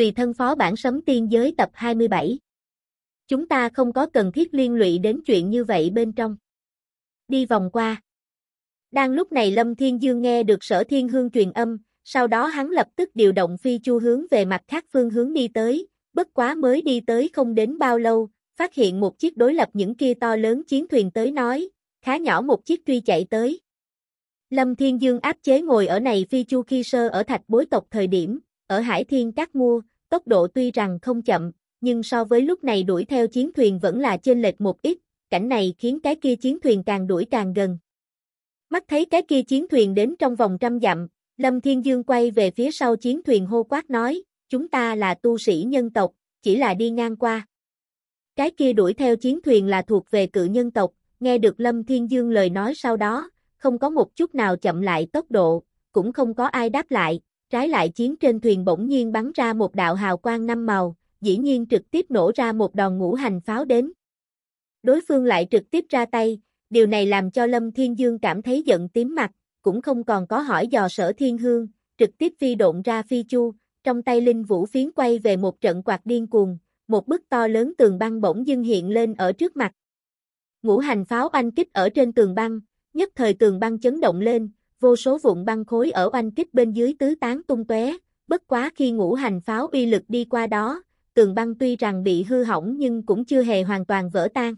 tùy thân phó bản sấm tiên giới tập 27. Chúng ta không có cần thiết liên lụy đến chuyện như vậy bên trong. Đi vòng qua. Đang lúc này Lâm Thiên Dương nghe được sở thiên hương truyền âm, sau đó hắn lập tức điều động phi chu hướng về mặt khác phương hướng đi tới, bất quá mới đi tới không đến bao lâu, phát hiện một chiếc đối lập những kia to lớn chiến thuyền tới nói, khá nhỏ một chiếc truy chạy tới. Lâm Thiên Dương áp chế ngồi ở này phi chu khi sơ ở thạch bối tộc thời điểm, ở Hải Thiên Các mua, tốc độ tuy rằng không chậm, nhưng so với lúc này đuổi theo chiến thuyền vẫn là chênh lệch một ít, cảnh này khiến cái kia chiến thuyền càng đuổi càng gần. Mắt thấy cái kia chiến thuyền đến trong vòng trăm dặm, Lâm Thiên Dương quay về phía sau chiến thuyền hô quát nói, chúng ta là tu sĩ nhân tộc, chỉ là đi ngang qua. Cái kia đuổi theo chiến thuyền là thuộc về cự nhân tộc, nghe được Lâm Thiên Dương lời nói sau đó, không có một chút nào chậm lại tốc độ, cũng không có ai đáp lại, Trái lại chiến trên thuyền bỗng nhiên bắn ra một đạo hào quang năm màu, dĩ nhiên trực tiếp nổ ra một đòn ngũ hành pháo đến. Đối phương lại trực tiếp ra tay, điều này làm cho Lâm Thiên Dương cảm thấy giận tím mặt, cũng không còn có hỏi dò sở thiên hương, trực tiếp phi độn ra phi chu, trong tay linh vũ phiến quay về một trận quạt điên cuồng, một bức to lớn tường băng bỗng dưng hiện lên ở trước mặt. Ngũ hành pháo oanh kích ở trên tường băng, nhất thời tường băng chấn động lên, vô số vụn băng khối ở oanh kích bên dưới tứ tán tung tóe. bất quá khi ngũ hành pháo uy lực đi qua đó, tường băng tuy rằng bị hư hỏng nhưng cũng chưa hề hoàn toàn vỡ tan.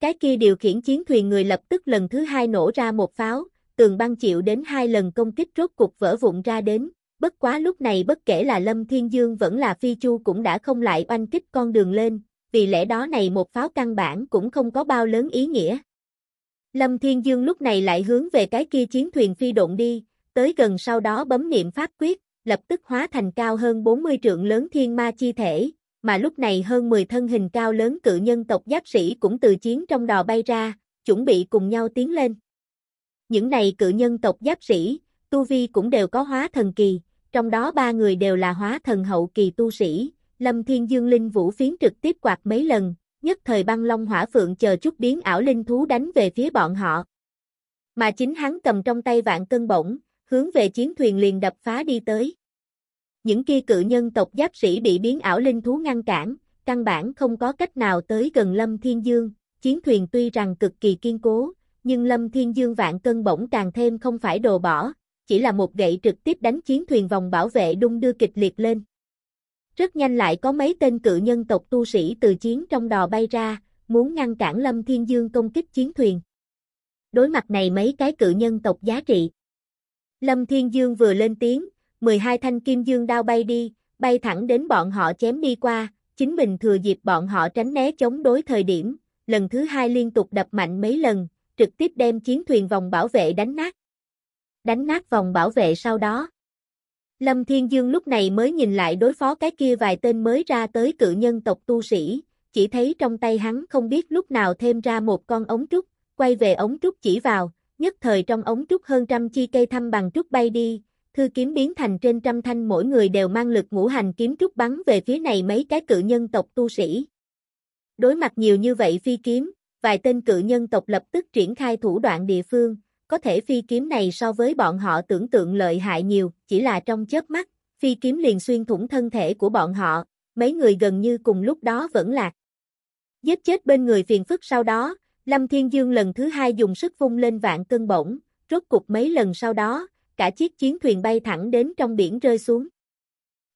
Cái kia điều khiển chiến thuyền người lập tức lần thứ hai nổ ra một pháo, tường băng chịu đến hai lần công kích rốt cục vỡ vụn ra đến, bất quá lúc này bất kể là Lâm Thiên Dương vẫn là Phi Chu cũng đã không lại oanh kích con đường lên, vì lẽ đó này một pháo căn bản cũng không có bao lớn ý nghĩa. Lâm Thiên Dương lúc này lại hướng về cái kia chiến thuyền phi độn đi, tới gần sau đó bấm niệm pháp quyết, lập tức hóa thành cao hơn 40 trượng lớn thiên ma chi thể, mà lúc này hơn 10 thân hình cao lớn cự nhân tộc giáp sĩ cũng từ chiến trong đò bay ra, chuẩn bị cùng nhau tiến lên. Những này cự nhân tộc giáp sĩ, tu vi cũng đều có hóa thần kỳ, trong đó ba người đều là hóa thần hậu kỳ tu sĩ, Lâm Thiên Dương Linh Vũ phiến trực tiếp quạt mấy lần, nhất thời băng long hỏa phượng chờ chút biến ảo linh thú đánh về phía bọn họ. Mà chính hắn cầm trong tay vạn cân bổng, hướng về chiến thuyền liền đập phá đi tới. Những kia cự nhân tộc giáp sĩ bị biến ảo linh thú ngăn cản, căn bản không có cách nào tới gần Lâm Thiên Dương, chiến thuyền tuy rằng cực kỳ kiên cố, nhưng Lâm Thiên Dương vạn cân bổng càng thêm không phải đồ bỏ, chỉ là một gậy trực tiếp đánh chiến thuyền vòng bảo vệ đung đưa kịch liệt lên. Rất nhanh lại có mấy tên cự nhân tộc tu sĩ từ chiến trong đò bay ra, muốn ngăn cản Lâm Thiên Dương công kích chiến thuyền. Đối mặt này mấy cái cự nhân tộc giá trị. Lâm Thiên Dương vừa lên tiếng, 12 thanh kim dương đao bay đi, bay thẳng đến bọn họ chém đi qua, chính mình thừa dịp bọn họ tránh né chống đối thời điểm, lần thứ hai liên tục đập mạnh mấy lần, trực tiếp đem chiến thuyền vòng bảo vệ đánh nát. Đánh nát vòng bảo vệ sau đó, Lâm Thiên Dương lúc này mới nhìn lại đối phó cái kia vài tên mới ra tới cự nhân tộc tu sĩ, chỉ thấy trong tay hắn không biết lúc nào thêm ra một con ống trúc, quay về ống trúc chỉ vào, nhất thời trong ống trúc hơn trăm chi cây thăm bằng trúc bay đi, thư kiếm biến thành trên trăm thanh mỗi người đều mang lực ngũ hành kiếm trúc bắn về phía này mấy cái cự nhân tộc tu sĩ. Đối mặt nhiều như vậy phi kiếm, vài tên cự nhân tộc lập tức triển khai thủ đoạn địa phương, có thể phi kiếm này so với bọn họ tưởng tượng lợi hại nhiều, chỉ là trong chớp mắt, phi kiếm liền xuyên thủng thân thể của bọn họ, mấy người gần như cùng lúc đó vẫn lạc. Giết chết bên người phiền phức sau đó, Lâm Thiên Dương lần thứ hai dùng sức vung lên vạn cân bổng, rốt cục mấy lần sau đó, cả chiếc chiến thuyền bay thẳng đến trong biển rơi xuống.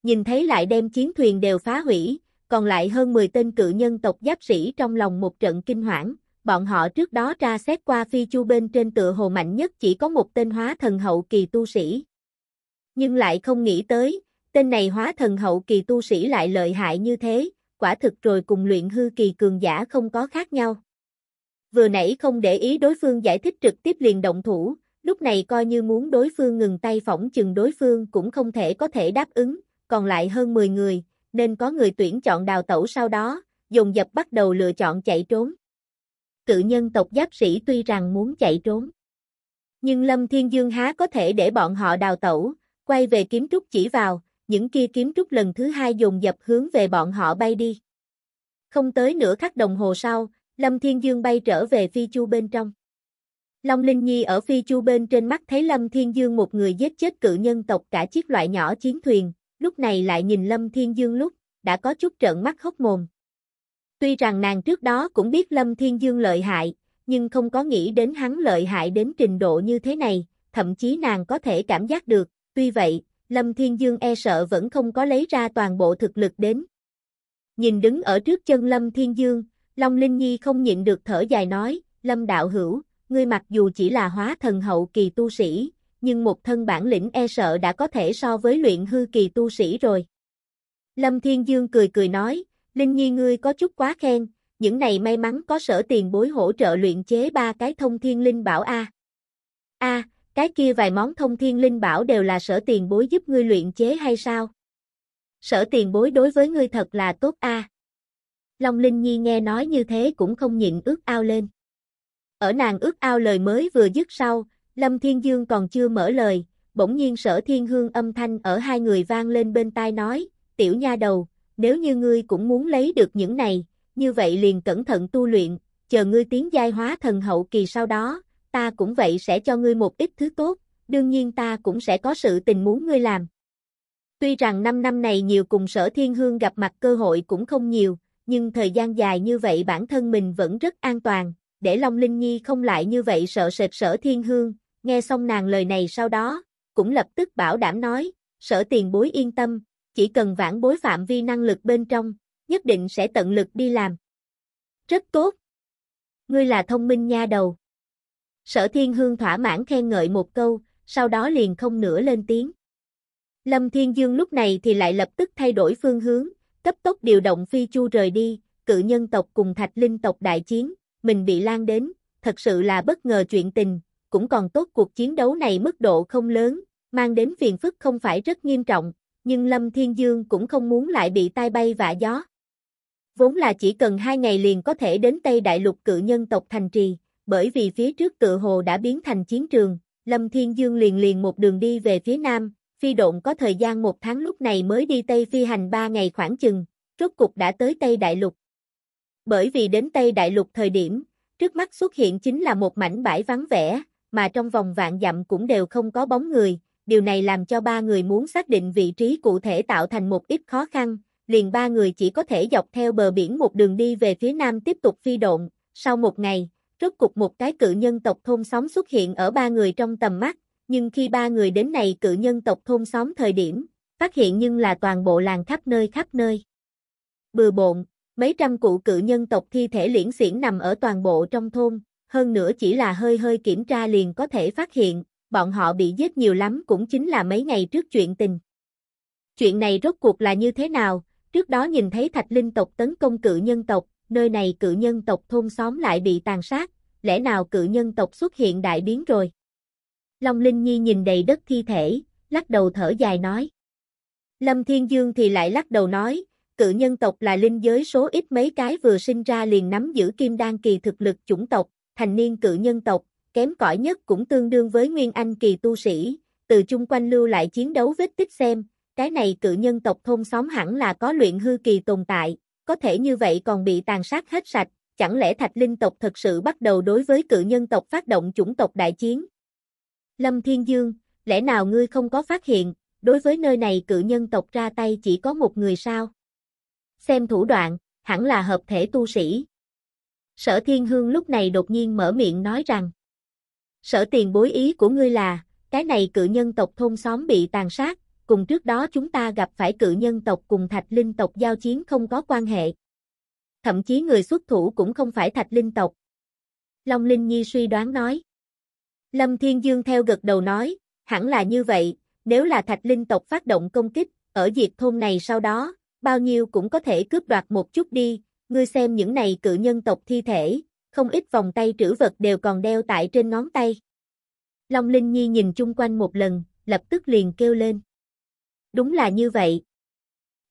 Nhìn thấy lại đem chiến thuyền đều phá hủy, còn lại hơn 10 tên cự nhân tộc giáp sĩ trong lòng một trận kinh hoảng bọn họ trước đó ra xét qua phi chu bên trên tựa hồ mạnh nhất chỉ có một tên hóa thần hậu kỳ tu sĩ. Nhưng lại không nghĩ tới, tên này hóa thần hậu kỳ tu sĩ lại lợi hại như thế, quả thực rồi cùng luyện hư kỳ cường giả không có khác nhau. Vừa nãy không để ý đối phương giải thích trực tiếp liền động thủ, lúc này coi như muốn đối phương ngừng tay phỏng chừng đối phương cũng không thể có thể đáp ứng, còn lại hơn 10 người, nên có người tuyển chọn đào tẩu sau đó, dùng dập bắt đầu lựa chọn chạy trốn cự nhân tộc giáp sĩ tuy rằng muốn chạy trốn. Nhưng Lâm Thiên Dương há có thể để bọn họ đào tẩu, quay về kiếm trúc chỉ vào, những kia kiếm trúc lần thứ hai dùng dập hướng về bọn họ bay đi. Không tới nửa khắc đồng hồ sau, Lâm Thiên Dương bay trở về phi chu bên trong. Long Linh Nhi ở phi chu bên trên mắt thấy Lâm Thiên Dương một người giết chết cự nhân tộc cả chiếc loại nhỏ chiến thuyền, lúc này lại nhìn Lâm Thiên Dương lúc, đã có chút trợn mắt hốc mồm, Tuy rằng nàng trước đó cũng biết Lâm Thiên Dương lợi hại, nhưng không có nghĩ đến hắn lợi hại đến trình độ như thế này, thậm chí nàng có thể cảm giác được, tuy vậy, Lâm Thiên Dương e sợ vẫn không có lấy ra toàn bộ thực lực đến. Nhìn đứng ở trước chân Lâm Thiên Dương, Long Linh Nhi không nhịn được thở dài nói, Lâm Đạo Hữu, ngươi mặc dù chỉ là hóa thần hậu kỳ tu sĩ, nhưng một thân bản lĩnh e sợ đã có thể so với luyện hư kỳ tu sĩ rồi. Lâm Thiên Dương cười cười nói, Linh Nhi ngươi có chút quá khen, những này may mắn có sở tiền bối hỗ trợ luyện chế ba cái thông thiên linh bảo A. A, cái kia vài món thông thiên linh bảo đều là sở tiền bối giúp ngươi luyện chế hay sao? Sở tiền bối đối với ngươi thật là tốt A. Long Linh Nhi nghe nói như thế cũng không nhịn ước ao lên. Ở nàng ước ao lời mới vừa dứt sau, Lâm Thiên Dương còn chưa mở lời, bỗng nhiên sở thiên hương âm thanh ở hai người vang lên bên tai nói, tiểu nha đầu, nếu như ngươi cũng muốn lấy được những này, như vậy liền cẩn thận tu luyện, chờ ngươi tiến giai hóa thần hậu kỳ sau đó, ta cũng vậy sẽ cho ngươi một ít thứ tốt, đương nhiên ta cũng sẽ có sự tình muốn ngươi làm. Tuy rằng 5 năm này nhiều cùng sở thiên hương gặp mặt cơ hội cũng không nhiều, nhưng thời gian dài như vậy bản thân mình vẫn rất an toàn, để Long Linh Nhi không lại như vậy sợ sệt sở thiên hương, nghe xong nàng lời này sau đó, cũng lập tức bảo đảm nói, sở tiền bối yên tâm, chỉ cần vãn bối phạm vi năng lực bên trong, nhất định sẽ tận lực đi làm. Rất tốt. Ngươi là thông minh nha đầu. Sở Thiên Hương thỏa mãn khen ngợi một câu, sau đó liền không nữa lên tiếng. Lâm Thiên Dương lúc này thì lại lập tức thay đổi phương hướng, cấp tốc điều động phi chu rời đi, cự nhân tộc cùng thạch linh tộc đại chiến, mình bị lan đến, thật sự là bất ngờ chuyện tình, cũng còn tốt cuộc chiến đấu này mức độ không lớn, mang đến phiền phức không phải rất nghiêm trọng, nhưng Lâm Thiên Dương cũng không muốn lại bị tai bay vạ gió. Vốn là chỉ cần hai ngày liền có thể đến Tây Đại Lục cự nhân tộc thành trì, bởi vì phía trước cự hồ đã biến thành chiến trường, Lâm Thiên Dương liền liền một đường đi về phía Nam, phi độn có thời gian một tháng lúc này mới đi Tây phi hành ba ngày khoảng chừng, rốt cục đã tới Tây Đại Lục. Bởi vì đến Tây Đại Lục thời điểm, trước mắt xuất hiện chính là một mảnh bãi vắng vẻ, mà trong vòng vạn dặm cũng đều không có bóng người, điều này làm cho ba người muốn xác định vị trí cụ thể tạo thành một ít khó khăn, liền ba người chỉ có thể dọc theo bờ biển một đường đi về phía nam tiếp tục phi độn, sau một ngày, rốt cục một cái cự nhân tộc thôn xóm xuất hiện ở ba người trong tầm mắt, nhưng khi ba người đến này cự nhân tộc thôn xóm thời điểm, phát hiện nhưng là toàn bộ làng khắp nơi khắp nơi. Bừa bộn, mấy trăm cụ cự nhân tộc thi thể liễn xiển nằm ở toàn bộ trong thôn, hơn nữa chỉ là hơi hơi kiểm tra liền có thể phát hiện, bọn họ bị giết nhiều lắm cũng chính là mấy ngày trước chuyện tình. Chuyện này rốt cuộc là như thế nào, trước đó nhìn thấy thạch linh tộc tấn công cự nhân tộc, nơi này cự nhân tộc thôn xóm lại bị tàn sát, lẽ nào cự nhân tộc xuất hiện đại biến rồi. Long Linh Nhi nhìn đầy đất thi thể, lắc đầu thở dài nói. Lâm Thiên Dương thì lại lắc đầu nói, cự nhân tộc là linh giới số ít mấy cái vừa sinh ra liền nắm giữ kim đan kỳ thực lực chủng tộc, thành niên cự nhân tộc, kém cỏi nhất cũng tương đương với Nguyên Anh kỳ tu sĩ, từ chung quanh lưu lại chiến đấu vết tích xem, cái này cự nhân tộc thôn xóm hẳn là có luyện hư kỳ tồn tại, có thể như vậy còn bị tàn sát hết sạch, chẳng lẽ thạch linh tộc thật sự bắt đầu đối với cự nhân tộc phát động chủng tộc đại chiến? Lâm Thiên Dương, lẽ nào ngươi không có phát hiện, đối với nơi này cự nhân tộc ra tay chỉ có một người sao? Xem thủ đoạn, hẳn là hợp thể tu sĩ. Sở Thiên Hương lúc này đột nhiên mở miệng nói rằng Sở tiền bối ý của ngươi là, cái này cự nhân tộc thôn xóm bị tàn sát, cùng trước đó chúng ta gặp phải cự nhân tộc cùng thạch linh tộc giao chiến không có quan hệ. Thậm chí người xuất thủ cũng không phải thạch linh tộc. Long Linh Nhi suy đoán nói. Lâm Thiên Dương theo gật đầu nói, hẳn là như vậy, nếu là thạch linh tộc phát động công kích, ở diệt thôn này sau đó, bao nhiêu cũng có thể cướp đoạt một chút đi, ngươi xem những này cự nhân tộc thi thể, không ít vòng tay trữ vật đều còn đeo tại trên ngón tay. Long Linh Nhi nhìn chung quanh một lần, lập tức liền kêu lên. Đúng là như vậy.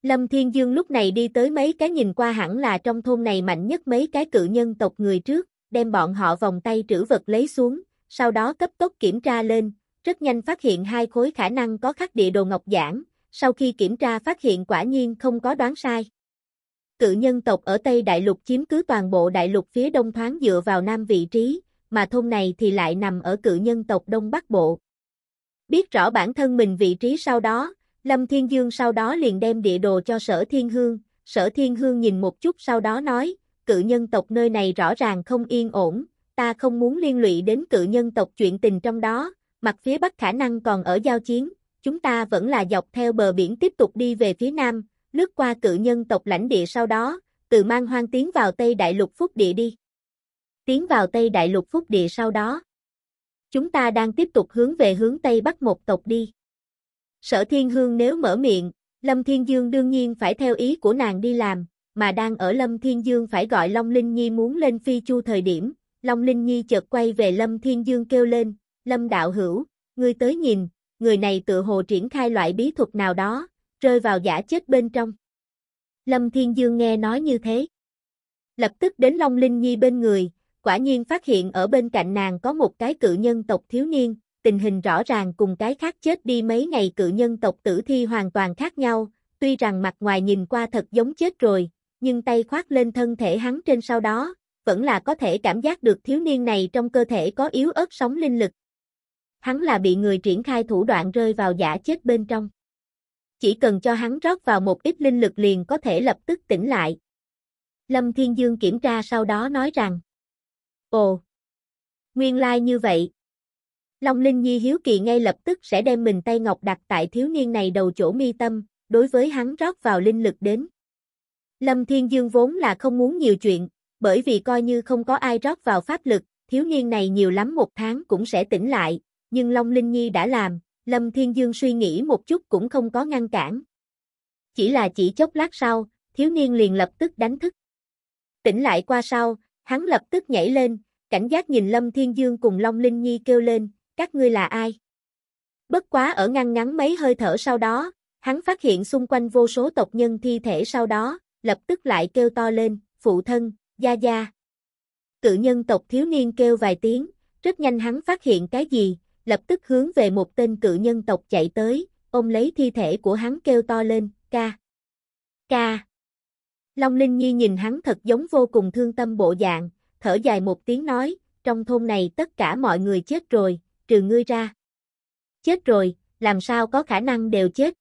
Lâm Thiên Dương lúc này đi tới mấy cái nhìn qua hẳn là trong thôn này mạnh nhất mấy cái cự nhân tộc người trước, đem bọn họ vòng tay trữ vật lấy xuống, sau đó cấp tốc kiểm tra lên, rất nhanh phát hiện hai khối khả năng có khắc địa đồ ngọc giản sau khi kiểm tra phát hiện quả nhiên không có đoán sai cự nhân tộc ở Tây Đại Lục chiếm cứ toàn bộ Đại Lục phía đông thoáng dựa vào nam vị trí, mà thôn này thì lại nằm ở cự nhân tộc Đông Bắc Bộ. Biết rõ bản thân mình vị trí sau đó, Lâm Thiên Dương sau đó liền đem địa đồ cho Sở Thiên Hương, Sở Thiên Hương nhìn một chút sau đó nói, cự nhân tộc nơi này rõ ràng không yên ổn, ta không muốn liên lụy đến cự nhân tộc chuyện tình trong đó, mặt phía bắc khả năng còn ở giao chiến, chúng ta vẫn là dọc theo bờ biển tiếp tục đi về phía nam, lướt qua cự nhân tộc lãnh địa sau đó, từ mang hoang tiến vào Tây Đại Lục Phúc Địa đi. Tiến vào Tây Đại Lục Phúc Địa sau đó. Chúng ta đang tiếp tục hướng về hướng Tây Bắc một tộc đi. Sở Thiên Hương nếu mở miệng, Lâm Thiên Dương đương nhiên phải theo ý của nàng đi làm, mà đang ở Lâm Thiên Dương phải gọi Long Linh Nhi muốn lên phi chu thời điểm. Long Linh Nhi chợt quay về Lâm Thiên Dương kêu lên, Lâm Đạo Hữu, ngươi tới nhìn, người này tự hồ triển khai loại bí thuật nào đó, rơi vào giả chết bên trong. Lâm Thiên Dương nghe nói như thế. Lập tức đến Long Linh Nhi bên người, quả nhiên phát hiện ở bên cạnh nàng có một cái cự nhân tộc thiếu niên, tình hình rõ ràng cùng cái khác chết đi mấy ngày cự nhân tộc tử thi hoàn toàn khác nhau, tuy rằng mặt ngoài nhìn qua thật giống chết rồi, nhưng tay khoác lên thân thể hắn trên sau đó, vẫn là có thể cảm giác được thiếu niên này trong cơ thể có yếu ớt sống linh lực. Hắn là bị người triển khai thủ đoạn rơi vào giả chết bên trong chỉ cần cho hắn rót vào một ít linh lực liền có thể lập tức tỉnh lại. Lâm Thiên Dương kiểm tra sau đó nói rằng, Ồ, nguyên lai like như vậy. Long Linh Nhi hiếu kỳ ngay lập tức sẽ đem mình tay ngọc đặt tại thiếu niên này đầu chỗ mi tâm, đối với hắn rót vào linh lực đến. Lâm Thiên Dương vốn là không muốn nhiều chuyện, bởi vì coi như không có ai rót vào pháp lực, thiếu niên này nhiều lắm một tháng cũng sẽ tỉnh lại, nhưng Long Linh Nhi đã làm, Lâm Thiên Dương suy nghĩ một chút cũng không có ngăn cản. Chỉ là chỉ chốc lát sau, thiếu niên liền lập tức đánh thức. Tỉnh lại qua sau, hắn lập tức nhảy lên, cảnh giác nhìn Lâm Thiên Dương cùng Long Linh Nhi kêu lên, các ngươi là ai? Bất quá ở ngăn ngắn mấy hơi thở sau đó, hắn phát hiện xung quanh vô số tộc nhân thi thể sau đó, lập tức lại kêu to lên, phụ thân, gia gia. Cự nhân tộc thiếu niên kêu vài tiếng, rất nhanh hắn phát hiện cái gì, lập tức hướng về một tên cự nhân tộc chạy tới, ôm lấy thi thể của hắn kêu to lên, ca. Ca. Long Linh Nhi nhìn hắn thật giống vô cùng thương tâm bộ dạng, thở dài một tiếng nói, trong thôn này tất cả mọi người chết rồi, trừ ngươi ra. Chết rồi, làm sao có khả năng đều chết.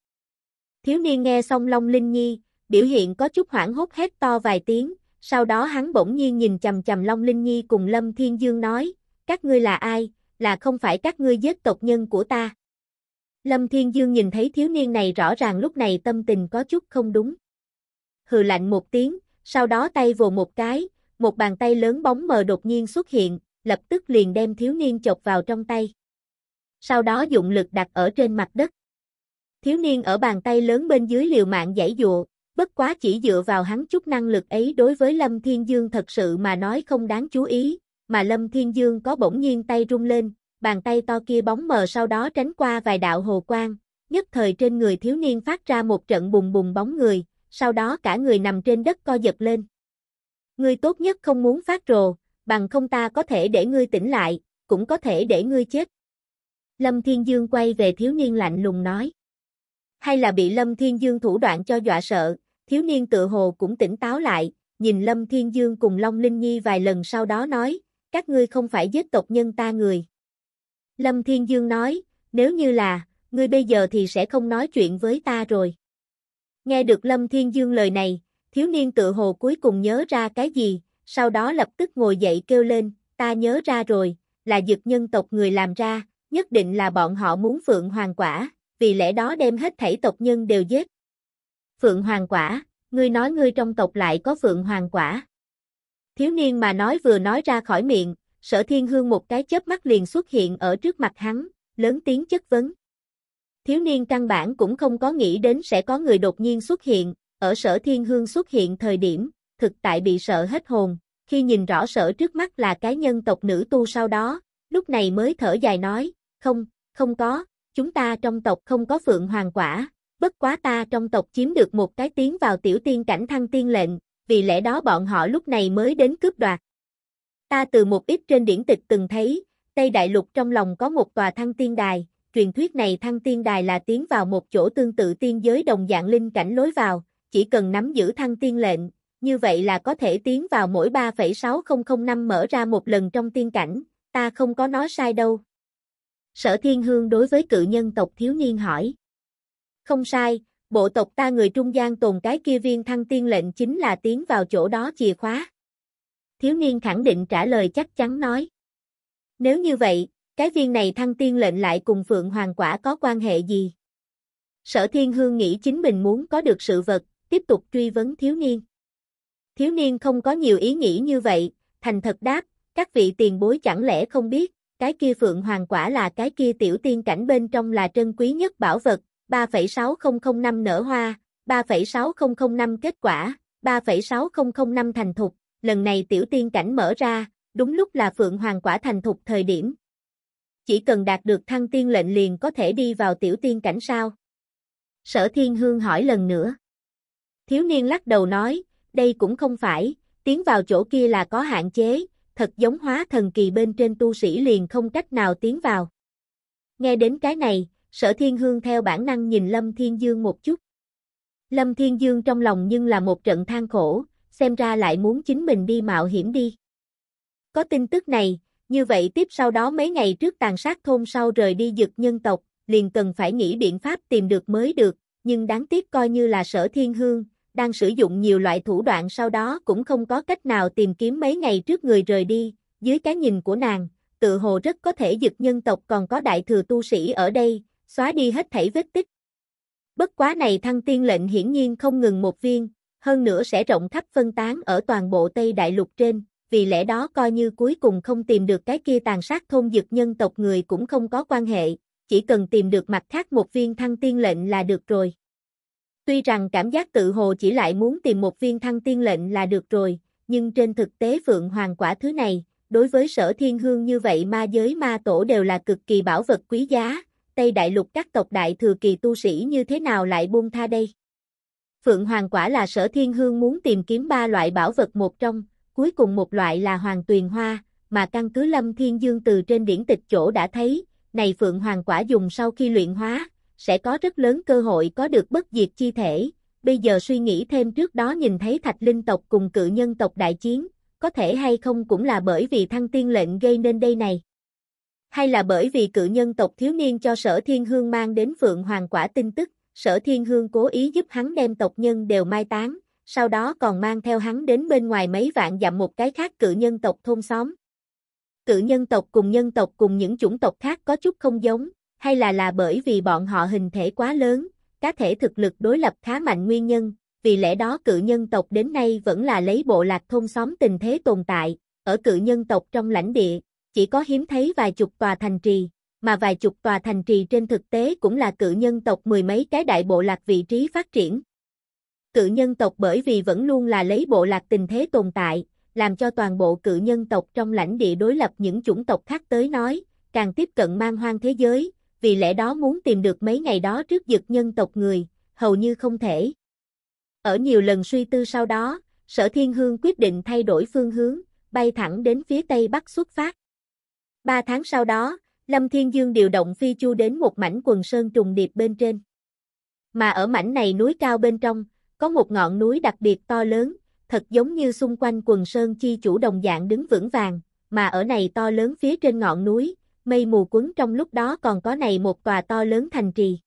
Thiếu niên nghe xong Long Linh Nhi, biểu hiện có chút hoảng hốt hét to vài tiếng, sau đó hắn bỗng nhiên nhìn chầm chầm Long Linh Nhi cùng Lâm Thiên Dương nói, các ngươi là ai, là không phải các ngươi giết tộc nhân của ta. Lâm Thiên Dương nhìn thấy thiếu niên này rõ ràng lúc này tâm tình có chút không đúng. Hừ lạnh một tiếng, sau đó tay vồ một cái, một bàn tay lớn bóng mờ đột nhiên xuất hiện, lập tức liền đem thiếu niên chọc vào trong tay. Sau đó dụng lực đặt ở trên mặt đất. Thiếu niên ở bàn tay lớn bên dưới liều mạng giải dụa, bất quá chỉ dựa vào hắn chút năng lực ấy đối với Lâm Thiên Dương thật sự mà nói không đáng chú ý, mà Lâm Thiên Dương có bỗng nhiên tay rung lên, bàn tay to kia bóng mờ sau đó tránh qua vài đạo hồ quang, nhất thời trên người thiếu niên phát ra một trận bùng bùng bóng người, sau đó cả người nằm trên đất co giật lên. Ngươi tốt nhất không muốn phát rồ, bằng không ta có thể để ngươi tỉnh lại, cũng có thể để ngươi chết. Lâm Thiên Dương quay về thiếu niên lạnh lùng nói. Hay là bị Lâm Thiên Dương thủ đoạn cho dọa sợ, thiếu niên tự hồ cũng tỉnh táo lại, nhìn Lâm Thiên Dương cùng Long Linh Nhi vài lần sau đó nói, các ngươi không phải giết tộc nhân ta người. Lâm Thiên Dương nói, nếu như là, ngươi bây giờ thì sẽ không nói chuyện với ta rồi. Nghe được Lâm Thiên Dương lời này, thiếu niên tự hồ cuối cùng nhớ ra cái gì, sau đó lập tức ngồi dậy kêu lên, ta nhớ ra rồi, là dực nhân tộc người làm ra, nhất định là bọn họ muốn Phượng Hoàng Quả, vì lẽ đó đem hết thảy tộc nhân đều giết. Phượng Hoàng Quả, ngươi nói ngươi trong tộc lại có Phượng Hoàng Quả. Thiếu niên mà nói vừa nói ra khỏi miệng, sở thiên hương một cái chớp mắt liền xuất hiện ở trước mặt hắn, lớn tiếng chất vấn. Thiếu niên căn bản cũng không có nghĩ đến sẽ có người đột nhiên xuất hiện, ở sở thiên hương xuất hiện thời điểm, thực tại bị sợ hết hồn, khi nhìn rõ sở trước mắt là cái nhân tộc nữ tu sau đó, lúc này mới thở dài nói, không, không có, chúng ta trong tộc không có phượng hoàng quả, bất quá ta trong tộc chiếm được một cái tiếng vào tiểu tiên cảnh thăng tiên lệnh, vì lẽ đó bọn họ lúc này mới đến cướp đoạt. Ta từ một ít trên điển tịch từng thấy, Tây Đại Lục trong lòng có một tòa thăng tiên đài, truyền thuyết này thăng tiên đài là tiến vào một chỗ tương tự tiên giới đồng dạng linh cảnh lối vào, chỉ cần nắm giữ thăng tiên lệnh, như vậy là có thể tiến vào mỗi 3,6005 năm mở ra một lần trong tiên cảnh, ta không có nói sai đâu. Sở Thiên Hương đối với cự nhân tộc thiếu niên hỏi. Không sai, bộ tộc ta người trung gian tồn cái kia viên thăng tiên lệnh chính là tiến vào chỗ đó chìa khóa. Thiếu niên khẳng định trả lời chắc chắn nói. Nếu như vậy, cái viên này thăng tiên lệnh lại cùng Phượng Hoàng Quả có quan hệ gì? Sở Thiên Hương nghĩ chính mình muốn có được sự vật, tiếp tục truy vấn thiếu niên. Thiếu niên không có nhiều ý nghĩ như vậy, thành thật đáp, các vị tiền bối chẳng lẽ không biết, cái kia Phượng Hoàng Quả là cái kia tiểu tiên cảnh bên trong là trân quý nhất bảo vật, 3.6005 nở hoa, 3.6005 kết quả, 3.6005 thành thục, lần này tiểu tiên cảnh mở ra, đúng lúc là phượng hoàng quả thành thục thời điểm. Chỉ cần đạt được thăng tiên lệnh liền có thể đi vào tiểu tiên cảnh sao? Sở Thiên Hương hỏi lần nữa. Thiếu niên lắc đầu nói, đây cũng không phải, tiến vào chỗ kia là có hạn chế, thật giống hóa thần kỳ bên trên tu sĩ liền không cách nào tiến vào. Nghe đến cái này, sở thiên hương theo bản năng nhìn Lâm Thiên Dương một chút. Lâm Thiên Dương trong lòng nhưng là một trận than khổ, xem ra lại muốn chính mình đi mạo hiểm đi. Có tin tức này, như vậy tiếp sau đó mấy ngày trước tàn sát thôn sau rời đi dực nhân tộc, liền cần phải nghĩ biện pháp tìm được mới được, nhưng đáng tiếc coi như là sở thiên hương, đang sử dụng nhiều loại thủ đoạn sau đó cũng không có cách nào tìm kiếm mấy ngày trước người rời đi, dưới cái nhìn của nàng, tự hồ rất có thể dực nhân tộc còn có đại thừa tu sĩ ở đây, xóa đi hết thảy vết tích. Bất quá này thăng tiên lệnh hiển nhiên không ngừng một viên, hơn nữa sẽ rộng khắp phân tán ở toàn bộ Tây Đại Lục trên, vì lẽ đó coi như cuối cùng không tìm được cái kia tàn sát thôn dực nhân tộc người cũng không có quan hệ, chỉ cần tìm được mặt khác một viên thăng tiên lệnh là được rồi. Tuy rằng cảm giác tự hồ chỉ lại muốn tìm một viên thăng tiên lệnh là được rồi, nhưng trên thực tế Phượng Hoàng quả thứ này, đối với sở thiên hương như vậy ma giới ma tổ đều là cực kỳ bảo vật quý giá, Tây Đại Lục các tộc đại thừa kỳ tu sĩ như thế nào lại buông tha đây? Phượng Hoàng quả là sở thiên hương muốn tìm kiếm ba loại bảo vật một trong, cuối cùng một loại là hoàng tuyền hoa, mà căn cứ lâm thiên dương từ trên điển tịch chỗ đã thấy, này Phượng Hoàng quả dùng sau khi luyện hóa, sẽ có rất lớn cơ hội có được bất diệt chi thể. Bây giờ suy nghĩ thêm trước đó nhìn thấy thạch linh tộc cùng cự nhân tộc đại chiến, có thể hay không cũng là bởi vì thăng tiên lệnh gây nên đây này hay là bởi vì cự nhân tộc thiếu niên cho sở thiên hương mang đến phượng hoàng quả tin tức, sở thiên hương cố ý giúp hắn đem tộc nhân đều mai táng, sau đó còn mang theo hắn đến bên ngoài mấy vạn dặm một cái khác cự nhân tộc thôn xóm. Cự nhân tộc cùng nhân tộc cùng những chủng tộc khác có chút không giống, hay là là bởi vì bọn họ hình thể quá lớn, cá thể thực lực đối lập khá mạnh nguyên nhân, vì lẽ đó cự nhân tộc đến nay vẫn là lấy bộ lạc thôn xóm tình thế tồn tại, ở cự nhân tộc trong lãnh địa, chỉ có hiếm thấy vài chục tòa thành trì, mà vài chục tòa thành trì trên thực tế cũng là cự nhân tộc mười mấy cái đại bộ lạc vị trí phát triển. Cự nhân tộc bởi vì vẫn luôn là lấy bộ lạc tình thế tồn tại, làm cho toàn bộ cự nhân tộc trong lãnh địa đối lập những chủng tộc khác tới nói, càng tiếp cận mang hoang thế giới, vì lẽ đó muốn tìm được mấy ngày đó trước dực nhân tộc người, hầu như không thể. Ở nhiều lần suy tư sau đó, Sở Thiên Hương quyết định thay đổi phương hướng, bay thẳng đến phía Tây Bắc xuất phát. Ba tháng sau đó, Lâm Thiên Dương điều động phi chu đến một mảnh quần sơn trùng điệp bên trên. Mà ở mảnh này núi cao bên trong, có một ngọn núi đặc biệt to lớn, thật giống như xung quanh quần sơn chi chủ đồng dạng đứng vững vàng, mà ở này to lớn phía trên ngọn núi, mây mù quấn trong lúc đó còn có này một tòa to lớn thành trì.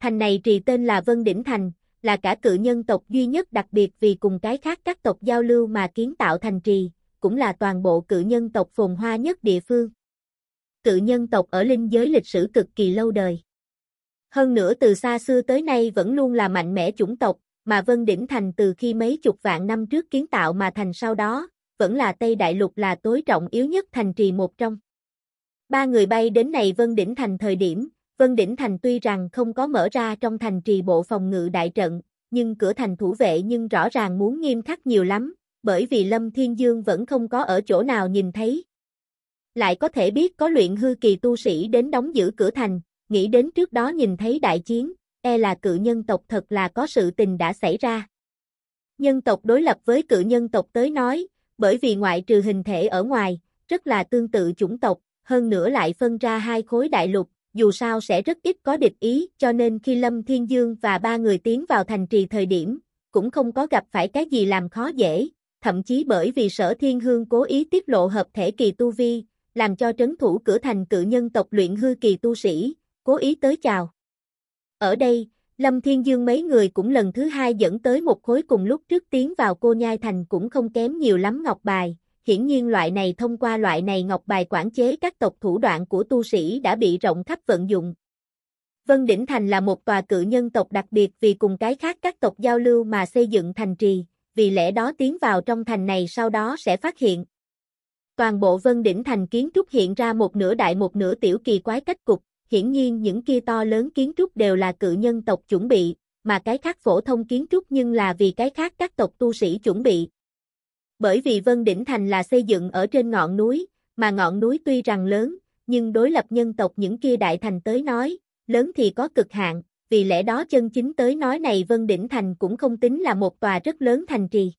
Thành này trì tên là Vân Đỉnh Thành, là cả cự nhân tộc duy nhất đặc biệt vì cùng cái khác các tộc giao lưu mà kiến tạo thành trì, cũng là toàn bộ cự nhân tộc phồn hoa nhất địa phương. Cự nhân tộc ở linh giới lịch sử cực kỳ lâu đời. Hơn nữa từ xa xưa tới nay vẫn luôn là mạnh mẽ chủng tộc, mà Vân Đỉnh Thành từ khi mấy chục vạn năm trước kiến tạo mà thành sau đó, vẫn là Tây Đại Lục là tối trọng yếu nhất thành trì một trong. Ba người bay đến này Vân Đỉnh Thành thời điểm, Vân Đỉnh Thành tuy rằng không có mở ra trong thành trì bộ phòng ngự đại trận, nhưng cửa thành thủ vệ nhưng rõ ràng muốn nghiêm khắc nhiều lắm, bởi vì Lâm Thiên Dương vẫn không có ở chỗ nào nhìn thấy. Lại có thể biết có luyện hư kỳ tu sĩ đến đóng giữ cửa thành, nghĩ đến trước đó nhìn thấy đại chiến, e là cự nhân tộc thật là có sự tình đã xảy ra. Nhân tộc đối lập với cự nhân tộc tới nói, bởi vì ngoại trừ hình thể ở ngoài, rất là tương tự chủng tộc, hơn nữa lại phân ra hai khối đại lục, dù sao sẽ rất ít có địch ý, cho nên khi Lâm Thiên Dương và ba người tiến vào thành trì thời điểm, cũng không có gặp phải cái gì làm khó dễ, thậm chí bởi vì sở thiên hương cố ý tiết lộ hợp thể kỳ tu vi, làm cho trấn thủ cửa thành cự nhân tộc luyện hư kỳ tu sĩ, cố ý tới chào. Ở đây, Lâm Thiên Dương mấy người cũng lần thứ hai dẫn tới một khối cùng lúc trước tiến vào cô nhai thành cũng không kém nhiều lắm ngọc bài, hiển nhiên loại này thông qua loại này ngọc bài quản chế các tộc thủ đoạn của tu sĩ đã bị rộng khắp vận dụng. Vân Đỉnh Thành là một tòa cự nhân tộc đặc biệt vì cùng cái khác các tộc giao lưu mà xây dựng thành trì, vì lẽ đó tiến vào trong thành này sau đó sẽ phát hiện. Toàn bộ vân đỉnh thành kiến trúc hiện ra một nửa đại một nửa tiểu kỳ quái cách cục, hiển nhiên những kia to lớn kiến trúc đều là cự nhân tộc chuẩn bị, mà cái khác phổ thông kiến trúc nhưng là vì cái khác các tộc tu sĩ chuẩn bị. Bởi vì Vân Đỉnh Thành là xây dựng ở trên ngọn núi, mà ngọn núi tuy rằng lớn, nhưng đối lập nhân tộc những kia đại thành tới nói, lớn thì có cực hạn vì lẽ đó chân chính tới nói này Vân Đỉnh Thành cũng không tính là một tòa rất lớn thành trì.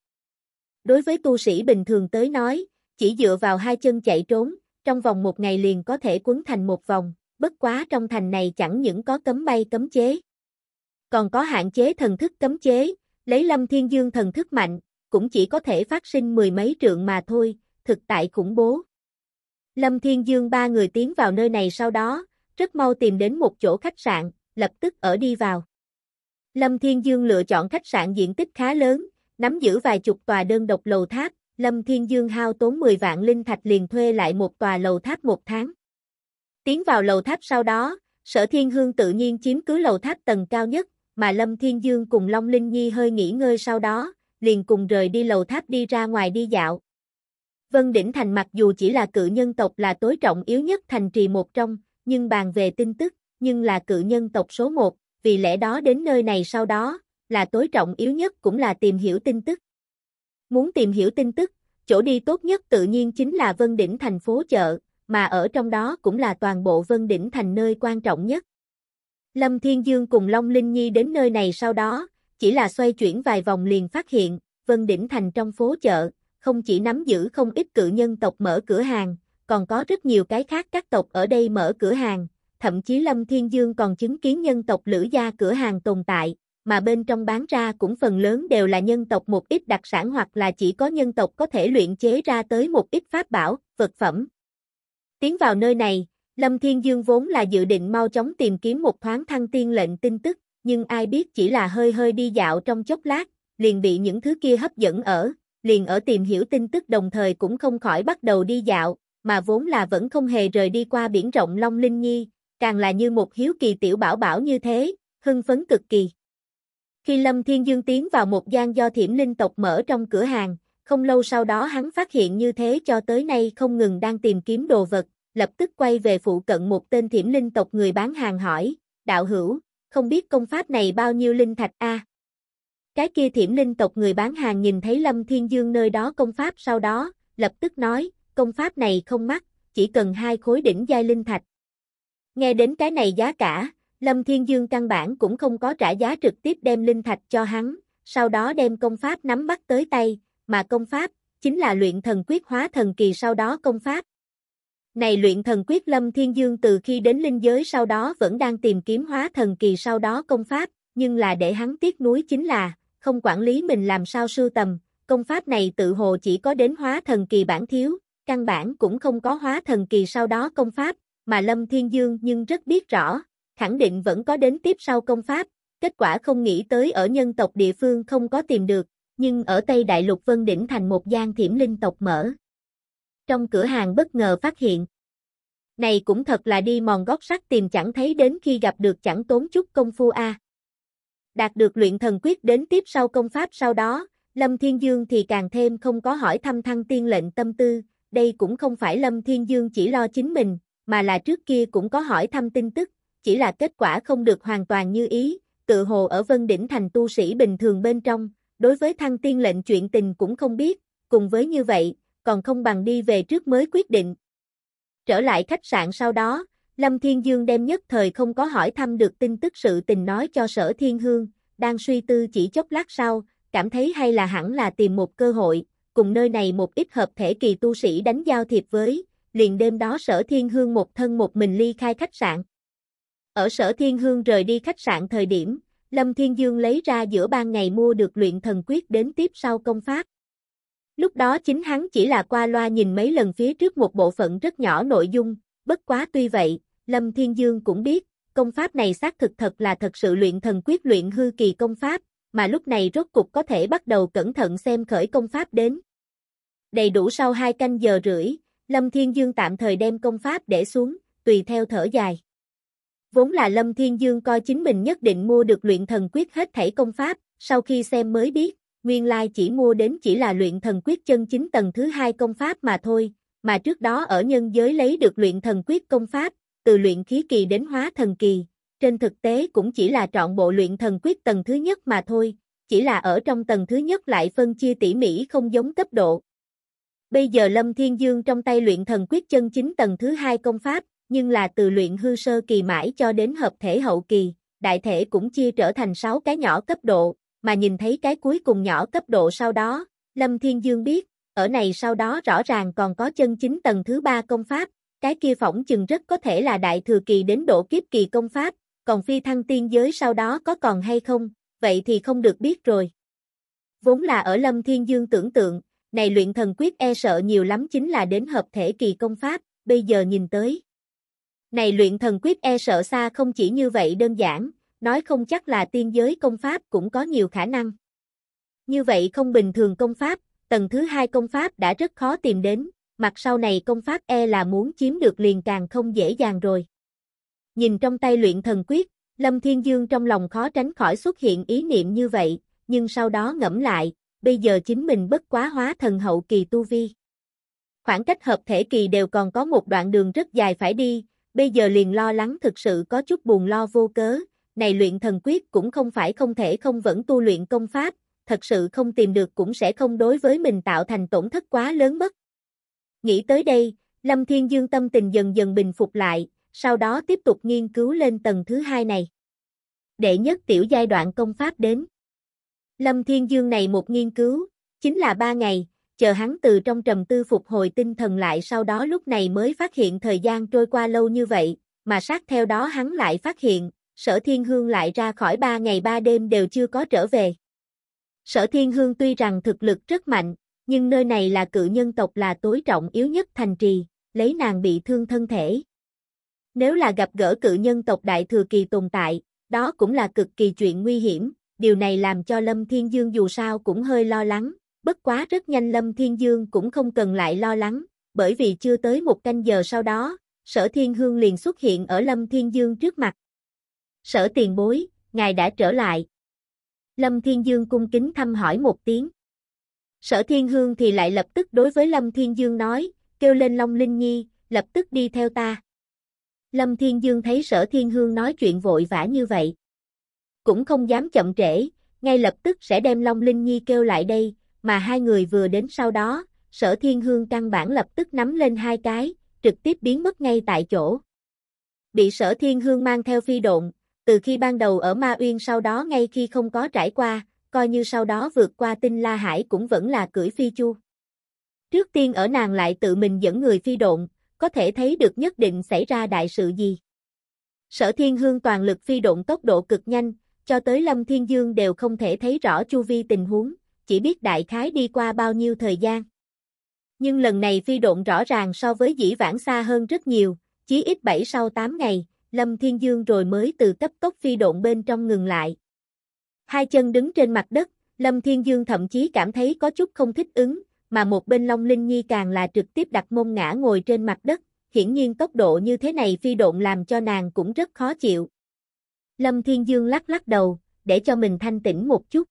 Đối với tu sĩ bình thường tới nói, chỉ dựa vào hai chân chạy trốn, trong vòng một ngày liền có thể quấn thành một vòng, bất quá trong thành này chẳng những có cấm bay cấm chế. Còn có hạn chế thần thức cấm chế, lấy lâm thiên dương thần thức mạnh, cũng chỉ có thể phát sinh mười mấy trượng mà thôi, thực tại khủng bố. Lâm Thiên Dương ba người tiến vào nơi này sau đó, rất mau tìm đến một chỗ khách sạn, lập tức ở đi vào. Lâm Thiên Dương lựa chọn khách sạn diện tích khá lớn, nắm giữ vài chục tòa đơn độc lầu tháp, Lâm Thiên Dương hao tốn 10 vạn linh thạch liền thuê lại một tòa lầu tháp một tháng. Tiến vào lầu tháp sau đó, sở thiên hương tự nhiên chiếm cứ lầu tháp tầng cao nhất, mà Lâm Thiên Dương cùng Long Linh Nhi hơi nghỉ ngơi sau đó, liền cùng rời đi lầu tháp đi ra ngoài đi dạo. Vân Đỉnh Thành mặc dù chỉ là cự nhân tộc là tối trọng yếu nhất thành trì một trong, nhưng bàn về tin tức, nhưng là cự nhân tộc số một, vì lẽ đó đến nơi này sau đó, là tối trọng yếu nhất cũng là tìm hiểu tin tức. Muốn tìm hiểu tin tức, chỗ đi tốt nhất tự nhiên chính là Vân Đỉnh thành phố chợ, mà ở trong đó cũng là toàn bộ Vân Đỉnh thành nơi quan trọng nhất. Lâm Thiên Dương cùng Long Linh Nhi đến nơi này sau đó, chỉ là xoay chuyển vài vòng liền phát hiện, Vân Đỉnh Thành trong phố chợ, không chỉ nắm giữ không ít cự nhân tộc mở cửa hàng, còn có rất nhiều cái khác các tộc ở đây mở cửa hàng, thậm chí Lâm Thiên Dương còn chứng kiến nhân tộc lữ gia cửa hàng tồn tại, mà bên trong bán ra cũng phần lớn đều là nhân tộc một ít đặc sản hoặc là chỉ có nhân tộc có thể luyện chế ra tới một ít pháp bảo, vật phẩm. Tiến vào nơi này, Lâm Thiên Dương vốn là dự định mau chóng tìm kiếm một thoáng thăng tiên lệnh tin tức, nhưng ai biết chỉ là hơi hơi đi dạo trong chốc lát, liền bị những thứ kia hấp dẫn ở, liền ở tìm hiểu tin tức đồng thời cũng không khỏi bắt đầu đi dạo, mà vốn là vẫn không hề rời đi qua biển rộng Long Linh Nhi, càng là như một hiếu kỳ tiểu bảo bảo như thế, hưng phấn cực kỳ. Khi Lâm Thiên Dương tiến vào một gian do thiểm linh tộc mở trong cửa hàng, không lâu sau đó hắn phát hiện như thế cho tới nay không ngừng đang tìm kiếm đồ vật, lập tức quay về phụ cận một tên thiểm linh tộc người bán hàng hỏi, đạo hữu, không biết công pháp này bao nhiêu linh thạch a? Cái kia thiểm linh tộc người bán hàng nhìn thấy Lâm Thiên Dương nơi đó công pháp sau đó, lập tức nói, công pháp này không mắc, chỉ cần hai khối đỉnh giai linh thạch. Nghe đến cái này giá cả, Lâm Thiên Dương căn bản cũng không có trả giá trực tiếp đem linh thạch cho hắn, sau đó đem công pháp nắm bắt tới tay, mà công pháp chính là luyện thần quyết hóa thần kỳ sau đó công pháp. Này luyện thần quyết Lâm Thiên Dương từ khi đến linh giới sau đó vẫn đang tìm kiếm hóa thần kỳ sau đó công pháp, nhưng là để hắn tiếc nuối chính là, không quản lý mình làm sao sưu tầm, công pháp này tự hồ chỉ có đến hóa thần kỳ bản thiếu, căn bản cũng không có hóa thần kỳ sau đó công pháp, mà Lâm Thiên Dương nhưng rất biết rõ, khẳng định vẫn có đến tiếp sau công pháp, kết quả không nghĩ tới ở nhân tộc địa phương không có tìm được, nhưng ở Tây Đại Lục Vân Đỉnh thành một gian thiểm linh tộc mở. Trong cửa hàng bất ngờ phát hiện, này cũng thật là đi mòn gót sắt tìm chẳng thấy đến khi gặp được chẳng tốn chút công phu a. Đạt được luyện thần quyết đến tiếp sau công pháp sau đó, Lâm Thiên Dương thì càng thêm không có hỏi thăm thăng tiên lệnh tâm tư, đây cũng không phải Lâm Thiên Dương chỉ lo chính mình, mà là trước kia cũng có hỏi thăm tin tức, chỉ là kết quả không được hoàn toàn như ý, tự hồ ở Vân Đỉnh Thành tu sĩ bình thường bên trong, đối với thăng tiên lệnh chuyện tình cũng không biết, cùng với như vậy, còn không bằng đi về trước mới quyết định. Trở lại khách sạn sau đó, Lâm Thiên Dương đem nhất thời không có hỏi thăm được tin tức sự tình nói cho sở thiên hương, đang suy tư chỉ chốc lát sau, cảm thấy hay là hẳn là tìm một cơ hội, cùng nơi này một ít hợp thể kỳ tu sĩ đánh giao thiệp với, liền đêm đó sở thiên hương một thân một mình ly khai khách sạn. Ở sở thiên hương rời đi khách sạn thời điểm, Lâm Thiên Dương lấy ra giữa ban ngày mua được luyện thần quyết đến tiếp sau công pháp. Lúc đó chính hắn chỉ là qua loa nhìn mấy lần phía trước một bộ phận rất nhỏ nội dung, bất quá tuy vậy, Lâm Thiên Dương cũng biết, công pháp này xác thực thật là thật sự luyện thần quyết luyện hư kỳ công pháp, mà lúc này rốt cục có thể bắt đầu cẩn thận xem khởi công pháp đến. Đầy đủ sau hai canh giờ rưỡi, Lâm Thiên Dương tạm thời đem công pháp để xuống, tùy theo thở dài. Vốn là Lâm Thiên Dương coi chính mình nhất định mua được luyện thần quyết hết thảy công pháp, sau khi xem mới biết, nguyên lai chỉ mua đến chỉ là luyện thần quyết chân chính tầng thứ hai công pháp mà thôi, mà trước đó ở nhân giới lấy được luyện thần quyết công pháp, từ luyện khí kỳ đến hóa thần kỳ, trên thực tế cũng chỉ là trọn bộ luyện thần quyết tầng thứ nhất mà thôi, chỉ là ở trong tầng thứ nhất lại phân chia tỉ mỉ không giống cấp độ, Bây giờ Lâm Thiên Dương trong tay luyện thần quyết chân chính tầng thứ hai công pháp, nhưng là từ luyện hư sơ kỳ mãi cho đến hợp thể hậu kỳ, đại thể cũng chia trở thành 6 cái nhỏ cấp độ, mà nhìn thấy cái cuối cùng nhỏ cấp độ sau đó, Lâm Thiên Dương biết, ở này sau đó rõ ràng còn có chân chính tầng thứ ba công pháp, cái kia phỏng chừng rất có thể là đại thừa kỳ đến độ kiếp kỳ công pháp, còn phi thăng tiên giới sau đó có còn hay không, vậy thì không được biết rồi. Vốn là ở Lâm Thiên Dương tưởng tượng, này luyện thần quyết e sợ nhiều lắm chính là đến hợp thể kỳ công pháp, bây giờ nhìn tới. Này luyện thần quyết e sợ xa không chỉ như vậy đơn giản, nói không chắc là tiên giới công pháp cũng có nhiều khả năng. Như vậy không bình thường công pháp, tầng thứ hai công pháp đã rất khó tìm đến, mặt sau này công pháp e là muốn chiếm được liền càng không dễ dàng rồi. Nhìn trong tay luyện thần quyết, Lâm Thiên Dương trong lòng khó tránh khỏi xuất hiện ý niệm như vậy, nhưng sau đó ngẫm lại, bây giờ chính mình bất quá hóa thần hậu kỳ tu vi. Khoảng cách hợp thể kỳ đều còn có một đoạn đường rất dài phải đi, bây giờ liền lo lắng thực sự có chút buồn lo vô cớ, này luyện thần quyết cũng không phải không thể không vẫn tu luyện công pháp, thật sự không tìm được cũng sẽ không đối với mình tạo thành tổn thất quá lớn mất. Nghĩ tới đây, Lâm Thiên Dương tâm tình dần dần bình phục lại, sau đó tiếp tục nghiên cứu lên tầng thứ hai này. để nhất tiểu giai đoạn công pháp đến. Lâm Thiên Dương này một nghiên cứu, chính là ba ngày, chờ hắn từ trong trầm tư phục hồi tinh thần lại sau đó lúc này mới phát hiện thời gian trôi qua lâu như vậy, mà sát theo đó hắn lại phát hiện, sở thiên hương lại ra khỏi ba ngày ba đêm đều chưa có trở về. Sở thiên hương tuy rằng thực lực rất mạnh, nhưng nơi này là cự nhân tộc là tối trọng yếu nhất thành trì, lấy nàng bị thương thân thể. Nếu là gặp gỡ cự nhân tộc đại thừa kỳ tồn tại, đó cũng là cực kỳ chuyện nguy hiểm, điều này làm cho Lâm Thiên Dương dù sao cũng hơi lo lắng, bất quá rất nhanh Lâm Thiên Dương cũng không cần lại lo lắng, bởi vì chưa tới một canh giờ sau đó, sở thiên hương liền xuất hiện ở Lâm Thiên Dương trước mặt. Sở tiền bối, ngài đã trở lại. Lâm Thiên Dương cung kính thăm hỏi một tiếng. Sở thiên hương thì lại lập tức đối với Lâm Thiên Dương nói, kêu lên Long Linh Nhi, lập tức đi theo ta. Lâm Thiên Dương thấy sở thiên hương nói chuyện vội vã như vậy, cũng không dám chậm trễ, ngay lập tức sẽ đem Long Linh Nhi kêu lại đây, mà hai người vừa đến sau đó, sở thiên hương căn bản lập tức nắm lên hai cái, trực tiếp biến mất ngay tại chỗ. Bị sở thiên hương mang theo phi độn, từ khi ban đầu ở Ma Uyên sau đó ngay khi không có trải qua, coi như sau đó vượt qua tinh La Hải cũng vẫn là cưỡi phi chu. Trước tiên ở nàng lại tự mình dẫn người phi độn, có thể thấy được nhất định xảy ra đại sự gì. Sở thiên hương toàn lực phi độn tốc độ cực nhanh, cho tới Lâm Thiên Dương đều không thể thấy rõ chu vi tình huống, chỉ biết đại khái đi qua bao nhiêu thời gian. Nhưng lần này phi độn rõ ràng so với dĩ vãng xa hơn rất nhiều, chí ít 7 sau 8 ngày, Lâm Thiên Dương rồi mới từ cấp tốc phi độn bên trong ngừng lại. Hai chân đứng trên mặt đất, Lâm Thiên Dương thậm chí cảm thấy có chút không thích ứng, mà một bên Long Linh Nhi càng là trực tiếp đặt mông ngã ngồi trên mặt đất, hiển nhiên tốc độ như thế này phi độn làm cho nàng cũng rất khó chịu. Lâm Thiên Dương lắc lắc đầu, để cho mình thanh tĩnh một chút.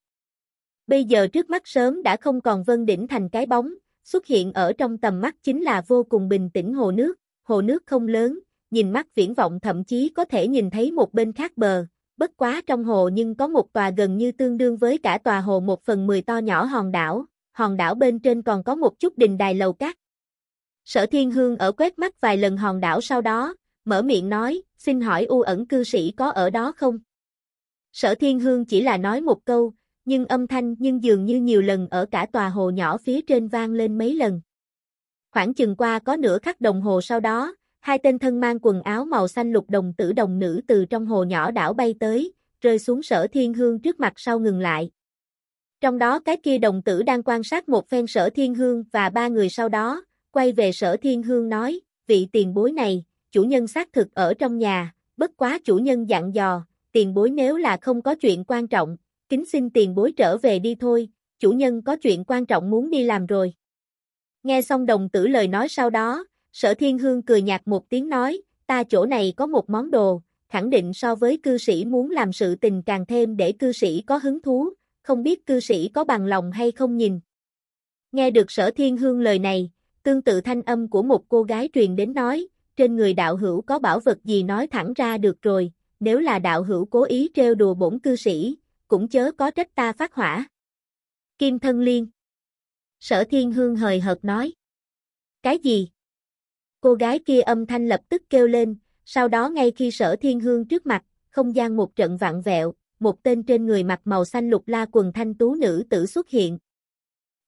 Bây giờ trước mắt sớm đã không còn Vân Đỉnh thành cái bóng, xuất hiện ở trong tầm mắt chính là vô cùng bình tĩnh hồ nước, hồ nước không lớn, nhìn mắt viễn vọng thậm chí có thể nhìn thấy một bên khác bờ, bất quá trong hồ nhưng có một tòa gần như tương đương với cả tòa hồ một phần mười to nhỏ hòn đảo, hòn đảo bên trên còn có một chút đình đài lầu cát. Sở Thiên Hương ở quét mắt vài lần hòn đảo sau đó, mở miệng nói, xin hỏi u ẩn cư sĩ có ở đó không? Sở Thiên Hương chỉ là nói một câu, nhưng âm thanh nhưng dường như nhiều lần ở cả tòa hồ nhỏ phía trên vang lên mấy lần. Khoảng chừng qua có nửa khắc đồng hồ sau đó, hai tên thân mang quần áo màu xanh lục đồng tử đồng nữ từ trong hồ nhỏ đảo bay tới, rơi xuống sở thiên hương trước mặt sau ngừng lại. Trong đó cái kia đồng tử đang quan sát một phen sở thiên hương và ba người sau đó, quay về sở thiên hương nói, vị tiền bối này, chủ nhân xác thực ở trong nhà, bất quá chủ nhân dặn dò, tiền bối nếu là không có chuyện quan trọng, kính xin tiền bối trở về đi thôi, chủ nhân có chuyện quan trọng muốn đi làm rồi. Nghe xong đồng tử lời nói sau đó, sở thiên hương cười nhạt một tiếng nói, ta chỗ này có một món đồ, khẳng định so với cư sĩ muốn làm sự tình càng thêm để cư sĩ có hứng thú, không biết cư sĩ có bằng lòng hay không nhìn. Nghe được sở thiên hương lời này, tương tự thanh âm của một cô gái truyền đến nói, trên người đạo hữu có bảo vật gì nói thẳng ra được rồi, nếu là đạo hữu cố ý trêu đùa bổn cư sĩ, cũng chớ có trách ta phát hỏa. Kim thân liên. Sở thiên hương hời hợt nói. Cái gì? Cô gái kia âm thanh lập tức kêu lên, sau đó ngay khi sở thiên hương trước mặt, không gian một trận vạn vẹo, một tên trên người mặc màu xanh lục la quần thanh tú nữ tử xuất hiện.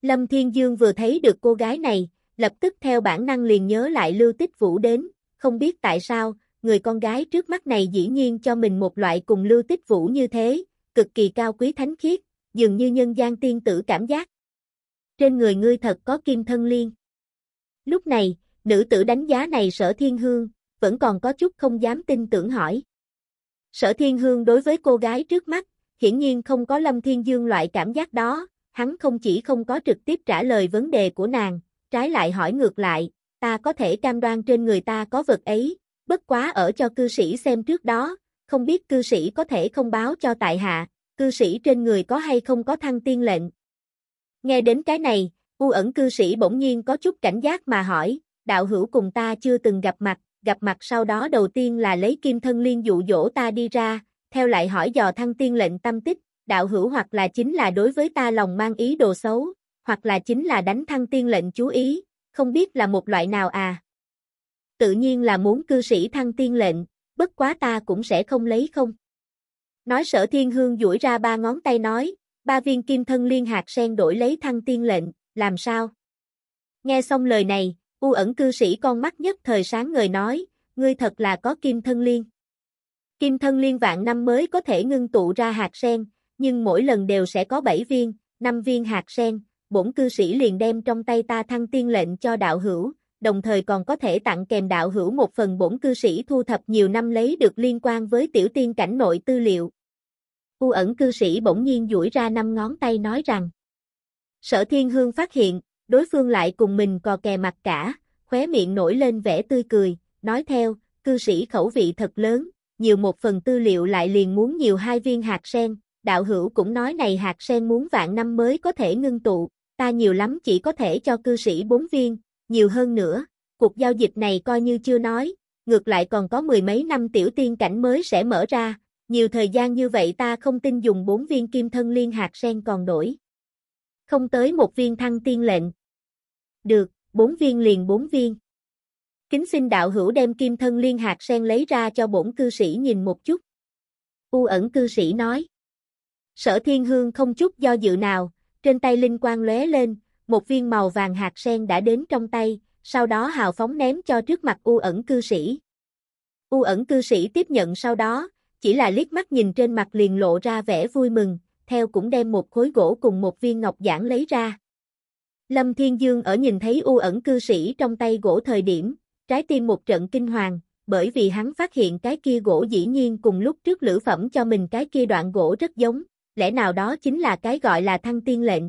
Lâm Thiên Dương vừa thấy được cô gái này, lập tức theo bản năng liền nhớ lại lưu tích vũ đến, không biết tại sao, người con gái trước mắt này dĩ nhiên cho mình một loại cùng lưu tích vũ như thế, cực kỳ cao quý thánh khiết, dường như nhân gian tiên tử cảm giác. Trên người ngươi thật có kim thân liên. Lúc này, nữ tử đánh giá này sở thiên hương, vẫn còn có chút không dám tin tưởng hỏi. Sở thiên hương đối với cô gái trước mắt, hiển nhiên không có lâm thiên dương loại cảm giác đó, hắn không chỉ không có trực tiếp trả lời vấn đề của nàng, trái lại hỏi ngược lại, ta có thể cam đoan trên người ta có vật ấy, bất quá ở cho cư sĩ xem trước đó, không biết cư sĩ có thể không báo cho tại hạ, cư sĩ trên người có hay không có thăng tiên lệnh. Nghe đến cái này, u ẩn cư sĩ bỗng nhiên có chút cảnh giác mà hỏi, đạo hữu cùng ta chưa từng gặp mặt, gặp mặt sau đó đầu tiên là lấy kim thân liên dụ dỗ ta đi ra, theo lại hỏi dò thăng tiên lệnh tâm tích, đạo hữu hoặc là chính là đối với ta lòng mang ý đồ xấu, hoặc là chính là đánh thăng tiên lệnh chú ý, không biết là một loại nào à. Tự nhiên là muốn cư sĩ thăng tiên lệnh, bất quá ta cũng sẽ không lấy không. Nói sở thiên hương duỗi ra ba ngón tay nói, ba viên kim thân liên hạt sen đổi lấy thăng tiên lệnh, làm sao? Nghe xong lời này, u ẩn cư sĩ con mắt nhất thời sáng người nói, ngươi thật là có kim thân liên. Kim thân liên vạn năm mới có thể ngưng tụ ra hạt sen, nhưng mỗi lần đều sẽ có 7 viên, 5 viên hạt sen, bổn cư sĩ liền đem trong tay ta thăng tiên lệnh cho đạo hữu, đồng thời còn có thể tặng kèm đạo hữu một phần bổn cư sĩ thu thập nhiều năm lấy được liên quan với tiểu tiên cảnh nội tư liệu. U ẩn cư sĩ bỗng nhiên duỗi ra năm ngón tay nói rằng, Sở Thiên Hương phát hiện, đối phương lại cùng mình cò kè mặt cả, khóe miệng nổi lên vẻ tươi cười, nói theo, cư sĩ khẩu vị thật lớn, nhiều một phần tư liệu lại liền muốn nhiều hai viên hạt sen, đạo hữu cũng nói này hạt sen muốn vạn năm mới có thể ngưng tụ, ta nhiều lắm chỉ có thể cho cư sĩ 4 viên, nhiều hơn nữa, cuộc giao dịch này coi như chưa nói, ngược lại còn có mười mấy năm tiểu tiên cảnh mới sẽ mở ra, nhiều thời gian như vậy ta không tin dùng 4 viên kim thân liên hạt sen còn đổi. Không tới một viên thăng tiên lệnh. Được, 4 viên liền 4 viên. Kính xin đạo hữu đem kim thân liên hạt sen lấy ra cho bổn cư sĩ nhìn một chút. U ẩn cư sĩ nói. Sở thiên hương không chút do dự nào, trên tay linh quang lóe lên, một viên màu vàng hạt sen đã đến trong tay, sau đó hào phóng ném cho trước mặt u ẩn cư sĩ. U ẩn cư sĩ tiếp nhận sau đó, chỉ là liếc mắt nhìn trên mặt liền lộ ra vẻ vui mừng, theo cũng đem một khối gỗ cùng một viên ngọc giản lấy ra. Lâm Thiên Dương ở nhìn thấy u ẩn cư sĩ trong tay gỗ thời điểm, trái tim một trận kinh hoàng, bởi vì hắn phát hiện cái kia gỗ dĩ nhiên cùng lúc trước lữ phẩm cho mình cái kia đoạn gỗ rất giống lẽ nào đó chính là cái gọi là thăng tiên lệnh.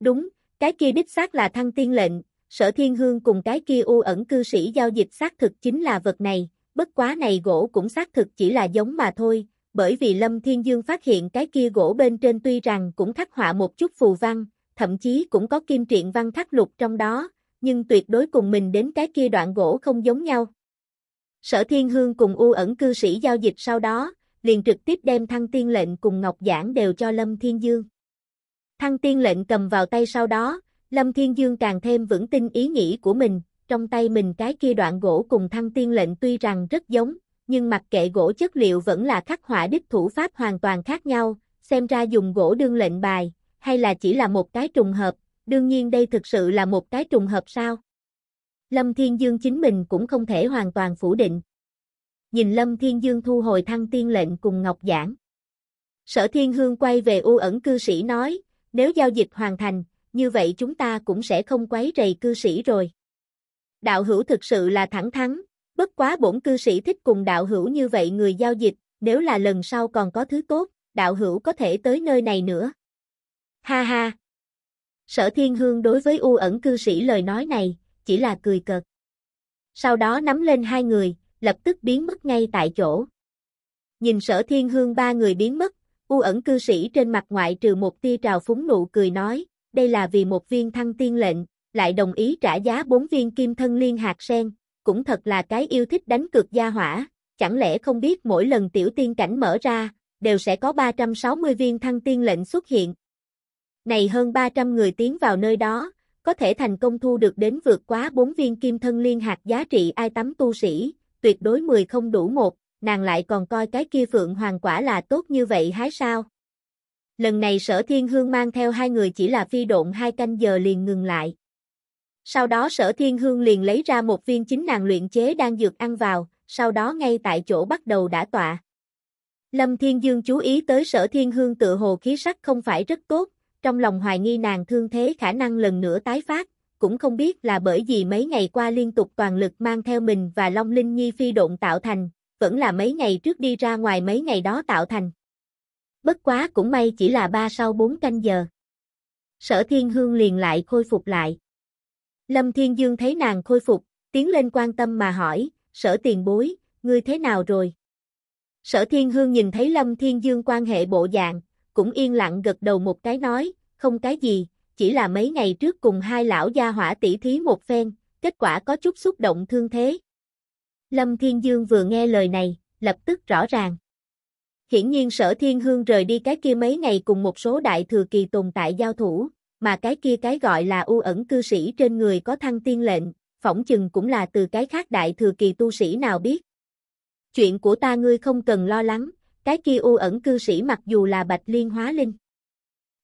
Đúng, cái kia đích xác là thăng tiên lệnh, sở thiên hương cùng cái kia u ẩn cư sĩ giao dịch xác thực chính là vật này, bất quá này gỗ cũng xác thực chỉ là giống mà thôi, bởi vì Lâm Thiên Dương phát hiện cái kia gỗ bên trên tuy rằng cũng khắc họa một chút phù văn, thậm chí cũng có kim truyện văn khắc lục trong đó, nhưng tuyệt đối cùng mình đến cái kia đoạn gỗ không giống nhau. Sở Thiên Hương cùng U ẩn cư sĩ giao dịch sau đó, liền trực tiếp đem thăng tiên lệnh cùng ngọc giảng đều cho Lâm Thiên Dương. Thăng tiên lệnh cầm vào tay sau đó, Lâm Thiên Dương càng thêm vững tin ý nghĩ của mình, trong tay mình cái kia đoạn gỗ cùng thăng tiên lệnh tuy rằng rất giống, nhưng mặc kệ gỗ chất liệu vẫn là khắc họa đích thủ pháp hoàn toàn khác nhau, xem ra dùng gỗ đương lệnh bài, hay là chỉ là một cái trùng hợp, đương nhiên đây thực sự là một cái trùng hợp sao. Lâm Thiên Dương chính mình cũng không thể hoàn toàn phủ định nhìn Lâm Thiên Dương thu hồi thăng tiên lệnh cùng Ngọc Giảng. Sở Thiên Hương quay về u ẩn cư sĩ nói, nếu giao dịch hoàn thành, như vậy chúng ta cũng sẽ không quấy rầy cư sĩ rồi. Đạo hữu thực sự là thẳng thắn, bất quá bổn cư sĩ thích cùng đạo hữu như vậy người giao dịch, nếu là lần sau còn có thứ tốt, đạo hữu có thể tới nơi này nữa. Ha ha! Sở Thiên Hương đối với u ẩn cư sĩ lời nói này, chỉ là cười cợt. Sau đó nắm lên hai người, lập tức biến mất ngay tại chỗ. Nhìn sở thiên hương ba người biến mất, u ẩn cư sĩ trên mặt ngoại trừ một tia trào phúng nụ cười nói, đây là vì một viên thăng tiên lệnh, lại đồng ý trả giá bốn viên kim thân liên hạt sen, cũng thật là cái yêu thích đánh cực gia hỏa, chẳng lẽ không biết mỗi lần tiểu tiên cảnh mở ra, đều sẽ có 360 viên thăng tiên lệnh xuất hiện. Này hơn 300 người tiến vào nơi đó, có thể thành công thu được đến vượt quá bốn viên kim thân liên hạt giá trị ai tắm tu sĩ, tuyệt đối 10 không đủ một, nàng lại còn coi cái kia phượng hoàng quả là tốt như vậy hái sao. Lần này sở thiên hương mang theo hai người chỉ là phi độn hai canh giờ liền ngừng lại. Sau đó sở thiên hương liền lấy ra một viên chính nàng luyện chế đang dược ăn vào, sau đó ngay tại chỗ bắt đầu đã tọa. Lâm Thiên Dương chú ý tới sở thiên hương tự hồ khí sắc không phải rất tốt, trong lòng hoài nghi nàng thương thế khả năng lần nữa tái phát, cũng không biết là bởi vì mấy ngày qua liên tục toàn lực mang theo mình và Long Linh Nhi phi độn tạo thành, vẫn là mấy ngày trước đi ra ngoài mấy ngày đó tạo thành. Bất quá cũng may chỉ là ba sau bốn canh giờ. Sở Thiên Hương liền lại khôi phục lại. Lâm Thiên Dương thấy nàng khôi phục, tiến lên quan tâm mà hỏi, sở tiền bối, ngươi thế nào rồi? Sở Thiên Hương nhìn thấy Lâm Thiên Dương quan hệ bộ dạng, cũng yên lặng gật đầu một cái nói, không cái gì, chỉ là mấy ngày trước cùng hai lão gia hỏa tỷ thí một phen, kết quả có chút xúc động thương thế. Lâm Thiên Dương vừa nghe lời này, lập tức rõ ràng. Hiển nhiên sở thiên hương rời đi cái kia mấy ngày cùng một số đại thừa kỳ tồn tại giao thủ, mà cái kia cái gọi là u ẩn cư sĩ trên người có thăng tiên lệnh, phỏng chừng cũng là từ cái khác đại thừa kỳ tu sĩ nào biết. Chuyện của ta ngươi không cần lo lắng, cái kia u ẩn cư sĩ mặc dù là bạch liên hóa linh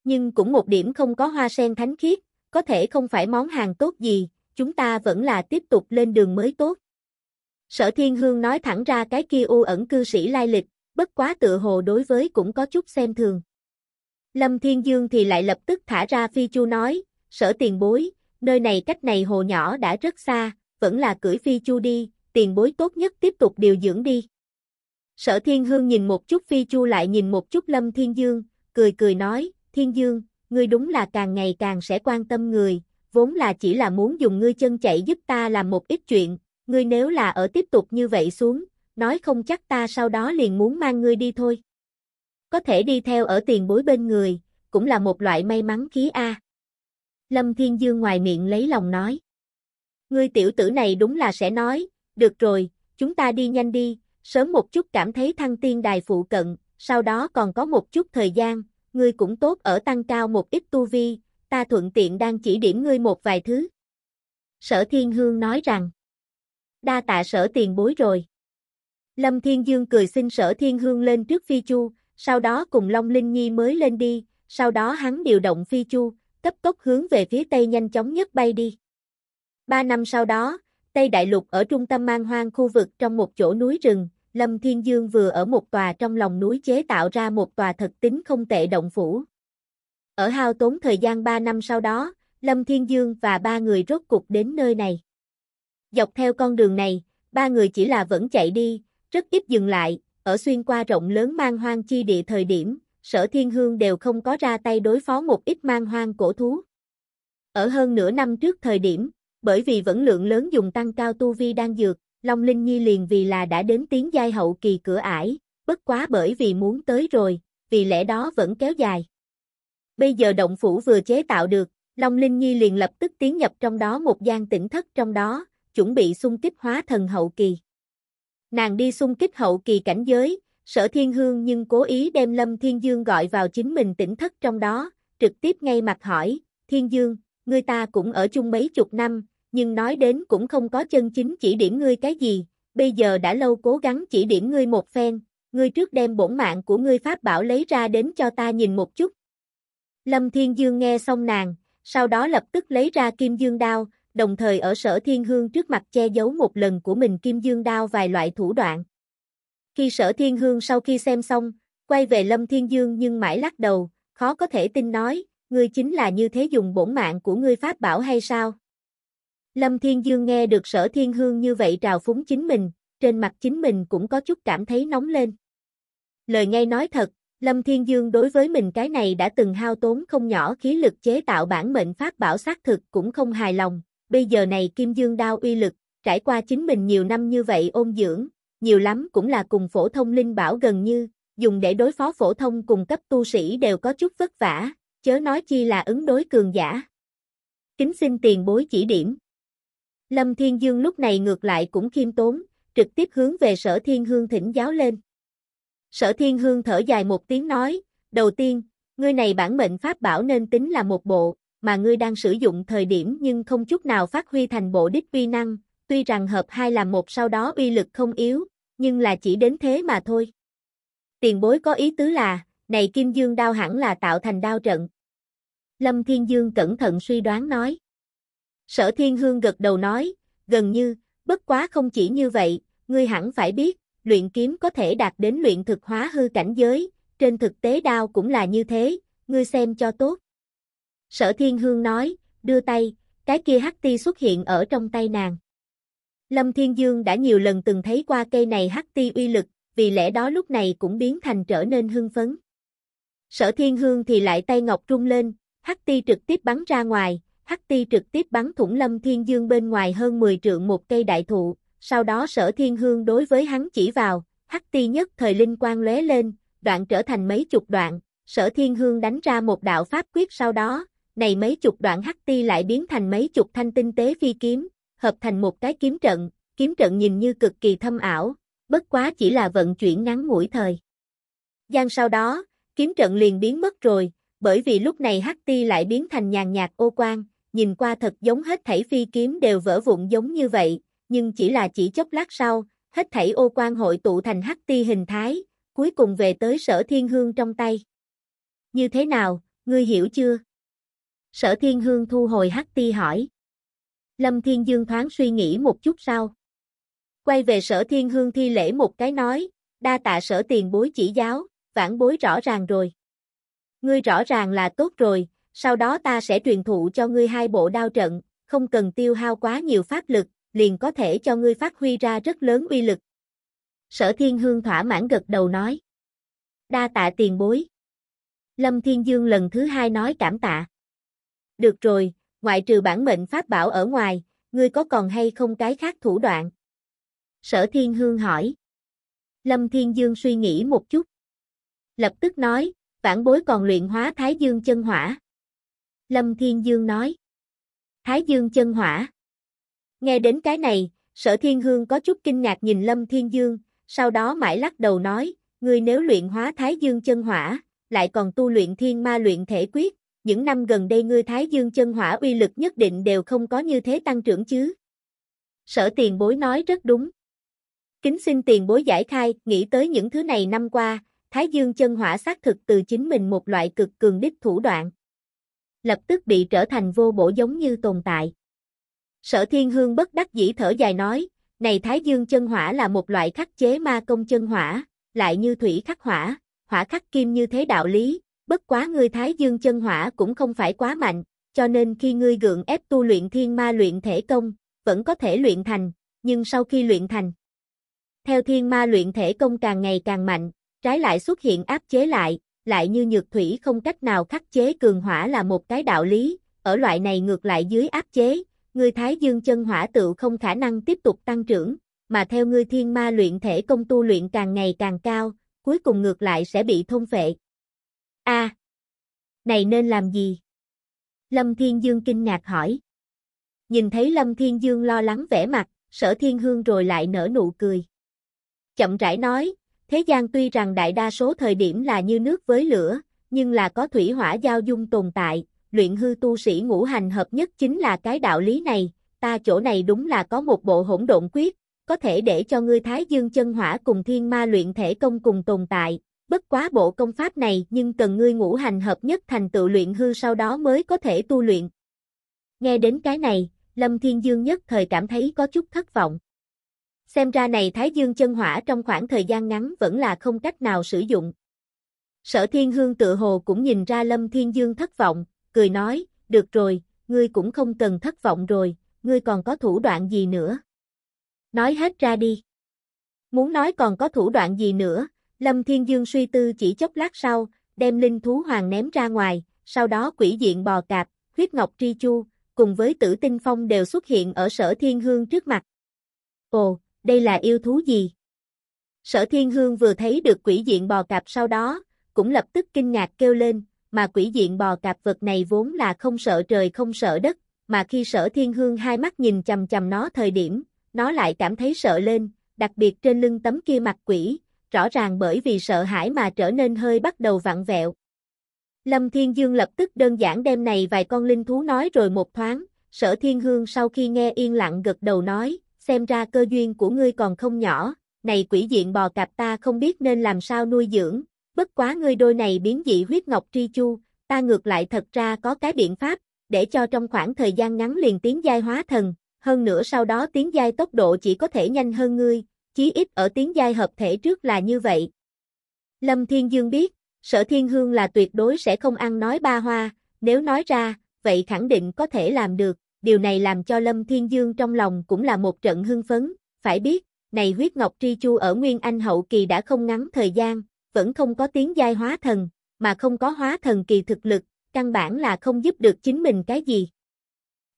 nhưng cũng một điểm không có hoa sen thánh khiết, có thể không phải món hàng tốt gì, chúng ta vẫn là tiếp tục lên đường mới tốt. Sở Thiên Hương nói thẳng ra cái kia u ẩn cư sĩ lai lịch, bất quá tự hồ đối với cũng có chút xem thường. Lâm Thiên Dương thì lại lập tức thả ra phi chu nói, sở tiền bối, nơi này cách này hồ nhỏ đã rất xa, vẫn là cưỡi phi chu đi, tiền bối tốt nhất tiếp tục điều dưỡng đi. Sở Thiên Hương nhìn một chút phi chu lại nhìn một chút Lâm Thiên Dương, cười cười nói, Thiên Dương, ngươi đúng là càng ngày càng sẽ quan tâm người, vốn là chỉ là muốn dùng ngươi chân chạy giúp ta làm một ít chuyện, ngươi nếu là ở tiếp tục như vậy xuống, nói không chắc ta sau đó liền muốn mang ngươi đi thôi. Có thể đi theo ở tiền bối bên người, cũng là một loại may mắn khí A. Lâm Thiên Dương ngoài miệng lấy lòng nói. Ngươi tiểu tử này đúng là sẽ nói, được rồi, chúng ta đi nhanh đi, sớm một chút cảm thấy thăng tiên đài phụ cận, sau đó còn có một chút thời gian, ngươi cũng tốt ở tăng cao một ít tu vi, ta thuận tiện đang chỉ điểm ngươi một vài thứ. Sở Thiên Hương nói rằng, đa tạ sở tiền bối rồi. Lâm Thiên Dương cười xin sở Thiên Hương lên trước phi chu, sau đó cùng Long Linh Nhi mới lên đi, sau đó hắn điều động phi chu, cấp tốc hướng về phía tây nhanh chóng nhất bay đi. Ba năm sau đó, Tây Đại Lục ở trung tâm mang hoang khu vực trong một chỗ núi rừng, Lâm Thiên Dương vừa ở một tòa trong lòng núi chế tạo ra một tòa thật tính không tệ động phủ. Ở hao tốn thời gian 3 năm sau đó, Lâm Thiên Dương và ba người rốt cục đến nơi này. Dọc theo con đường này, ba người chỉ là vẫn chạy đi, rất ít dừng lại, ở xuyên qua rộng lớn mang hoang chi địa thời điểm, sở thiên hương đều không có ra tay đối phó một ít mang hoang cổ thú. Ở hơn nửa năm trước thời điểm, bởi vì vẫn lượng lớn dùng tăng cao tu vi đang dược, Long Linh Nhi liền vì là đã đến tiếng giai hậu kỳ cửa ải, bất quá bởi vì muốn tới rồi, vì lẽ đó vẫn kéo dài. Bây giờ động phủ vừa chế tạo được, Long Linh Nhi liền lập tức tiến nhập trong đó một gian tỉnh thất trong đó, chuẩn bị xung kích hóa thần hậu kỳ. Nàng đi xung kích hậu kỳ cảnh giới, sở thiên hương nhưng cố ý đem Lâm Thiên Dương gọi vào chính mình tỉnh thất trong đó, trực tiếp ngay mặt hỏi, Thiên Dương, người ta cũng ở chung mấy chục năm, nhưng nói đến cũng không có chân chính chỉ điểm ngươi cái gì, bây giờ đã lâu cố gắng chỉ điểm ngươi một phen, ngươi trước đem bổn mạng của ngươi pháp bảo lấy ra đến cho ta nhìn một chút. Lâm Thiên Dương nghe xong nàng, sau đó lập tức lấy ra kim dương đao, đồng thời ở sở thiên hương trước mặt che giấu một lần của mình kim dương đao vài loại thủ đoạn. Khi sở thiên hương sau khi xem xong, quay về Lâm Thiên Dương nhưng mãi lắc đầu, khó có thể tin nói, ngươi chính là như thế dùng bổn mạng của ngươi pháp bảo hay sao? Lâm Thiên Dương nghe được sở thiên hương như vậy trào phúng chính mình, trên mặt chính mình cũng có chút cảm thấy nóng lên. Lời ngay nói thật, Lâm Thiên Dương đối với mình cái này đã từng hao tốn không nhỏ khí lực chế tạo bản mệnh pháp bảo xác thực cũng không hài lòng, bây giờ này Kim Dương đao uy lực, trải qua chính mình nhiều năm như vậy ôn dưỡng, nhiều lắm cũng là cùng phổ thông linh bảo gần như, dùng để đối phó phổ thông cùng cấp tu sĩ đều có chút vất vả, chớ nói chi là ứng đối cường giả. Kính xin tiền bối chỉ điểm. Lâm Thiên Dương lúc này ngược lại cũng khiêm tốn, trực tiếp hướng về sở thiên hương thỉnh giáo lên. Sở thiên hương thở dài một tiếng nói, đầu tiên, ngươi này bản mệnh pháp bảo nên tính là một bộ, mà ngươi đang sử dụng thời điểm nhưng không chút nào phát huy thành bộ đích uy năng, tuy rằng hợp hai làm một sau đó uy lực không yếu, nhưng là chỉ đến thế mà thôi. Tiền bối có ý tứ là, này kim dương đao hẳn là tạo thành đao trận. Lâm Thiên Dương cẩn thận suy đoán nói. Sở Thiên Hương gật đầu nói, gần như, bất quá không chỉ như vậy, ngươi hẳn phải biết, luyện kiếm có thể đạt đến luyện thực hóa hư cảnh giới, trên thực tế đao cũng là như thế, ngươi xem cho tốt. Sở Thiên Hương nói, đưa tay, cái kia hắc ti xuất hiện ở trong tay nàng. Lâm Thiên Dương đã nhiều lần từng thấy qua cây này hắc ti uy lực, vì lẽ đó lúc này cũng biến thành trở nên hưng phấn. Sở Thiên Hương thì lại tay ngọc rung lên, hắc ti trực tiếp bắn ra ngoài, hắc ti trực tiếp bắn thủng lâm thiên dương bên ngoài hơn 10 trượng một cây đại thụ, sau đó sở thiên hương đối với hắn chỉ vào, hắc ti nhất thời linh quang lóe lên, đoạn trở thành mấy chục đoạn, sở thiên hương đánh ra một đạo pháp quyết sau đó, này mấy chục đoạn hắc ti lại biến thành mấy chục thanh tinh tế phi kiếm, hợp thành một cái kiếm trận, kiếm trận nhìn như cực kỳ thâm ảo, bất quá chỉ là vận chuyển ngắn ngủi thời. Giang sau đó, kiếm trận liền biến mất rồi, bởi vì lúc này hắc ti lại biến thành nhàn nhạt ô quang, nhìn qua thật giống hết thảy phi kiếm đều vỡ vụn giống như vậy, nhưng chỉ là chỉ chốc lát sau, hết thảy ô quan hội tụ thành hắc ti hình thái, cuối cùng về tới sở thiên hương trong tay. Như thế nào, ngươi hiểu chưa? Sở thiên hương thu hồi hắc ti hỏi. Lâm Thiên Dương thoáng suy nghĩ một chút sau. Quay về sở thiên hương thi lễ một cái nói, đa tạ sở tiền bối chỉ giáo, vãn bối rõ ràng rồi. Ngươi rõ ràng là tốt rồi, sau đó ta sẽ truyền thụ cho ngươi hai bộ đao trận, không cần tiêu hao quá nhiều pháp lực, liền có thể cho ngươi phát huy ra rất lớn uy lực. Sở Thiên Hương thỏa mãn gật đầu nói. Đa tạ tiền bối. Lâm Thiên Dương lần thứ hai nói cảm tạ. Được rồi, ngoại trừ bản mệnh pháp bảo ở ngoài, ngươi có còn hay không cái khác thủ đoạn? Sở Thiên Hương hỏi. Lâm Thiên Dương suy nghĩ một chút. Lập tức nói, vãn bối còn luyện hóa Thái Dương chân hỏa. Lâm Thiên Dương nói. Thái Dương chân hỏa. Nghe đến cái này, sở thiên hương có chút kinh ngạc nhìn Lâm Thiên Dương, sau đó mãi lắc đầu nói, người nếu luyện hóa Thái Dương chân hỏa, lại còn tu luyện thiên ma luyện thể quyết, những năm gần đây ngươi Thái Dương chân hỏa uy lực nhất định đều không có như thế tăng trưởng chứ. Sở tiền bối nói rất đúng. Kính xin tiền bối giải khai, nghĩ tới những thứ này năm qua, Thái Dương chân hỏa xác thực từ chính mình một loại cực cường đích thủ đoạn lập tức bị trở thành vô bổ giống như tồn tại. Sở Thiên Hương bất đắc dĩ thở dài nói, này Thái Dương chân hỏa là một loại khắc chế ma công chân hỏa, lại như thủy khắc hỏa, hỏa khắc kim như thế đạo lý, bất quá ngươi Thái Dương chân hỏa cũng không phải quá mạnh, cho nên khi ngươi gượng ép tu luyện thiên ma luyện thể công, vẫn có thể luyện thành, nhưng sau khi luyện thành, theo thiên ma luyện thể công càng ngày càng mạnh, trái lại xuất hiện áp chế lại, lại như nhược thủy không cách nào khắc chế cường hỏa là một cái đạo lý, ở loại này ngược lại dưới áp chế, ngươi thái dương chân hỏa tự không khả năng tiếp tục tăng trưởng, mà theo ngươi thiên ma luyện thể công tu luyện càng ngày càng cao, cuối cùng ngược lại sẽ bị thông phệ. A, này nên làm gì? Lâm Thiên Dương kinh ngạc hỏi. Nhìn thấy Lâm Thiên Dương lo lắng vẻ mặt, sở thiên hương rồi lại nở nụ cười. Chậm rãi nói, Thế gian tuy rằng đại đa số thời điểm là như nước với lửa, nhưng là có thủy hỏa giao dung tồn tại, luyện hư tu sĩ ngũ hành hợp nhất chính là cái đạo lý này, ta chỗ này đúng là có một bộ hỗn độn quyết, có thể để cho ngươi Thái Dương chân hỏa cùng thiên ma luyện thể công cùng tồn tại, bất quá bộ công pháp này nhưng cần ngươi ngũ hành hợp nhất thành tựu luyện hư sau đó mới có thể tu luyện. Nghe đến cái này, Lâm Thiên Dương nhất thời cảm thấy có chút thất vọng. Xem ra này Thái Dương chân hỏa trong khoảng thời gian ngắn vẫn là không cách nào sử dụng. Sở Thiên Hương tự hồ cũng nhìn ra Lâm Thiên Dương thất vọng, cười nói, được rồi, ngươi cũng không cần thất vọng rồi, ngươi còn có thủ đoạn gì nữa. Nói hết ra đi. Muốn nói còn có thủ đoạn gì nữa, Lâm Thiên Dương suy tư chỉ chốc lát sau, đem linh thú hoàng ném ra ngoài, sau đó quỷ diện bò cạp, huyết ngọc tri chu, cùng với tử tinh phong đều xuất hiện ở sở thiên hương trước mặt. Ồ, đây là yêu thú gì? Sở Thiên Hương vừa thấy được quỷ diện bò cạp sau đó, cũng lập tức kinh ngạc kêu lên, mà quỷ diện bò cạp vật này vốn là không sợ trời không sợ đất, mà khi sở thiên hương hai mắt nhìn chầm chầm nó thời điểm, nó lại cảm thấy sợ lên, đặc biệt trên lưng tấm kia mặt quỷ, rõ ràng bởi vì sợ hãi mà trở nên hơi bắt đầu vặn vẹo. Lâm Thiên Dương lập tức đơn giản đem này vài con linh thú nói rồi một thoáng, sở thiên hương sau khi nghe yên lặng gật đầu nói, xem ra cơ duyên của ngươi còn không nhỏ, này quỷ diện bò cạp ta không biết nên làm sao nuôi dưỡng, bất quá ngươi đôi này biến dị huyết ngọc tri chu, ta ngược lại thật ra có cái biện pháp, để cho trong khoảng thời gian ngắn liền tiến giai hóa thần, hơn nữa sau đó tiến giai tốc độ chỉ có thể nhanh hơn ngươi, chí ít ở tiến giai hợp thể trước là như vậy. Lâm Thiên Dương biết, sở thiên hương là tuyệt đối sẽ không ăn nói ba hoa, nếu nói ra, vậy khẳng định có thể làm được điều này làm cho Lâm Thiên Dương trong lòng cũng là một trận hưng phấn, phải biết, này huyết ngọc tri chu ở Nguyên Anh hậu kỳ đã không ngắn thời gian, vẫn không có tiếng giai hóa thần, mà không có hóa thần kỳ thực lực, căn bản là không giúp được chính mình cái gì.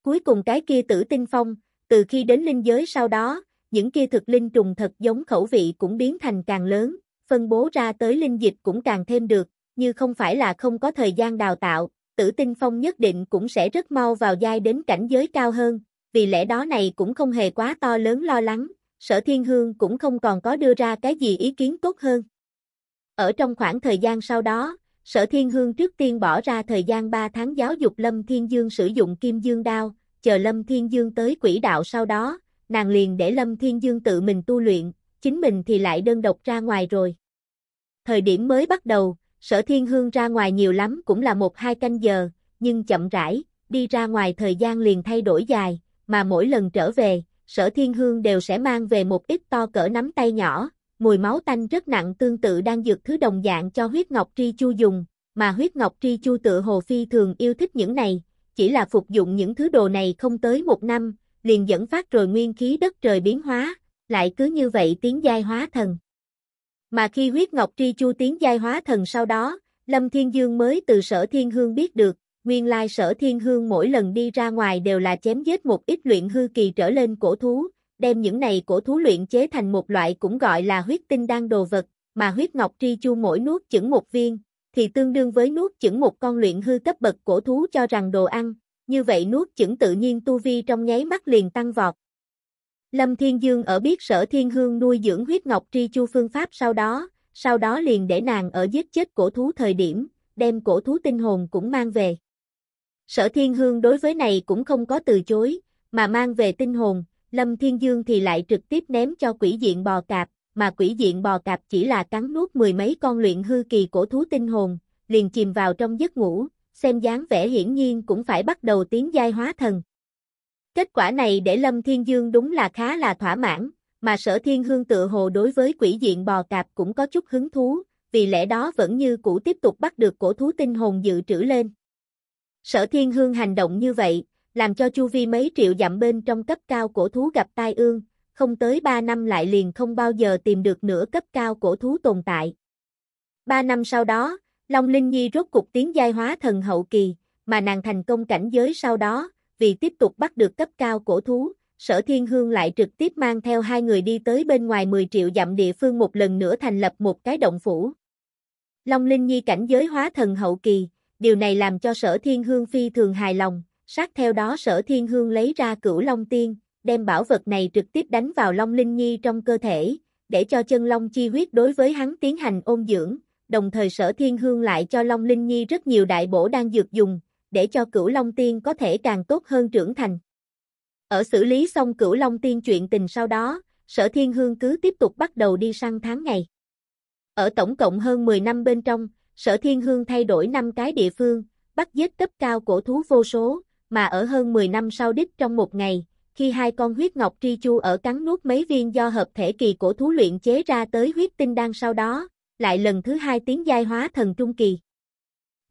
Cuối cùng cái kia tử tinh phong, từ khi đến linh giới sau đó, những kia thực linh trùng thật giống khẩu vị cũng biến thành càng lớn, phân bố ra tới linh dịch cũng càng thêm được, như không phải là không có thời gian đào tạo, tử tinh phong nhất định cũng sẽ rất mau vào giai đến cảnh giới cao hơn, vì lẽ đó này cũng không hề quá to lớn lo lắng, sở thiên hương cũng không còn có đưa ra cái gì ý kiến tốt hơn. Ở trong khoảng thời gian sau đó, sở thiên hương trước tiên bỏ ra thời gian 3 tháng giáo dục Lâm Thiên Dương sử dụng kim dương đao, chờ Lâm Thiên Dương tới Quỷ đạo sau đó, nàng liền để Lâm Thiên Dương tự mình tu luyện, chính mình thì lại đơn độc ra ngoài rồi. Thời điểm mới bắt đầu, Sở Thiên Hương ra ngoài nhiều lắm cũng là một hai canh giờ, nhưng chậm rãi, đi ra ngoài thời gian liền thay đổi dài, mà mỗi lần trở về, Sở Thiên Hương đều sẽ mang về một ít to cỡ nắm tay nhỏ, mùi máu tanh rất nặng tương tự đang dược thứ đồng dạng cho huyết ngọc tri chu dùng, mà huyết ngọc tri chu tự hồ phi thường yêu thích những này, chỉ là phục dụng những thứ đồ này không tới một năm, liền dẫn phát rồi nguyên khí đất trời biến hóa, lại cứ như vậy tiến giai hóa thần. Mà khi huyết ngọc tri chu tiến giai hóa thần sau đó, Lâm Thiên Dương mới từ sở thiên hương biết được, nguyên lai sở thiên hương mỗi lần đi ra ngoài đều là chém giết một ít luyện hư kỳ trở lên cổ thú, đem những này cổ thú luyện chế thành một loại cũng gọi là huyết tinh đan đồ vật, mà huyết ngọc tri chu mỗi nuốt chửng một viên, thì tương đương với nuốt chửng một con luyện hư cấp bậc cổ thú cho rằng đồ ăn, như vậy nuốt chửng tự nhiên tu vi trong nháy mắt liền tăng vọt, Lâm Thiên Dương ở biết sở thiên hương nuôi dưỡng huyết ngọc tri chu phương pháp sau đó, sau đó liền để nàng ở giết chết cổ thú thời điểm, đem cổ thú tinh hồn cũng mang về. Sở thiên hương đối với này cũng không có từ chối, mà mang về tinh hồn, Lâm Thiên Dương thì lại trực tiếp ném cho quỷ diện bò cạp, mà quỷ diện bò cạp chỉ là cắn nuốt mười mấy con luyện hư kỳ cổ thú tinh hồn, liền chìm vào trong giấc ngủ, xem dáng vẻ hiển nhiên cũng phải bắt đầu tiến giai hóa thần. Kết quả này để Lâm Thiên Dương đúng là khá là thỏa mãn, mà sở thiên hương tự hồ đối với quỷ diện bò cạp cũng có chút hứng thú, vì lẽ đó vẫn như cũ tiếp tục bắt được cổ thú tinh hồn dự trữ lên. Sở thiên hương hành động như vậy, làm cho chu vi mấy triệu dặm bên trong cấp cao cổ thú gặp tai ương, không tới 3 năm lại liền không bao giờ tìm được nửa cấp cao cổ thú tồn tại. 3 năm sau đó, Long Linh Nhi rốt cục tiến giai hóa thần hậu kỳ, mà nàng thành công cảnh giới sau đó, vì tiếp tục bắt được cấp cao cổ thú, Sở Thiên Hương lại trực tiếp mang theo hai người đi tới bên ngoài 10 triệu dặm địa phương một lần nữa thành lập một cái động phủ. Long Linh Nhi cảnh giới hóa thần hậu kỳ, điều này làm cho Sở Thiên Hương phi thường hài lòng, sát theo đó Sở Thiên Hương lấy ra cửu Long Tiên, đem bảo vật này trực tiếp đánh vào Long Linh Nhi trong cơ thể, để cho chân Long chi huyết đối với hắn tiến hành ôn dưỡng, đồng thời Sở Thiên Hương lại cho Long Linh Nhi rất nhiều đại bổ đang dược dùng, để cho cửu Long Tiên có thể càng tốt hơn trưởng thành. Ở xử lý xong cửu Long Tiên chuyện tình sau đó, sở thiên hương cứ tiếp tục bắt đầu đi săn tháng ngày. Ở tổng cộng hơn 10 năm bên trong, sở thiên hương thay đổi 5 cái địa phương, bắt giết cấp cao cổ thú vô số, mà ở hơn 10 năm sau đích trong một ngày, khi hai con huyết ngọc tri chu ở cắn nuốt mấy viên do hợp thể kỳ cổ thú luyện chế ra tới huyết tinh đan sau đó, lại lần thứ hai tiến giai hóa thần trung kỳ.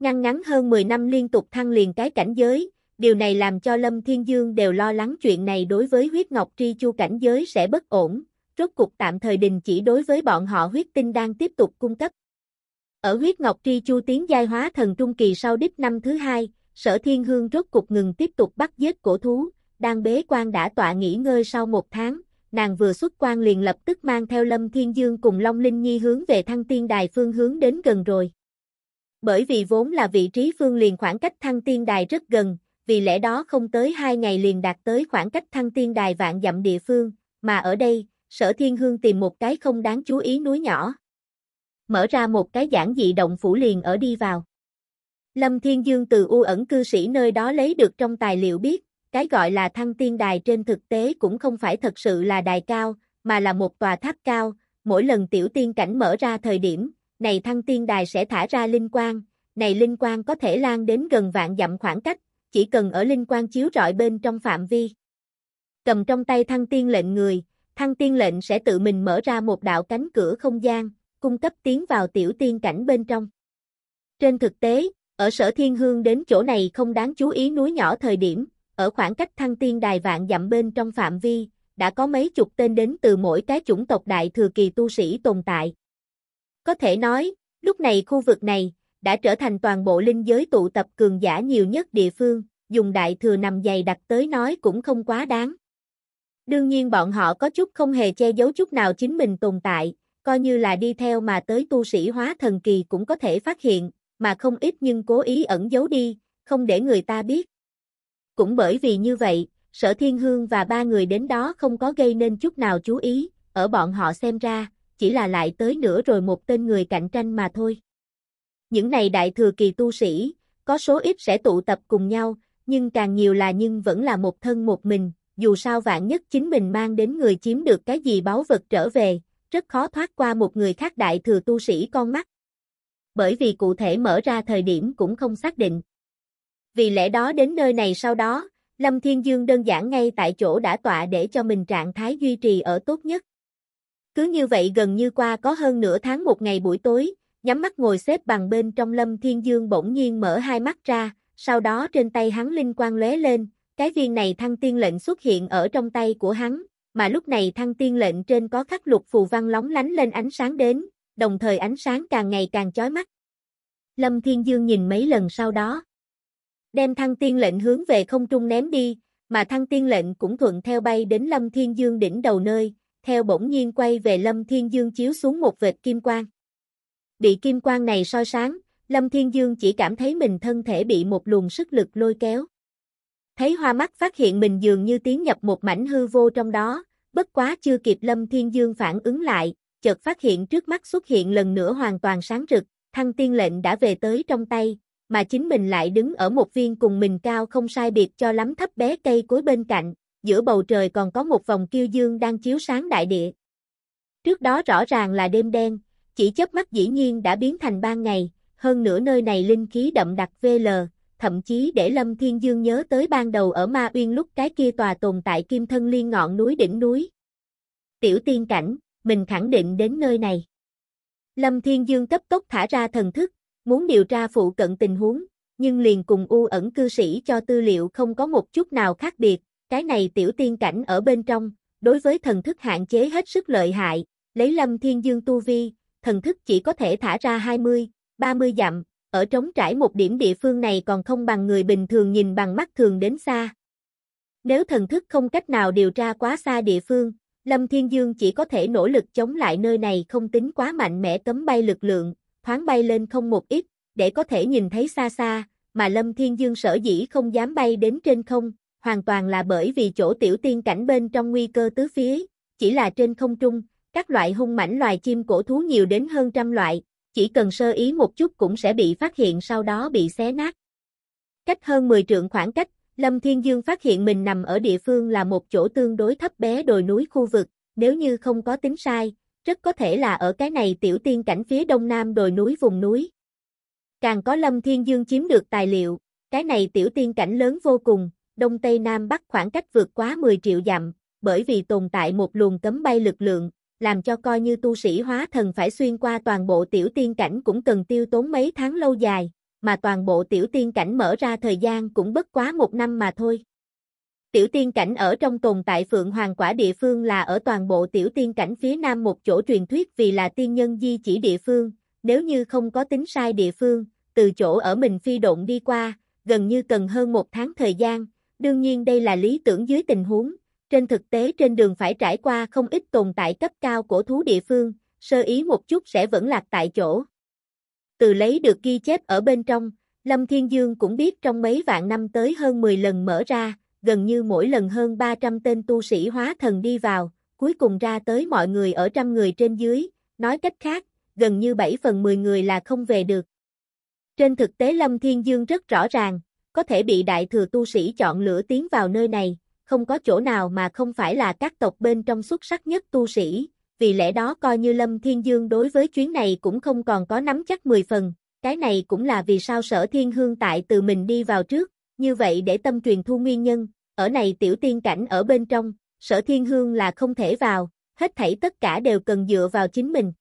Ngăn ngắn hơn 10 năm liên tục thăng liền cái cảnh giới, điều này làm cho Lâm Thiên Dương đều lo lắng chuyện này đối với huyết ngọc tri chu cảnh giới sẽ bất ổn, rốt cục tạm thời đình chỉ đối với bọn họ huyết tinh đang tiếp tục cung cấp. Ở huyết ngọc tri chu tiến giai hóa thần trung kỳ sau đích năm thứ hai, sở thiên hương rốt cục ngừng tiếp tục bắt giết cổ thú, đang bế quan đã tọa nghỉ ngơi sau một tháng, nàng vừa xuất quan liền lập tức mang theo Lâm Thiên Dương cùng Long Linh Nhi hướng về thăng tiên đài phương hướng đến gần rồi. Bởi vì vốn là vị trí phương liền khoảng cách thăng tiên đài rất gần, vì lẽ đó không tới hai ngày liền đạt tới khoảng cách thăng tiên đài vạn dặm địa phương, mà ở đây, sở thiên hương tìm một cái không đáng chú ý núi nhỏ. Mở ra một cái giảng dị động phủ liền ở đi vào. Lâm Thiên Dương từ u ẩn cư sĩ nơi đó lấy được trong tài liệu biết, cái gọi là thăng tiên đài trên thực tế cũng không phải thật sự là đài cao, mà là một tòa tháp cao, mỗi lần tiểu tiên cảnh mở ra thời điểm, này thăng tiên đài sẽ thả ra linh quang, này linh quang có thể lan đến gần vạn dặm khoảng cách, chỉ cần ở linh quang chiếu rọi bên trong phạm vi. Cầm trong tay thăng tiên lệnh người, thăng tiên lệnh sẽ tự mình mở ra một đạo cánh cửa không gian, cung cấp tiến vào tiểu tiên cảnh bên trong. Trên thực tế, ở sở thiên hương đến chỗ này không đáng chú ý núi nhỏ thời điểm, ở khoảng cách thăng tiên đài vạn dặm bên trong phạm vi, đã có mấy chục tên đến từ mỗi cái chủng tộc đại thừa kỳ tu sĩ tồn tại, có thể nói, lúc này khu vực này đã trở thành toàn bộ linh giới tụ tập cường giả nhiều nhất địa phương, dùng đại thừa nằm dày đặt tới nói cũng không quá đáng. Đương nhiên bọn họ có chút không hề che giấu chút nào chính mình tồn tại, coi như là đi theo mà tới tu sĩ hóa thần kỳ cũng có thể phát hiện, mà không ít nhưng cố ý ẩn giấu đi, không để người ta biết. Cũng bởi vì như vậy, Sở Thiên Hương và ba người đến đó không có gây nên chút nào chú ý, ở bọn họ xem ra, chỉ là lại tới nữa rồi một tên người cạnh tranh mà thôi. Những này đại thừa kỳ tu sĩ, có số ít sẽ tụ tập cùng nhau, nhưng càng nhiều là nhưng vẫn là một thân một mình, dù sao vạn nhất chính mình mang đến người chiếm được cái gì báu vật trở về, rất khó thoát qua một người khác đại thừa tu sĩ con mắt. Bởi vì cụ thể mở ra thời điểm cũng không xác định. Vì lẽ đó đến nơi này sau đó, Lâm Thiên Dương đơn giản ngay tại chỗ đã tọa để cho mình trạng thái duy trì ở tốt nhất. Cứ như vậy gần như qua có hơn nửa tháng một ngày buổi tối, nhắm mắt ngồi xếp bằng bên trong lâm thiên dương bỗng nhiên mở hai mắt ra, sau đó trên tay hắn linh quang lóe lên, cái viên này thăng tiên lệnh xuất hiện ở trong tay của hắn, mà lúc này thăng tiên lệnh trên có khắc lục phù văn lóng lánh lên ánh sáng đến, đồng thời ánh sáng càng ngày càng chói mắt. Lâm Thiên Dương nhìn mấy lần sau đó, đem thăng tiên lệnh hướng về không trung ném đi, mà thăng tiên lệnh cũng thuận theo bay đến Lâm Thiên Dương đỉnh đầu nơi, theo bỗng nhiên quay về Lâm Thiên Dương chiếu xuống một vệt kim quang. Bị kim quang này soi sáng, Lâm Thiên Dương chỉ cảm thấy mình thân thể bị một luồng sức lực lôi kéo. Thấy hoa mắt phát hiện mình dường như tiến nhập một mảnh hư vô trong đó, bất quá chưa kịp Lâm Thiên Dương phản ứng lại, chợt phát hiện trước mắt xuất hiện lần nữa hoàn toàn sáng rực, thăng tiên lệnh đã về tới trong tay, mà chính mình lại đứng ở một viên cùng mình cao không sai biệt cho lắm thấp bé cây cối bên cạnh, giữa bầu trời còn có một vòng kiêu dương đang chiếu sáng đại địa. Trước đó rõ ràng là đêm đen, chỉ chớp mắt dĩ nhiên đã biến thành ban ngày, hơn nữa nơi này linh khí đậm đặc VL, thậm chí để Lâm Thiên Dương nhớ tới ban đầu ở Ma Uyên lúc cái kia tòa tồn tại kim thân liên ngọn núi đỉnh núi. Tiểu tiên cảnh, mình khẳng định đến nơi này. Lâm Thiên Dương cấp tốc thả ra thần thức, muốn điều tra phụ cận tình huống, nhưng liền cùng u ẩn cư sĩ cho tư liệu không có một chút nào khác biệt, cái này tiểu tiên cảnh ở bên trong, đối với thần thức hạn chế hết sức lợi hại, lấy lâm thiên dương tu vi, thần thức chỉ có thể thả ra 20, 30 dặm, ở trống trải một điểm địa phương này còn không bằng người bình thường nhìn bằng mắt thường đến xa. Nếu thần thức không cách nào điều tra quá xa địa phương, Lâm Thiên Dương chỉ có thể nỗ lực chống lại nơi này không tính quá mạnh mẽ cấm bay lực lượng, thoáng bay lên không một ít, để có thể nhìn thấy xa xa, mà Lâm Thiên Dương sở dĩ không dám bay đến trên không, hoàn toàn là bởi vì chỗ tiểu tiên cảnh bên trong nguy cơ tứ phía, chỉ là trên không trung, các loại hung mãnh loài chim cổ thú nhiều đến hơn trăm loại, chỉ cần sơ ý một chút cũng sẽ bị phát hiện sau đó bị xé nát. Cách hơn 10 trượng khoảng cách, Lâm Thiên Dương phát hiện mình nằm ở địa phương là một chỗ tương đối thấp bé đồi núi khu vực, nếu như không có tính sai, rất có thể là ở cái này tiểu tiên cảnh phía đông nam đồi núi vùng núi. Càng có Lâm Thiên Dương chiếm được tài liệu, cái này tiểu tiên cảnh lớn vô cùng, Đông Tây Nam Bắc khoảng cách vượt quá 10 triệu dặm, bởi vì tồn tại một luồng cấm bay lực lượng, làm cho coi như tu sĩ hóa thần phải xuyên qua toàn bộ tiểu tiên cảnh cũng cần tiêu tốn mấy tháng lâu dài, mà toàn bộ tiểu tiên cảnh mở ra thời gian cũng bất quá một năm mà thôi. Tiểu tiên cảnh ở trong tồn tại Phượng Hoàng quả địa phương là ở toàn bộ tiểu tiên cảnh phía nam một chỗ truyền thuyết vì là tiên nhân di chỉ địa phương, nếu như không có tính sai địa phương, từ chỗ ở mình phi độn đi qua, gần như cần hơn một tháng thời gian, đương nhiên đây là lý tưởng dưới tình huống, trên thực tế trên đường phải trải qua không ít tồn tại cấp cao của thú địa phương, sơ ý một chút sẽ vẫn lạc tại chỗ. Từ lấy được ghi chép ở bên trong, Lâm Thiên Dương cũng biết trong mấy vạn năm tới hơn 10 lần mở ra, gần như mỗi lần hơn 300 tên tu sĩ hóa thần đi vào, cuối cùng ra tới mọi người ở trăm người trên dưới, nói cách khác, gần như 7 phần 10 người là không về được. Trên thực tế Lâm Thiên Dương rất rõ ràng, có thể bị đại thừa tu sĩ chọn lựa tiến vào nơi này, không có chỗ nào mà không phải là các tộc bên trong xuất sắc nhất tu sĩ, vì lẽ đó coi như Lâm Thiên Dương đối với chuyến này cũng không còn có nắm chắc 10 phần, cái này cũng là vì sao sở thiên hương tại từ mình đi vào trước, như vậy để tâm truyền thu nguyên nhân, ở này tiểu tiên cảnh ở bên trong, sở thiên hương là không thể vào, hết thảy tất cả đều cần dựa vào chính mình.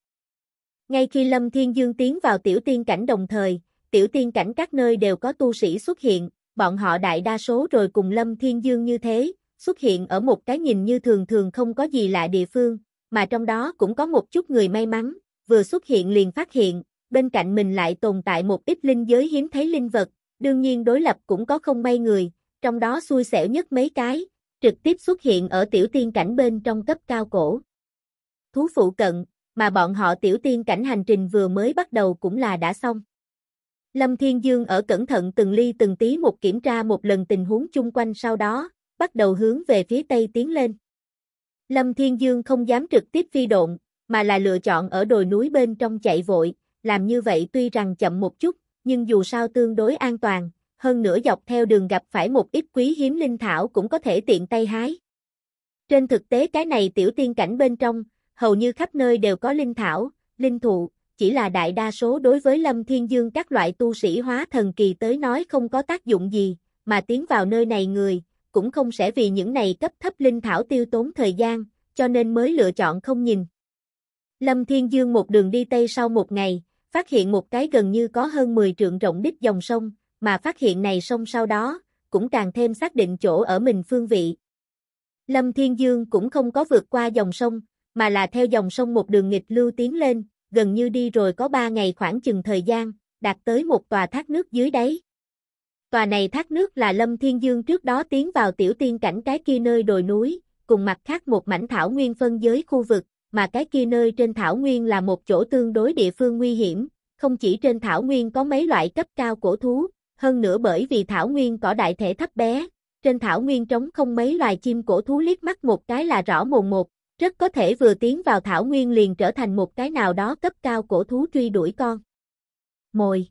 Ngay khi Lâm Thiên Dương tiến vào tiểu tiên cảnh đồng thời, tiểu tiên cảnh các nơi đều có tu sĩ xuất hiện, bọn họ đại đa số rồi cùng Lâm Thiên Dương như thế, xuất hiện ở một cái nhìn như thường thường không có gì lạ địa phương, mà trong đó cũng có một chút người may mắn, vừa xuất hiện liền phát hiện, bên cạnh mình lại tồn tại một ít linh giới hiếm thấy linh vật, đương nhiên đối lập cũng có không may người, trong đó xui xẻo nhất mấy cái, trực tiếp xuất hiện ở tiểu tiên cảnh bên trong cấp cao cổ. Thú phụ cận, mà bọn họ tiểu tiên cảnh hành trình vừa mới bắt đầu cũng là đã xong. Lâm Thiên Dương ở cẩn thận từng ly từng tí một kiểm tra một lần tình huống chung quanh sau đó, bắt đầu hướng về phía tây tiến lên. Lâm Thiên Dương không dám trực tiếp phi độn, mà là lựa chọn ở đồi núi bên trong chạy vội, làm như vậy tuy rằng chậm một chút, nhưng dù sao tương đối an toàn, hơn nữa dọc theo đường gặp phải một ít quý hiếm linh thảo cũng có thể tiện tay hái. Trên thực tế cái này tiểu tiên cảnh bên trong, hầu như khắp nơi đều có linh thảo, linh thụ, chỉ là đại đa số đối với Lâm Thiên Dương các loại tu sĩ hóa thần kỳ tới nói không có tác dụng gì, mà tiến vào nơi này người, cũng không sẽ vì những này cấp thấp linh thảo tiêu tốn thời gian, cho nên mới lựa chọn không nhìn. Lâm Thiên Dương một đường đi Tây sau một ngày, phát hiện một cái gần như có hơn 10 trượng rộng đích dòng sông, mà phát hiện này sông sau đó, cũng càng thêm xác định chỗ ở mình phương vị. Lâm Thiên Dương cũng không có vượt qua dòng sông, mà là theo dòng sông một đường nghịch lưu tiến lên, gần như đi rồi có 3 ngày khoảng chừng thời gian, đạt tới một tòa thác nước dưới đáy. Tòa này thác nước là Lâm Thiên Dương trước đó tiến vào tiểu tiên cảnh cái kia nơi đồi núi, cùng mặt khác một mảnh thảo nguyên phân giới khu vực, mà cái kia nơi trên thảo nguyên là một chỗ tương đối địa phương nguy hiểm, không chỉ trên thảo nguyên có mấy loại cấp cao cổ thú, hơn nữa bởi vì thảo nguyên có đại thể thấp bé, trên thảo nguyên trống không mấy loài chim cổ thú liếc mắt một cái là rõ mồn một, rất có thể vừa tiến vào thảo nguyên liền trở thành một cái nào đó cấp cao cổ thú truy đuổi con. Mồi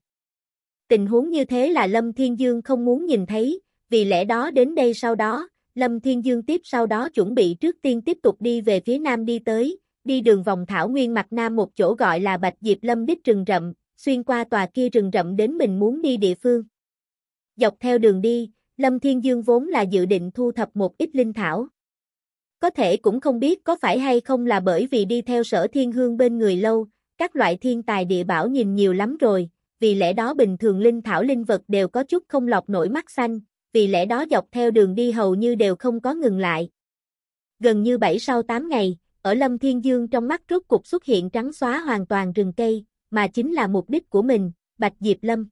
Tình huống như thế là Lâm Thiên Dương không muốn nhìn thấy, vì lẽ đó đến đây sau đó, Lâm Thiên Dương tiếp sau đó chuẩn bị trước tiên tiếp tục đi về phía nam đi tới, đi đường vòng thảo nguyên mặt nam một chỗ gọi là Bạch Diệp Lâm Đích rừng rậm, xuyên qua tòa kia rừng rậm đến mình muốn đi địa phương. Dọc theo đường đi, Lâm Thiên Dương vốn là dự định thu thập một ít linh thảo. Có thể cũng không biết có phải hay không là bởi vì đi theo sở thiên hương bên người lâu, các loại thiên tài địa bảo nhìn nhiều lắm rồi, vì lẽ đó bình thường linh thảo linh vật đều có chút không lọc nổi mắt xanh, vì lẽ đó dọc theo đường đi hầu như đều không có ngừng lại. Gần như 7 sau 8 ngày, ở Lâm Thiên Dương trong mắt rốt cục xuất hiện trắng xóa hoàn toàn rừng cây, mà chính là mục đích của mình, Bạch Diệp Lâm.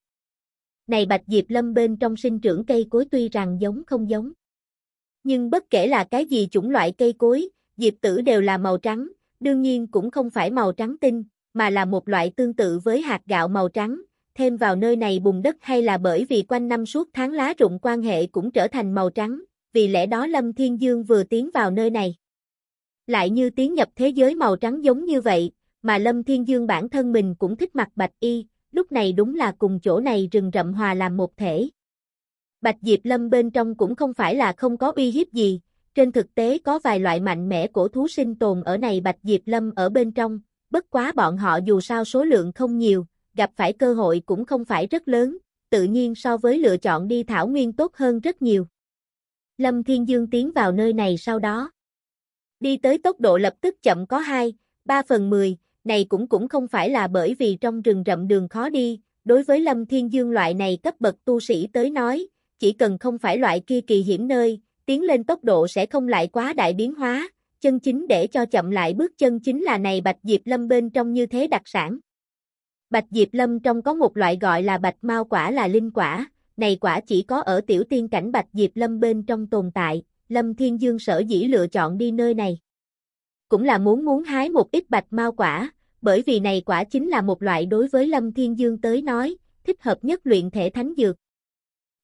Này Bạch Diệp Lâm bên trong sinh trưởng cây cối tuy rằng giống không giống, nhưng bất kể là cái gì chủng loại cây cối, diệp tử đều là màu trắng, đương nhiên cũng không phải màu trắng tinh, mà là một loại tương tự với hạt gạo màu trắng, thêm vào nơi này bùn đất hay là bởi vì quanh năm suốt tháng lá rụng quan hệ cũng trở thành màu trắng, vì lẽ đó Lâm Thiên Dương vừa tiến vào nơi này. Lại như tiến nhập thế giới màu trắng giống như vậy, mà Lâm Thiên Dương bản thân mình cũng thích mặc bạch y, lúc này đúng là cùng chỗ này rừng rậm hòa làm một thể. Bạch Diệp Lâm bên trong cũng không phải là không có uy hiếp gì, trên thực tế có vài loại mạnh mẽ cổ thú sinh tồn ở này Bạch Diệp Lâm ở bên trong, bất quá bọn họ dù sao số lượng không nhiều, gặp phải cơ hội cũng không phải rất lớn, tự nhiên so với lựa chọn đi thảo nguyên tốt hơn rất nhiều. Lâm Thiên Dương tiến vào nơi này sau đó. Đi tới tốc độ lập tức chậm có 2, 3 phần 10, này cũng cũng không phải là bởi vì trong rừng rậm đường khó đi, đối với Lâm Thiên Dương loại này cấp bậc tu sĩ tới nói, chỉ cần không phải loại kia kỳ hiểm nơi, tiến lên tốc độ sẽ không lại quá đại biến hóa, chân chính để cho chậm lại bước chân chính là này Bạch Diệp Lâm bên trong như thế đặc sản. Bạch Diệp Lâm trong có một loại gọi là Bạch Mao quả là linh quả, này quả chỉ có ở tiểu tiên cảnh Bạch Diệp Lâm bên trong tồn tại, Lâm Thiên Dương sở dĩ lựa chọn đi nơi này. Cũng là muốn muốn hái một ít Bạch Mao quả, bởi vì này quả chính là một loại đối với Lâm Thiên Dương tới nói, thích hợp nhất luyện thể thánh dược.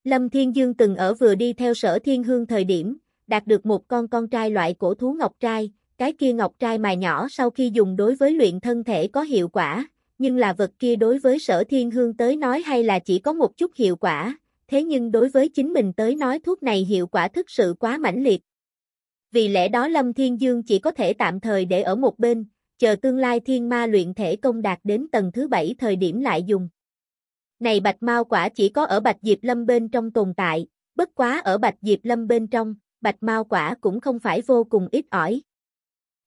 Lâm Thiên Dương từng ở vừa đi theo sở thiên hương thời điểm, đạt được một con con trai loại cổ thú ngọc trai, cái kia ngọc trai mà nhỏ sau khi dùng đối với luyện thân thể có hiệu quả, nhưng là vật kia đối với sở thiên hương tới nói hay là chỉ có một chút hiệu quả, thế nhưng đối với chính mình tới nói thuốc này hiệu quả thực sự quá mãnh liệt. Vì lẽ đó Lâm Thiên Dương chỉ có thể tạm thời để ở một bên, chờ tương lai thiên ma luyện thể công đạt đến tầng thứ bảy thời điểm lại dùng. Này bạch mau quả chỉ có ở bạch diệp lâm bên trong tồn tại, bất quá ở bạch diệp lâm bên trong, bạch mau quả cũng không phải vô cùng ít ỏi.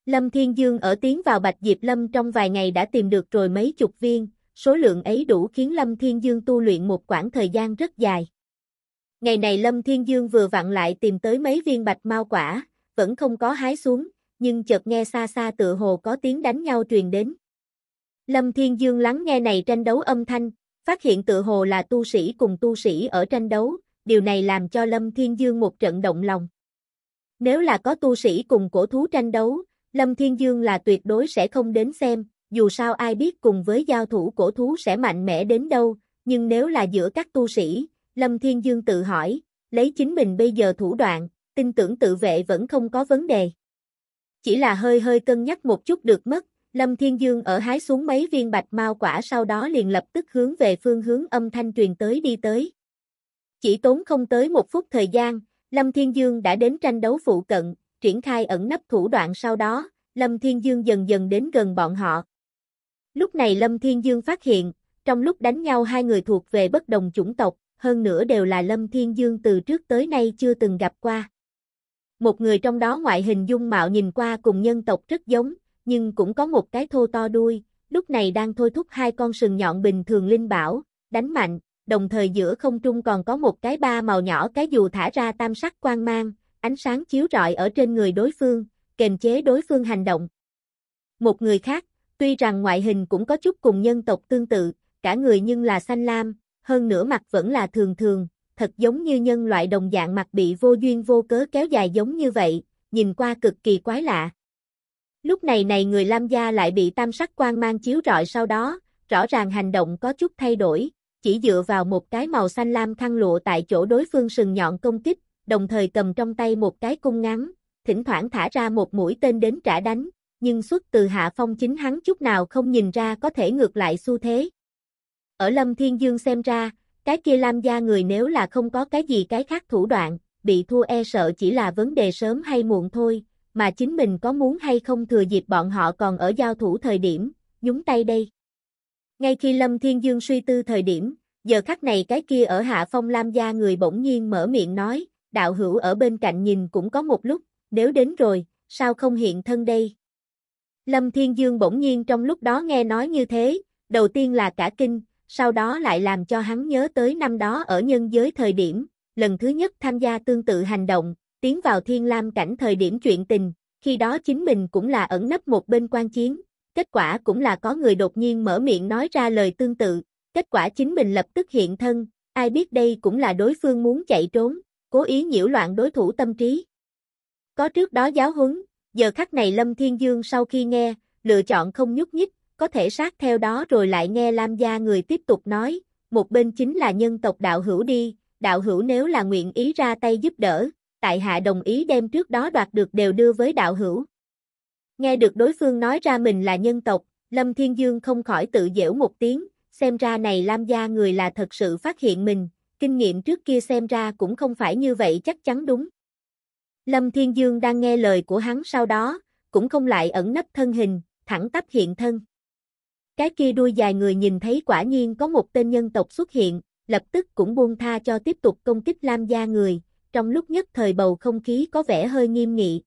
Lâm Thiên Dương ở tiến vào bạch diệp lâm trong vài ngày đã tìm được rồi mấy chục viên, số lượng ấy đủ khiến Lâm Thiên Dương tu luyện một quãng thời gian rất dài. Ngày này Lâm Thiên Dương vừa vặn lại tìm tới mấy viên bạch mau quả, vẫn không có hái xuống, nhưng chợt nghe xa xa tựa hồ có tiếng đánh nhau truyền đến. Lâm Thiên Dương lắng nghe này tranh đấu âm thanh, Phát hiện tự hồ là tu sĩ cùng tu sĩ ở tranh đấu, điều này làm cho Lâm Thiên Dương một trận động lòng. Nếu là có tu sĩ cùng cổ thú tranh đấu, Lâm Thiên Dương là tuyệt đối sẽ không đến xem, dù sao ai biết cùng với giao thủ cổ thú sẽ mạnh mẽ đến đâu, nhưng nếu là giữa các tu sĩ, Lâm Thiên Dương tự hỏi, lấy chính mình bây giờ thủ đoạn, tin tưởng tự vệ vẫn không có vấn đề. Chỉ là hơi hơi cân nhắc một chút được mất, Lâm Thiên Dương ở hái xuống mấy viên bạch mao quả sau đó liền lập tức hướng về phương hướng âm thanh truyền tới đi tới. Chỉ tốn không tới một phút thời gian, Lâm Thiên Dương đã đến tranh đấu phụ cận, triển khai ẩn nấp thủ đoạn sau đó, Lâm Thiên Dương dần dần đến gần bọn họ. Lúc này Lâm Thiên Dương phát hiện, trong lúc đánh nhau hai người thuộc về bất đồng chủng tộc, hơn nữa đều là Lâm Thiên Dương từ trước tới nay chưa từng gặp qua. Một người trong đó ngoại hình dung mạo nhìn qua cùng nhân tộc rất giống, nhưng cũng có một cái thô to đuôi, lúc này đang thôi thúc hai con sừng nhọn bình thường linh bảo, đánh mạnh, đồng thời giữa không trung còn có một cái ba màu nhỏ cái dù thả ra tam sắc quang mang, ánh sáng chiếu rọi ở trên người đối phương, kềm chế đối phương hành động. Một người khác, tuy rằng ngoại hình cũng có chút cùng nhân tộc tương tự, cả người nhưng là xanh lam, hơn nửa mặt vẫn là thường thường, thật giống như nhân loại đồng dạng mặt bị vô duyên vô cớ kéo dài giống như vậy, nhìn qua cực kỳ quái lạ. Lúc này này người Lam Gia lại bị tam sắc quang mang chiếu rọi sau đó, rõ ràng hành động có chút thay đổi, chỉ dựa vào một cái màu xanh lam khăn lụa tại chỗ đối phương sừng nhọn công kích, đồng thời cầm trong tay một cái cung ngắn, thỉnh thoảng thả ra một mũi tên đến trả đánh, nhưng xuất từ hạ phong chính hắn chút nào không nhìn ra có thể ngược lại xu thế. Ở Lâm Thiên Dương xem ra, cái kia Lam Gia người nếu là không có cái gì cái khác thủ đoạn, bị thua e sợ chỉ là vấn đề sớm hay muộn thôi, mà chính mình có muốn hay không thừa dịp bọn họ còn ở giao thủ thời điểm, nhúng tay đây. Ngay khi Lâm Thiên Dương suy tư thời điểm, giờ khắc này cái kia ở Hạ Phong Lam gia người bỗng nhiên mở miệng nói, đạo hữu ở bên cạnh nhìn cũng có một lúc, nếu đến rồi, sao không hiện thân đây? Lâm Thiên Dương bỗng nhiên trong lúc đó nghe nói như thế, đầu tiên là cả kinh, sau đó lại làm cho hắn nhớ tới năm đó ở nhân giới thời điểm, lần thứ nhất tham gia tương tự hành động, tiến vào thiên lam cảnh thời điểm chuyện tình, khi đó chính mình cũng là ẩn nấp một bên quan chiến, kết quả cũng là có người đột nhiên mở miệng nói ra lời tương tự, kết quả chính mình lập tức hiện thân, ai biết đây cũng là đối phương muốn chạy trốn, cố ý nhiễu loạn đối thủ tâm trí. Có trước đó giáo huấn, giờ khắc này Lâm Thiên Dương sau khi nghe, lựa chọn không nhúc nhích, có thể sát theo đó rồi lại nghe Lam gia người tiếp tục nói, một bên chính là nhân tộc đạo hữu đi, đạo hữu nếu là nguyện ý ra tay giúp đỡ, tại hạ đồng ý đem trước đó đoạt được đều đưa với đạo hữu. Nghe được đối phương nói ra mình là nhân tộc, Lâm Thiên Dương không khỏi tự dễu một tiếng, xem ra này Lam gia người là thật sự phát hiện mình, kinh nghiệm trước kia xem ra cũng không phải như vậy chắc chắn đúng. Lâm Thiên Dương đang nghe lời của hắn sau đó, cũng không lại ẩn nấp thân hình, thẳng tắp hiện thân. Cái kia đuôi dài người nhìn thấy quả nhiên có một tên nhân tộc xuất hiện, lập tức cũng buông tha cho tiếp tục công kích Lam gia người, trong lúc nhất thời bầu không khí có vẻ hơi nghiêm nghị.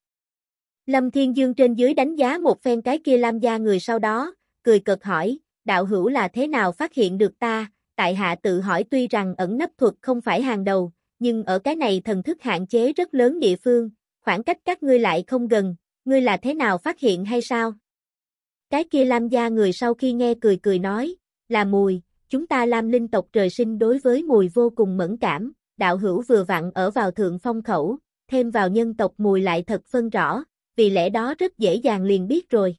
Lâm Thiên Dương trên dưới đánh giá một phen cái kia Lam gia người sau đó, cười cợt hỏi, đạo hữu là thế nào phát hiện được ta, tại hạ tự hỏi tuy rằng ẩn nấp thuật không phải hàng đầu, nhưng ở cái này thần thức hạn chế rất lớn địa phương, khoảng cách các ngươi lại không gần, ngươi là thế nào phát hiện hay sao? Cái kia Lam gia người sau khi nghe cười cười nói, là mùi, chúng ta Lam linh tộc trời sinh đối với mùi vô cùng mẫn cảm, đạo hữu vừa vặn ở vào thượng phong khẩu, thêm vào nhân tộc mùi lại thật phân rõ, vì lẽ đó rất dễ dàng liền biết rồi.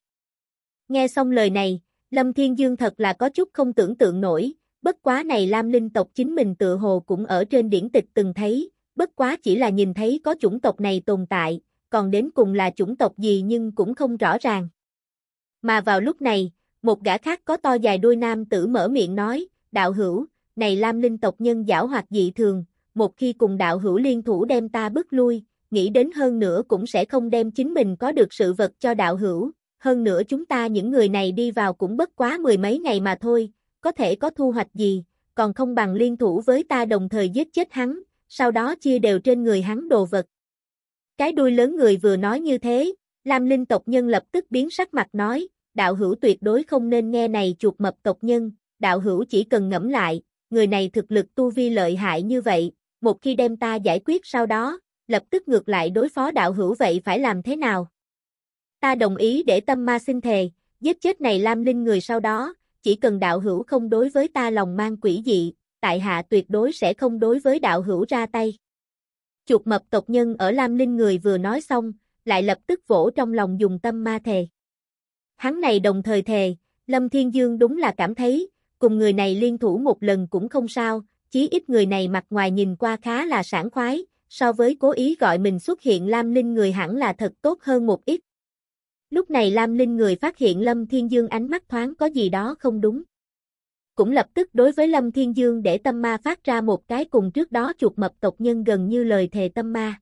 Nghe xong lời này, Lâm Thiên Dương thật là có chút không tưởng tượng nổi, bất quá này Lam Linh tộc chính mình tự hồ cũng ở trên điển tịch từng thấy, bất quá chỉ là nhìn thấy có chủng tộc này tồn tại, còn đến cùng là chủng tộc gì nhưng cũng không rõ ràng. Mà vào lúc này, một gã khác có to dài đuôi nam tử mở miệng nói, đạo hữu, này Lam Linh tộc nhân giả hoạt dị thường, một khi cùng đạo hữu liên thủ đem ta bước lui, nghĩ đến hơn nữa cũng sẽ không đem chính mình có được sự vật cho đạo hữu, hơn nữa chúng ta những người này đi vào cũng bất quá mười mấy ngày mà thôi, có thể có thu hoạch gì, còn không bằng liên thủ với ta đồng thời giết chết hắn, sau đó chia đều trên người hắn đồ vật. Cái đuôi lớn người vừa nói như thế, Lam Linh tộc nhân lập tức biến sắc mặt nói, đạo hữu tuyệt đối không nên nghe này chuột mập tộc nhân, đạo hữu chỉ cần ngẫm lại, người này thực lực tu vi lợi hại như vậy, một khi đem ta giải quyết sau đó, lập tức ngược lại đối phó đạo hữu vậy phải làm thế nào? Ta đồng ý để tâm ma sinh thề, giết chết này Lam Linh người sau đó, chỉ cần đạo hữu không đối với ta lòng mang quỷ dị, tại hạ tuyệt đối sẽ không đối với đạo hữu ra tay. Chuột mập tộc nhân ở Lam Linh người vừa nói xong, lại lập tức vỗ trong lòng dùng tâm ma thề. Hắn này đồng thời thề, Lâm Thiên Dương đúng là cảm thấy, cùng người này liên thủ một lần cũng không sao, chí ít người này mặt ngoài nhìn qua khá là sảng khoái, so với cố ý gọi mình xuất hiện Lam Linh người hẳn là thật tốt hơn một ít. Lúc này Lam Linh người phát hiện Lâm Thiên Dương ánh mắt thoáng có gì đó không đúng. Cũng lập tức đối với Lâm Thiên Dương để tâm ma phát ra một cái cùng trước đó chuột mập tộc nhân gần như lời thề tâm ma.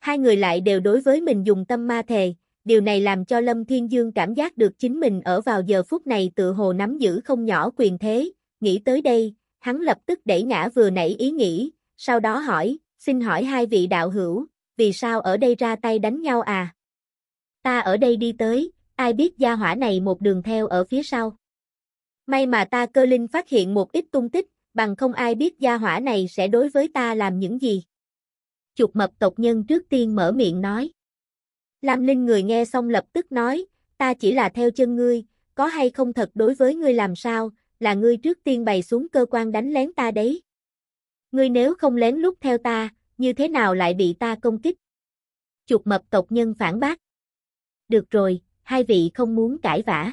Hai người lại đều đối với mình dùng tâm ma thề, điều này làm cho Lâm Thiên Dương cảm giác được chính mình ở vào giờ phút này tự hồ nắm giữ không nhỏ quyền thế, nghĩ tới đây, hắn lập tức đẩy ngã vừa nãy ý nghĩ, sau đó hỏi, xin hỏi hai vị đạo hữu, vì sao ở đây ra tay đánh nhau à? Ta ở đây đi tới, ai biết gia hỏa này một đường theo ở phía sau. May mà ta cơ linh phát hiện một ít tung tích, bằng không ai biết gia hỏa này sẽ đối với ta làm những gì. Chục mập tộc nhân trước tiên mở miệng nói. Lam Linh người nghe xong lập tức nói, ta chỉ là theo chân ngươi, có hay không thật đối với ngươi làm sao, là ngươi trước tiên bày xuống cơ quan đánh lén ta đấy. Ngươi nếu không lén lút theo ta, như thế nào lại bị ta công kích? Chuột mập tộc nhân phản bác. Được rồi, hai vị không muốn cãi vã.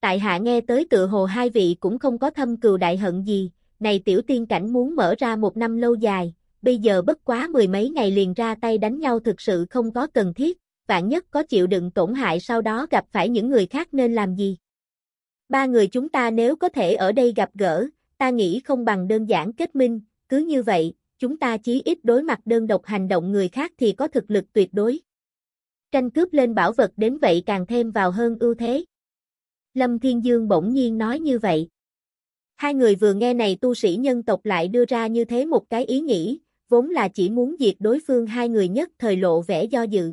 Tại hạ nghe tới tự hồ hai vị cũng không có thâm cừu đại hận gì, này tiểu tiên cảnh muốn mở ra một năm lâu dài, bây giờ bất quá mười mấy ngày liền ra tay đánh nhau thực sự không có cần thiết, vạn nhất có chịu đựng tổn hại sau đó gặp phải những người khác nên làm gì. Ba người chúng ta nếu có thể ở đây gặp gỡ, ta nghĩ không bằng đơn giản kết minh, cứ như vậy, chúng ta chí ít đối mặt đơn độc hành động người khác thì có thực lực tuyệt đối. Tranh cướp lên bảo vật đến vậy càng thêm vào hơn ưu thế. Lâm Thiên Dương bỗng nhiên nói như vậy. Hai người vừa nghe này tu sĩ nhân tộc lại đưa ra như thế một cái ý nghĩ, vốn là chỉ muốn diệt đối phương hai người nhất thời lộ vẻ do dự.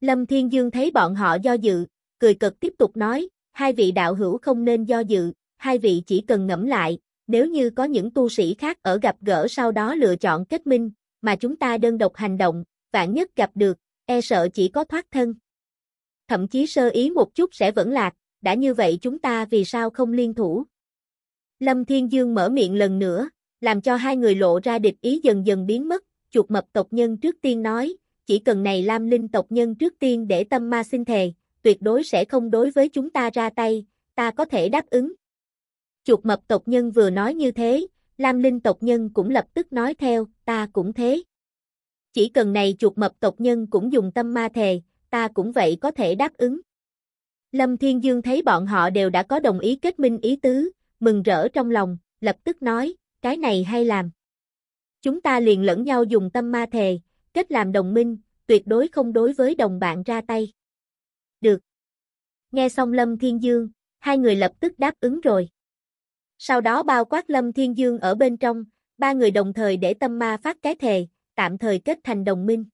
Lâm Thiên Dương thấy bọn họ do dự, cười cực tiếp tục nói, hai vị đạo hữu không nên do dự, hai vị chỉ cần ngẫm lại, nếu như có những tu sĩ khác ở gặp gỡ sau đó lựa chọn kết minh, mà chúng ta đơn độc hành động, vạn nhất gặp được, e sợ chỉ có thoát thân. Thậm chí sơ ý một chút sẽ vẫn lạc, đã như vậy chúng ta vì sao không liên thủ? Lâm Thiên Dương mở miệng lần nữa, làm cho hai người lộ ra địch ý dần dần biến mất, chuột mập tộc nhân trước tiên nói, chỉ cần này Lam Linh tộc nhân trước tiên để tâm ma xin thề, tuyệt đối sẽ không đối với chúng ta ra tay, ta có thể đáp ứng. Chuột mập tộc nhân vừa nói như thế, Lam Linh tộc nhân cũng lập tức nói theo, ta cũng thế. Chỉ cần này chuột mập tộc nhân cũng dùng tâm ma thề, ta cũng vậy có thể đáp ứng. Lâm Thiên Dương thấy bọn họ đều đã có đồng ý kết minh ý tứ, mừng rỡ trong lòng, lập tức nói, cái này hay làm. Chúng ta liền lẫn nhau dùng tâm ma thề, kết làm đồng minh, tuyệt đối không đối với đồng bạn ra tay. Được. Nghe xong Lâm Thiên Dương, hai người lập tức đáp ứng rồi. Sau đó bao quát Lâm Thiên Dương ở bên trong, ba người đồng thời để tâm ma phát cái thề, tạm thời kết thành đồng minh.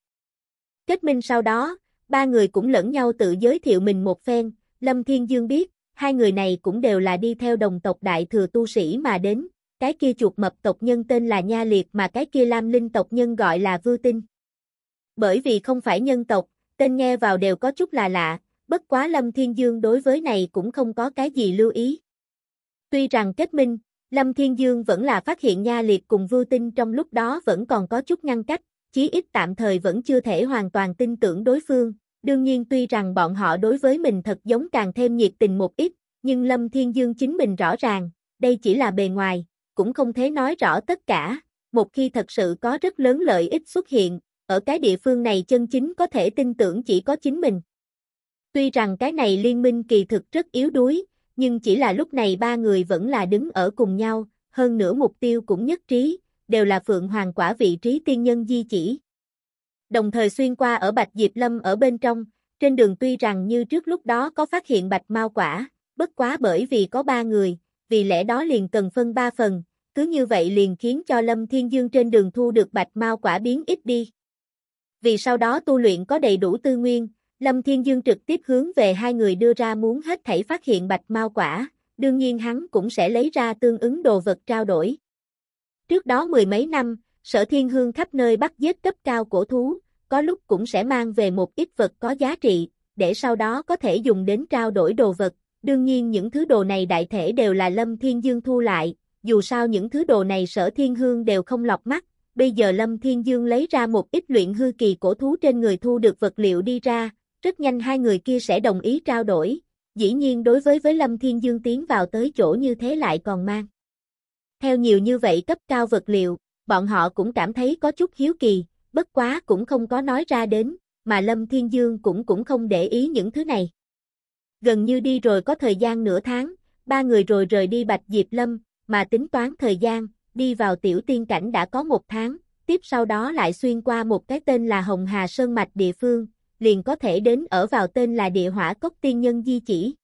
Kết minh sau đó, ba người cũng lẫn nhau tự giới thiệu mình một phen, Lâm Thiên Dương biết, hai người này cũng đều là đi theo đồng tộc đại thừa tu sĩ mà đến, cái kia chuột mập tộc nhân tên là Nha Liệt mà cái kia Lam Linh tộc nhân gọi là Vưu Tinh. Bởi vì không phải nhân tộc, tên nghe vào đều có chút là lạ, bất quá Lâm Thiên Dương đối với này cũng không có cái gì lưu ý. Tuy rằng kết minh, Lâm Thiên Dương vẫn là phát hiện Nha Liệt cùng Vưu Tinh trong lúc đó vẫn còn có chút ngăn cách, chí ít tạm thời vẫn chưa thể hoàn toàn tin tưởng đối phương. Đương nhiên tuy rằng bọn họ đối với mình thật giống càng thêm nhiệt tình một ít, nhưng Lâm Thiên Dương chính mình rõ ràng, đây chỉ là bề ngoài, cũng không thể nói rõ tất cả. Một khi thật sự có rất lớn lợi ích xuất hiện, ở cái địa phương này chân chính có thể tin tưởng chỉ có chính mình. Tuy rằng cái này liên minh kỳ thực rất yếu đuối, nhưng chỉ là lúc này ba người vẫn là đứng ở cùng nhau, hơn nữa mục tiêu cũng nhất trí, đều là Phượng Hoàng quả vị trí tiên nhân di chỉ. Đồng thời xuyên qua ở Bạch Diệp Lâm ở bên trong, trên đường tuy rằng như trước lúc đó có phát hiện Bạch Mao quả, bất quá bởi vì có ba người, vì lẽ đó liền cần phân ba phần, cứ như vậy liền khiến cho Lâm Thiên Dương trên đường thu được Bạch Mao quả biến ít đi. Vì sau đó tu luyện có đầy đủ tư nguyên, Lâm Thiên Dương trực tiếp hướng về hai người đưa ra muốn hết thảy phát hiện bạch mau quả, đương nhiên hắn cũng sẽ lấy ra tương ứng đồ vật trao đổi. Trước đó mười mấy năm, sở thiên hương khắp nơi bắt giết cấp cao cổ thú, có lúc cũng sẽ mang về một ít vật có giá trị, để sau đó có thể dùng đến trao đổi đồ vật. Đương nhiên những thứ đồ này đại thể đều là Lâm Thiên Dương thu lại, dù sao những thứ đồ này sở thiên hương đều không lọc mắt, bây giờ Lâm Thiên Dương lấy ra một ít luyện hư kỳ cổ thú trên người thu được vật liệu đi ra, rất nhanh hai người kia sẽ đồng ý trao đổi, dĩ nhiên đối với với Lâm Thiên Dương tiến vào tới chỗ như thế lại còn mang. Theo nhiều như vậy cấp cao vật liệu, bọn họ cũng cảm thấy có chút hiếu kỳ, bất quá cũng không có nói ra đến, mà Lâm Thiên Dương cũng cũng không để ý những thứ này. Gần như đi rồi có thời gian nửa tháng, ba người rồi rời đi Bạch Diệp Lâm, mà tính toán thời gian, đi vào tiểu tiên cảnh đã có một tháng, tiếp sau đó lại xuyên qua một cái tên là Hồng Hà Sơn Mạch địa phương, liền có thể đến ở vào tên là địa hỏa cốc tiên nhân di chỉ.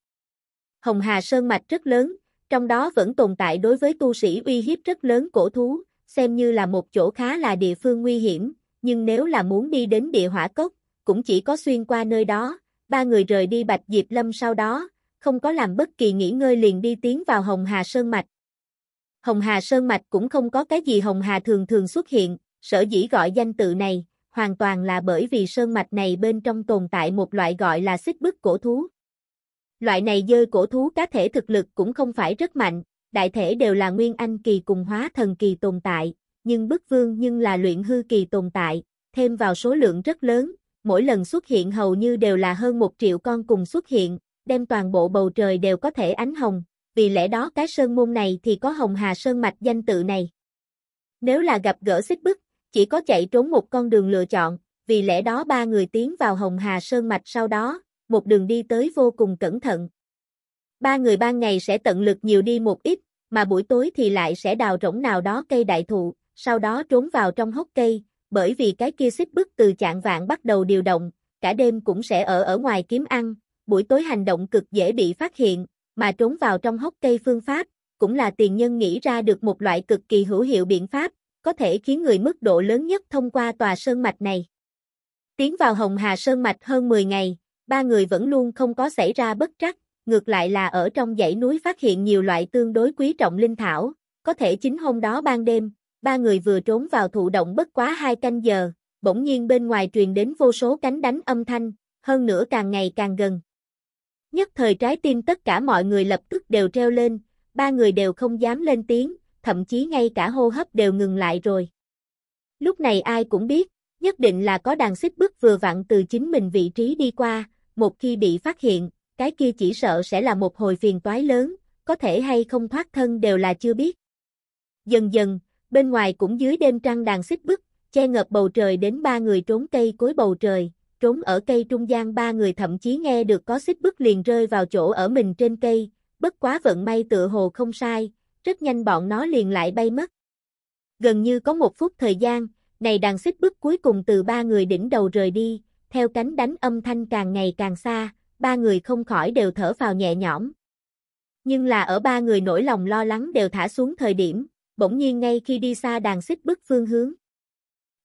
Hồng Hà Sơn Mạch rất lớn, trong đó vẫn tồn tại đối với tu sĩ uy hiếp rất lớn cổ thú, xem như là một chỗ khá là địa phương nguy hiểm, nhưng nếu là muốn đi đến địa hỏa cốc, cũng chỉ có xuyên qua nơi đó, ba người rời đi Bạch Diệp Lâm sau đó, không có làm bất kỳ nghỉ ngơi liền đi tiến vào Hồng Hà Sơn Mạch. Hồng Hà Sơn Mạch cũng không có cái gì Hồng Hà thường thường xuất hiện, sở dĩ gọi danh tự này, hoàn toàn là bởi vì sơn mạch này bên trong tồn tại một loại gọi là xích bức cổ thú. Loại này dơi cổ thú cá thể thực lực cũng không phải rất mạnh, đại thể đều là nguyên anh kỳ cùng hóa thần kỳ tồn tại, nhưng bức vương nhưng là luyện hư kỳ tồn tại, thêm vào số lượng rất lớn, mỗi lần xuất hiện hầu như đều là hơn một triệu con cùng xuất hiện, đem toàn bộ bầu trời đều có thể ánh hồng, vì lẽ đó cái sơn môn này thì có hồng hà sơn mạch danh tự này. Nếu là gặp gỡ xích bức, chỉ có chạy trốn một con đường lựa chọn, vì lẽ đó ba người tiến vào Hồng Hà Sơn Mạch sau đó, một đường đi tới vô cùng cẩn thận. Ba người ban ngày sẽ tận lực nhiều đi một ít, mà buổi tối thì lại sẽ đào rỗng nào đó cây đại thụ, sau đó trốn vào trong hốc cây, bởi vì cái kia xích bức từ chạng vạn bắt đầu điều động, cả đêm cũng sẽ ở ở ngoài kiếm ăn, buổi tối hành động cực dễ bị phát hiện, mà trốn vào trong hốc cây phương pháp, cũng là tiền nhân nghĩ ra được một loại cực kỳ hữu hiệu biện pháp, có thể khiến người mức độ lớn nhất thông qua tòa sơn mạch này. Tiến vào Hồng Hà Sơn Mạch hơn 10 ngày, ba người vẫn luôn không có xảy ra bất trắc, ngược lại là ở trong dãy núi phát hiện nhiều loại tương đối quý trọng linh thảo, có thể chính hôm đó ban đêm, ba người vừa trốn vào thụ động bất quá hai canh giờ, bỗng nhiên bên ngoài truyền đến vô số cánh đánh âm thanh, hơn nữa càng ngày càng gần. Nhất thời trái tim tất cả mọi người lập tức đều treo lên, ba người đều không dám lên tiếng, thậm chí ngay cả hô hấp đều ngừng lại rồi. Lúc này ai cũng biết, nhất định là có đàn xích bức vừa vặn từ chính mình vị trí đi qua, một khi bị phát hiện, cái kia chỉ sợ sẽ là một hồi phiền toái lớn, có thể hay không thoát thân đều là chưa biết. Dần dần, bên ngoài cũng dưới đêm trăng đàn xích bức, che ngập bầu trời đến ba người trốn cây cối bầu trời, trốn ở cây trung gian ba người thậm chí nghe được có xích bức liền rơi vào chỗ ở mình trên cây, bất quá vận may tựa hồ không sai, rất nhanh bọn nó liền lại bay mất. Gần như có một phút thời gian, này đàn xích bức cuối cùng từ ba người đỉnh đầu rời đi, theo cánh đánh âm thanh càng ngày càng xa, ba người không khỏi đều thở vào nhẹ nhõm. Nhưng là ở ba người nỗi lòng lo lắng đều thả xuống thời điểm, bỗng nhiên ngay khi đi xa đàn xích bức phương hướng.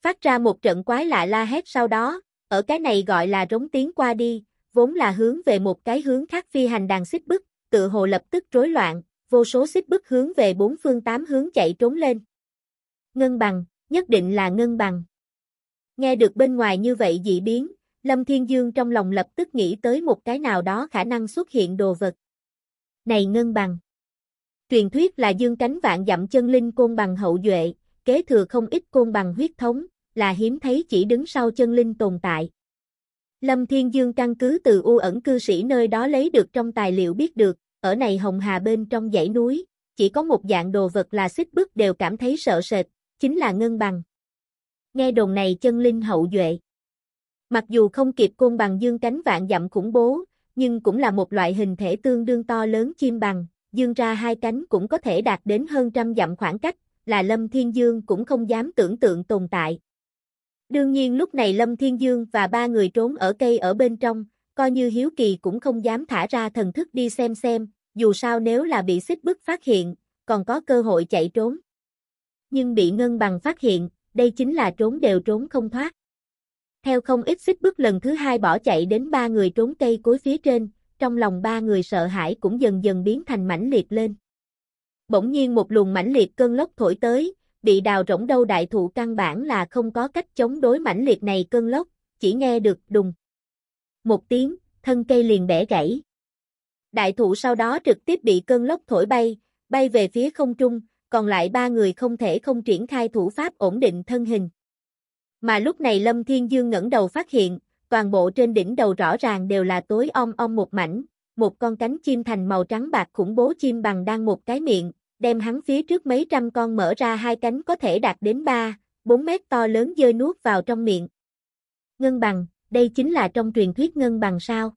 Phát ra một trận quái lạ la hét sau đó, ở cái này gọi là rống tiếng qua đi, vốn là hướng về một cái hướng khác phi hành đàn xích bức, tự hồ lập tức rối loạn, vô số xích bức hướng về bốn phương tám hướng chạy trốn lên. Ngân bằng, nhất định là ngân bằng. Nghe được bên ngoài như vậy dị biến, Lâm Thiên Dương trong lòng lập tức nghĩ tới một cái nào đó khả năng xuất hiện đồ vật. Này ngân bằng. Truyền thuyết là dương cánh vạn dặm chân linh côn bằng hậu duệ, kế thừa không ít côn bằng huyết thống, là hiếm thấy chỉ đứng sau chân linh tồn tại. Lâm Thiên Dương căn cứ từ u ẩn cư sĩ nơi đó lấy được trong tài liệu biết được, ở này Hồng Hà bên trong dãy núi, chỉ có một dạng đồ vật là xích bức đều cảm thấy sợ sệt, chính là ngân bằng. Nghe đồn này chân linh hậu duệ. Mặc dù không kịp côn bằng dương cánh vạn dặm khủng bố, nhưng cũng là một loại hình thể tương đương to lớn chim bằng, dương ra hai cánh cũng có thể đạt đến hơn trăm dặm khoảng cách, là Lâm Thiên Dương cũng không dám tưởng tượng tồn tại. Đương nhiên lúc này Lâm Thiên Dương và ba người trốn ở cây ở bên trong, coi như hiếu kỳ cũng không dám thả ra thần thức đi xem xem, dù sao nếu là bị xích bức phát hiện, còn có cơ hội chạy trốn. Nhưng bị ngân bằng phát hiện, đây chính là trốn đều trốn không thoát. Theo không ít xích bức lần thứ hai bỏ chạy đến ba người trốn cây cối phía trên, trong lòng ba người sợ hãi cũng dần dần biến thành mãnh liệt lên. Bỗng nhiên một luồng mãnh liệt cơn lốc thổi tới, bị đào rỗng đâu đại thụ căn bản là không có cách chống đối mãnh liệt này cơn lốc, chỉ nghe được đùng một tiếng, thân cây liền bẻ gãy. Đại thụ sau đó trực tiếp bị cơn lốc thổi bay, bay về phía không trung, còn lại ba người không thể không triển khai thủ pháp ổn định thân hình. Mà lúc này Lâm Thiên Dương ngẩng đầu phát hiện, toàn bộ trên đỉnh đầu rõ ràng đều là tối om om một mảnh, một con cánh chim thành màu trắng bạc khủng bố chim bằng đang một cái miệng, đem hắn phía trước mấy trăm con mở ra hai cánh có thể đạt đến 3, 4 mét to lớn dơ nuốt vào trong miệng. Ngân bằng đây chính là trong truyền thuyết ngân bằng sao.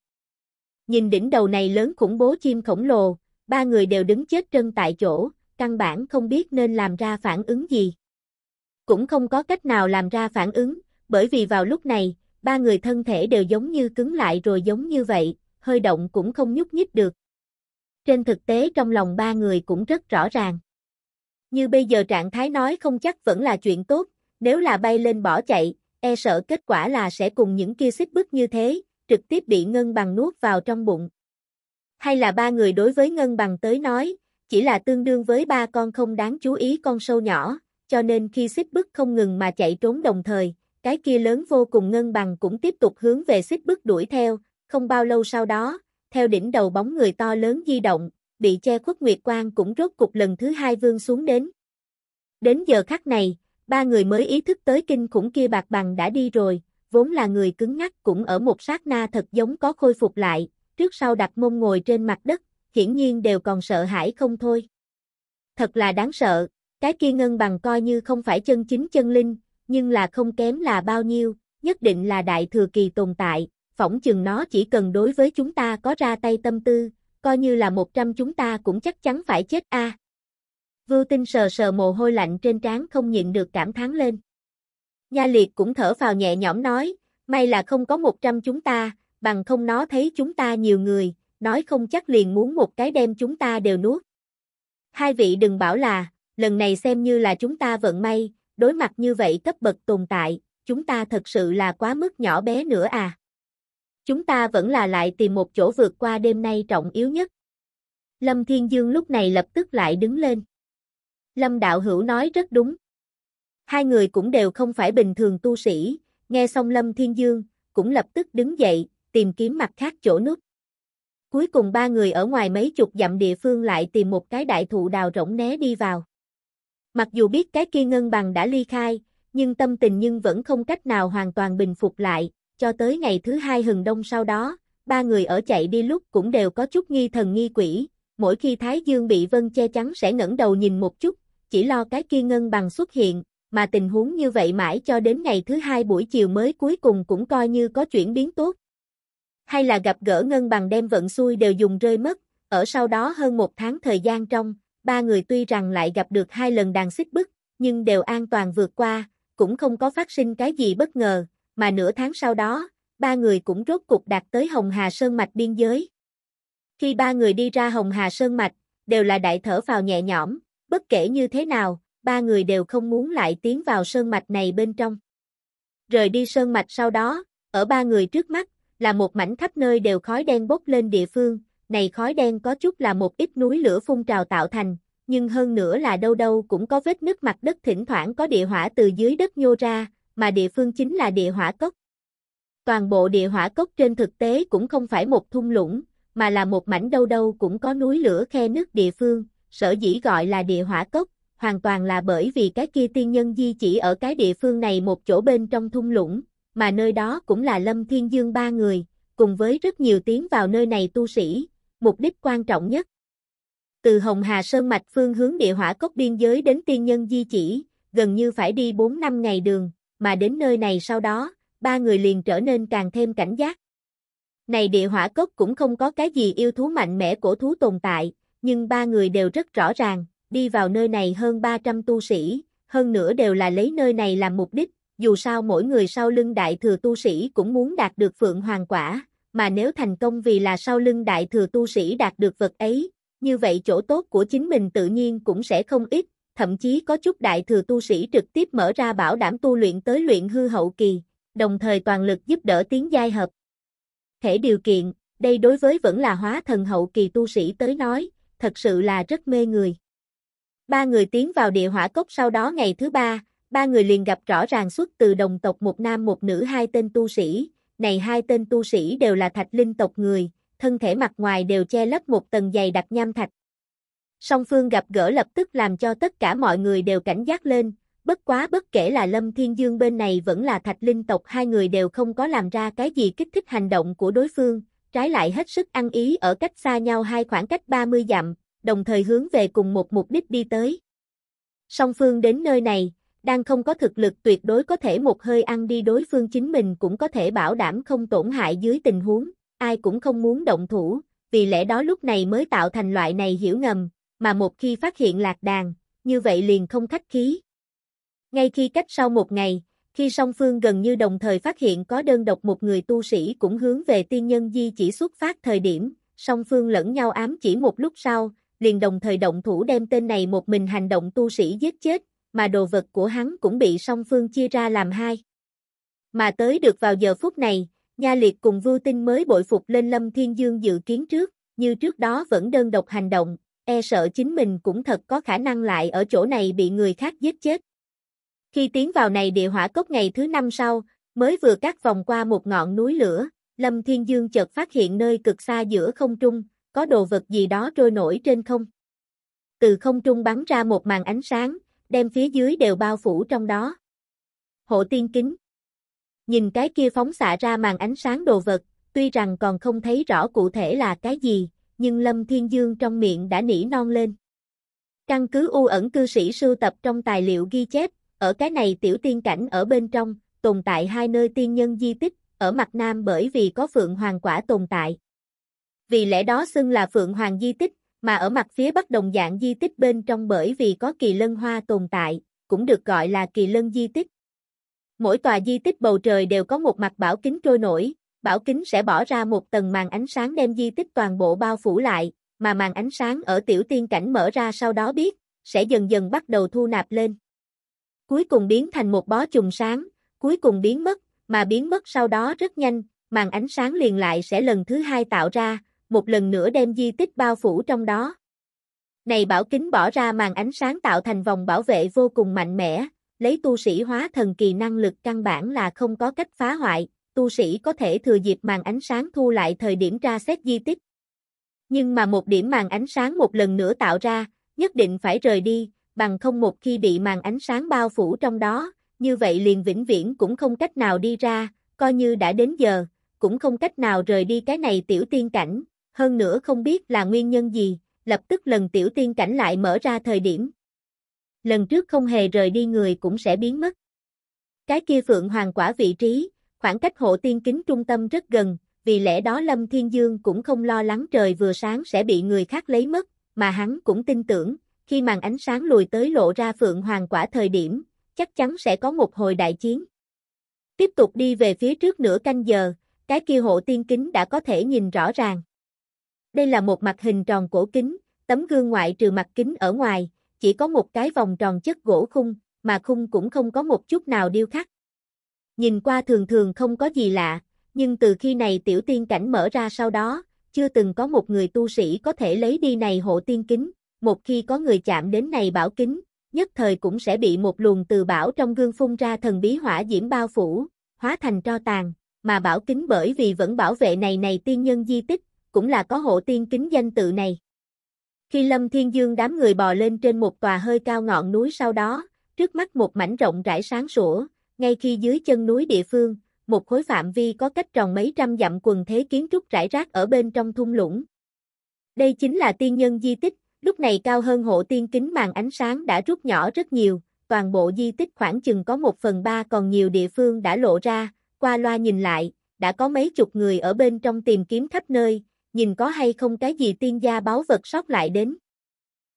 Nhìn đỉnh đầu này lớn khủng bố chim khổng lồ, ba người đều đứng chết trân tại chỗ, căn bản không biết nên làm ra phản ứng gì. Cũng không có cách nào làm ra phản ứng, bởi vì vào lúc này, ba người thân thể đều giống như cứng lại rồi giống như vậy, hơi động cũng không nhúc nhích được. Trên thực tế trong lòng ba người cũng rất rõ ràng. Như bây giờ trạng thái nói không chắc vẫn là chuyện tốt, nếu là bay lên bỏ chạy, e sợ kết quả là sẽ cùng những kia xích bức như thế, trực tiếp bị ngân bằng nuốt vào trong bụng. Hay là ba người đối với ngân bằng tới nói, chỉ là tương đương với ba con không đáng chú ý con sâu nhỏ, cho nên khi xích bức không ngừng mà chạy trốn đồng thời, cái kia lớn vô cùng ngân bằng cũng tiếp tục hướng về xích bức đuổi theo, không bao lâu sau đó, theo đỉnh đầu bóng người to lớn di động, bị che khuất nguyệt quang cũng rốt cục lần thứ hai vương xuống đến. Đến giờ khắc này, ba người mới ý thức tới kinh khủng kia bạc bằng đã đi rồi, vốn là người cứng ngắc cũng ở một sát na thật giống có khôi phục lại, trước sau đặt mông ngồi trên mặt đất, hiển nhiên đều còn sợ hãi không thôi. Thật là đáng sợ, cái kia ngân bằng coi như không phải chân chính chân linh, nhưng là không kém là bao nhiêu, nhất định là đại thừa kỳ tồn tại, phỏng chừng nó chỉ cần đối với chúng ta có ra tay tâm tư, coi như là một trăm chúng ta cũng chắc chắn phải chết a. Vưu Tinh sờ sờ mồ hôi lạnh trên trán không nhịn được cảm thán lên. Nha Liệt cũng thở phào nhẹ nhõm nói, may là không có một trăm chúng ta, bằng không nó thấy chúng ta nhiều người, nói không chắc liền muốn một cái đem chúng ta đều nuốt. Hai vị đừng bảo là, lần này xem như là chúng ta vận may, đối mặt như vậy cấp bậc tồn tại, chúng ta thật sự là quá mức nhỏ bé nữa à. Chúng ta vẫn là lại tìm một chỗ vượt qua đêm nay trọng yếu nhất. Lâm Thiên Dương lúc này lập tức lại đứng lên. Lâm Đạo Hữu nói rất đúng. Hai người cũng đều không phải bình thường tu sĩ, nghe xong Lâm Thiên Dương, cũng lập tức đứng dậy, tìm kiếm mặt khác chỗ núp. Cuối cùng ba người ở ngoài mấy chục dặm địa phương lại tìm một cái đại thụ đào rỗng né đi vào. Mặc dù biết cái kia ngân bằng đã ly khai, nhưng tâm tình nhưng vẫn không cách nào hoàn toàn bình phục lại, cho tới ngày thứ hai hừng đông sau đó, ba người ở chạy đi lúc cũng đều có chút nghi thần nghi quỷ, mỗi khi Thái Dương bị vân che chắn sẽ ngẩng đầu nhìn một chút, chỉ lo cái kia ngân bằng xuất hiện, mà tình huống như vậy mãi cho đến ngày thứ hai buổi chiều mới cuối cùng cũng coi như có chuyển biến tốt. Hay là gặp gỡ ngân bằng đem vận xui đều dùng rơi mất, ở sau đó hơn một tháng thời gian trong, ba người tuy rằng lại gặp được hai lần đàn xích bức, nhưng đều an toàn vượt qua, cũng không có phát sinh cái gì bất ngờ, mà nửa tháng sau đó, ba người cũng rốt cục đạt tới Hồng Hà Sơn Mạch biên giới. Khi ba người đi ra Hồng Hà Sơn Mạch, đều là đại thở vào nhẹ nhõm, Bất kể như thế nào, ba người đều không muốn lại tiến vào sơn mạch này bên trong. Rời đi sơn mạch sau đó, ở ba người trước mắt, là một mảnh khắp nơi đều khói đen bốc lên địa phương, này khói đen có chút là một ít núi lửa phun trào tạo thành, nhưng hơn nữa là đâu đâu cũng có vết nứt mặt đất thỉnh thoảng có địa hỏa từ dưới đất nhô ra, mà địa phương chính là địa hỏa cốc. Toàn bộ địa hỏa cốc trên thực tế cũng không phải một thung lũng, mà là một mảnh đâu đâu cũng có núi lửa khe nước địa phương, sở dĩ gọi là địa hỏa cốc, hoàn toàn là bởi vì cái kia tiên nhân di chỉ ở cái địa phương này một chỗ bên trong thung lũng, mà nơi đó cũng là Lâm Thiên Dương ba người, cùng với rất nhiều tiến vào nơi này tu sĩ, mục đích quan trọng nhất. Từ Hồng Hà Sơn Mạch phương hướng địa hỏa cốc biên giới đến tiên nhân di chỉ, gần như phải đi 4 năm ngày đường, mà đến nơi này sau đó, ba người liền trở nên càng thêm cảnh giác. Này địa hỏa cốc cũng không có cái gì yêu thú mạnh mẽ cổ thú tồn tại, nhưng ba người đều rất rõ ràng, đi vào nơi này hơn 300 tu sĩ, hơn nữa đều là lấy nơi này làm mục đích, dù sao mỗi người sau lưng đại thừa tu sĩ cũng muốn đạt được phượng hoàng quả, mà nếu thành công vì là sau lưng đại thừa tu sĩ đạt được vật ấy, như vậy chỗ tốt của chính mình tự nhiên cũng sẽ không ít, thậm chí có chút đại thừa tu sĩ trực tiếp mở ra bảo đảm tu luyện tới luyện hư hậu kỳ, đồng thời toàn lực giúp đỡ tiến giai hợp. Thể điều kiện, đây đối với vẫn là hóa thần hậu kỳ tu sĩ tới nói, thật sự là rất mê người. Ba người tiến vào địa hỏa cốc sau đó ngày thứ ba, ba người liền gặp rõ ràng xuất từ đồng tộc một nam một nữ hai tên tu sĩ, này hai tên tu sĩ đều là thạch linh tộc người, thân thể mặt ngoài đều che lấp một tầng dày đặc nham thạch. Song phương gặp gỡ lập tức làm cho tất cả mọi người đều cảnh giác lên, bất quá bất kể là Lâm Thiên Dương bên này vẫn là thạch linh tộc hai người đều không có làm ra cái gì kích thích hành động của đối phương, trái lại hết sức ăn ý ở cách xa nhau hai khoảng cách 30 dặm, đồng thời hướng về cùng một mục đích đi tới. Song phương đến nơi này, đang không có thực lực tuyệt đối có thể một hơi ăn đi đối phương chính mình cũng có thể bảo đảm không tổn hại dưới tình huống, ai cũng không muốn động thủ, vì lẽ đó lúc này mới tạo thành loại này hiểu ngầm, mà một khi phát hiện lạc đàn, như vậy liền không khách khí. Ngay khi cách sau một ngày, khi song phương gần như đồng thời phát hiện có đơn độc một người tu sĩ cũng hướng về tiên nhân di chỉ xuất phát thời điểm, song phương lẫn nhau ám chỉ một lúc sau, liền đồng thời động thủ đem tên này một mình hành động tu sĩ giết chết, mà đồ vật của hắn cũng bị song phương chia ra làm hai. Mà tới được vào giờ phút này, Nha Liệt cùng Vưu Tinh mới bội phục lên Lâm Thiên Dương dự kiến trước, như trước đó vẫn đơn độc hành động, e sợ chính mình cũng thật có khả năng lại ở chỗ này bị người khác giết chết. Khi tiến vào này địa hỏa cốc ngày thứ năm sau, mới vừa cắt vòng qua một ngọn núi lửa, Lâm Thiên Dương chợt phát hiện nơi cực xa giữa không trung, có đồ vật gì đó trôi nổi trên không. Từ không trung bắn ra một màn ánh sáng, đem phía dưới đều bao phủ trong đó. Hộ tiên kính. Nhìn cái kia phóng xạ ra màn ánh sáng đồ vật, tuy rằng còn không thấy rõ cụ thể là cái gì, nhưng Lâm Thiên Dương trong miệng đã nỉ non lên. Căn cứ u ẩn cư sĩ sưu tập trong tài liệu ghi chép, ở cái này tiểu tiên cảnh ở bên trong, tồn tại hai nơi tiên nhân di tích, ở mặt nam bởi vì có Phượng Hoàng quả tồn tại. Vì lẽ đó xưng là Phượng Hoàng di tích, mà ở mặt phía bắc đồng dạng di tích bên trong bởi vì có kỳ lân hoa tồn tại, cũng được gọi là kỳ lân di tích. Mỗi tòa di tích bầu trời đều có một mặt bảo kính trôi nổi, bảo kính sẽ bỏ ra một tầng màn ánh sáng đem di tích toàn bộ bao phủ lại, mà màn ánh sáng ở tiểu tiên cảnh mở ra sau đó biết, sẽ dần dần bắt đầu thu nạp lên cuối cùng biến thành một bó chùm sáng, cuối cùng biến mất, mà biến mất sau đó rất nhanh, màn ánh sáng liền lại sẽ lần thứ hai tạo ra, một lần nữa đem di tích bao phủ trong đó. Này bảo kính bỏ ra màn ánh sáng tạo thành vòng bảo vệ vô cùng mạnh mẽ, lấy tu sĩ hóa thần kỳ năng lực căn bản là không có cách phá hoại, tu sĩ có thể thừa dịp màn ánh sáng thu lại thời điểm tra xét di tích. Nhưng mà một điểm màn ánh sáng một lần nữa tạo ra, nhất định phải rời đi, bằng không một khi bị màn ánh sáng bao phủ trong đó, như vậy liền vĩnh viễn cũng không cách nào đi ra, coi như đã đến giờ, cũng không cách nào rời đi cái này tiểu tiên cảnh, hơn nữa không biết là nguyên nhân gì, lập tức lần tiểu tiên cảnh lại mở ra thời điểm. Lần trước không hề rời đi người cũng sẽ biến mất. Cái kia phượng hoàng quả vị trí, khoảng cách hộ tiên kính trung tâm rất gần, vì lẽ đó Lâm Thiên Dương cũng không lo lắng trời vừa sáng sẽ bị người khác lấy mất, mà hắn cũng tin tưởng, khi màn ánh sáng lùi tới lộ ra Phượng Hoàng quả thời điểm, chắc chắn sẽ có một hồi đại chiến. Tiếp tục đi về phía trước nửa canh giờ, cái kia hộ tiên kính đã có thể nhìn rõ ràng. Đây là một mặt hình tròn cổ kính, tấm gương ngoại trừ mặt kính ở ngoài, chỉ có một cái vòng tròn chất gỗ khung, mà khung cũng không có một chút nào điêu khắc. Nhìn qua thường thường không có gì lạ, nhưng từ khi này tiểu tiên cảnh mở ra sau đó, chưa từng có một người tu sĩ có thể lấy đi này hộ tiên kính, một khi có người chạm đến này bảo kính, nhất thời cũng sẽ bị một luồng từ bảo trong gương phun ra thần bí hỏa diễm bao phủ, hóa thành tro tàn, mà bảo kính bởi vì vẫn bảo vệ này này tiên nhân di tích, cũng là có hộ tiên kính danh tự này. Khi Lâm Thiên Dương đám người bò lên trên một tòa hơi cao ngọn núi sau đó, trước mắt một mảnh rộng rãi sáng sủa, ngay khi dưới chân núi địa phương, một khối phạm vi có cách tròn mấy trăm dặm quần thế kiến trúc rải rác ở bên trong thung lũng. Đây chính là tiên nhân di tích, Lúc này cao hơn hộ tiên kính màn ánh sáng đã rút nhỏ rất nhiều, toàn bộ di tích khoảng chừng có một phần ba còn nhiều địa phương đã lộ ra, qua loa nhìn lại, đã có mấy chục người ở bên trong tìm kiếm khắp nơi, nhìn có hay không cái gì tiên gia báo vật sót lại đến.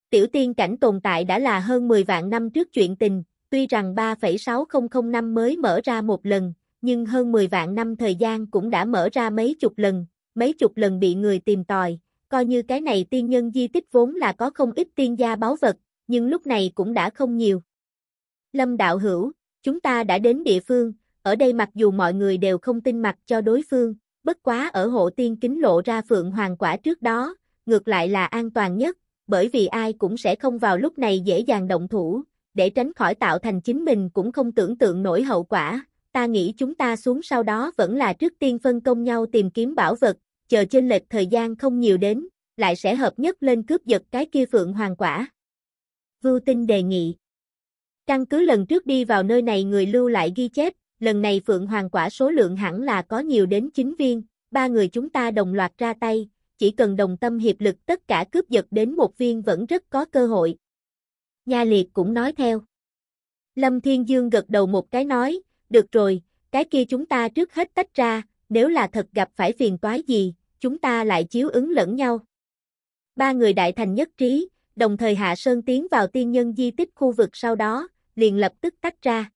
Tiểu tiên cảnh tồn tại đã là hơn 10 vạn năm trước chuyện tình, tuy rằng 3,6005 năm mới mở ra một lần, nhưng hơn 10 vạn năm thời gian cũng đã mở ra mấy chục lần, mấy chục lần bị người tìm tòi, coi như cái này tiên nhân di tích vốn là có không ít tiên gia báu vật, nhưng lúc này cũng đã không nhiều. Lâm đạo hữu, chúng ta đã đến địa phương, ở đây mặc dù mọi người đều không tin mặt cho đối phương, bất quá ở hộ tiên kính lộ ra phượng hoàng quả trước đó, ngược lại là an toàn nhất, bởi vì ai cũng sẽ không vào lúc này dễ dàng động thủ, để tránh khỏi tạo thành chính mình cũng không tưởng tượng nổi hậu quả. Ta nghĩ chúng ta xuống sau đó vẫn là trước tiên phân công nhau tìm kiếm bảo vật, chờ chênh lệch thời gian không nhiều đến, lại sẽ hợp nhất lên cướp giật cái kia phượng hoàng quả. Vưu Tinh đề nghị. Căn cứ lần trước đi vào nơi này người lưu lại ghi chép, lần này phượng hoàng quả số lượng hẳn là có nhiều đến 9 viên, ba người chúng ta đồng loạt ra tay, chỉ cần đồng tâm hiệp lực tất cả cướp giật đến một viên vẫn rất có cơ hội. Nha Liệt cũng nói theo. Lâm Thiên Dương gật đầu một cái nói, được rồi, cái kia chúng ta trước hết tách ra, nếu là thật gặp phải phiền toái gì, chúng ta lại chiếu ứng lẫn nhau. Ba người đại thành nhất trí, đồng thời hạ sơn tiến vào tiên nhân di tích khu vực sau đó, liền lập tức tách ra.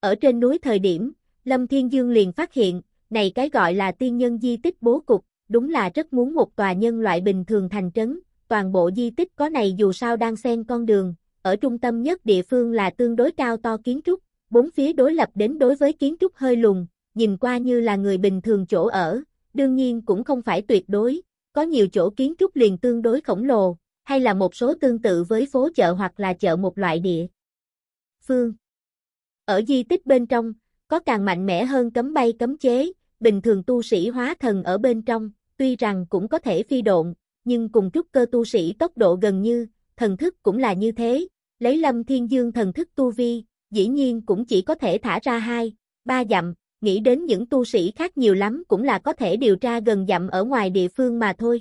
Ở trên núi thời điểm, Lâm Thiên Dương liền phát hiện, này cái gọi là tiên nhân di tích bố cục, đúng là rất muốn một tòa nhân loại bình thường thành trấn, toàn bộ di tích có này dù sao đang xen con đường, ở trung tâm nhất địa phương là tương đối cao to kiến trúc, bốn phía đối lập đến đối với kiến trúc hơi lùn, nhìn qua như là người bình thường chỗ ở, đương nhiên cũng không phải tuyệt đối, có nhiều chỗ kiến trúc liền tương đối khổng lồ, hay là một số tương tự với phố chợ hoặc là chợ một loại địa. Phương Ở di tích bên trong, có càng mạnh mẽ hơn cấm bay cấm chế, bình thường tu sĩ hóa thần ở bên trong, tuy rằng cũng có thể phi độn, nhưng cùng trúc cơ tu sĩ tốc độ gần như, thần thức cũng là như thế, lấy lâm thiên dương thần thức tu vi, dĩ nhiên cũng chỉ có thể thả ra hai, ba dặm, nghĩ đến những tu sĩ khác nhiều lắm cũng là có thể điều tra gần dặm ở ngoài địa phương mà thôi.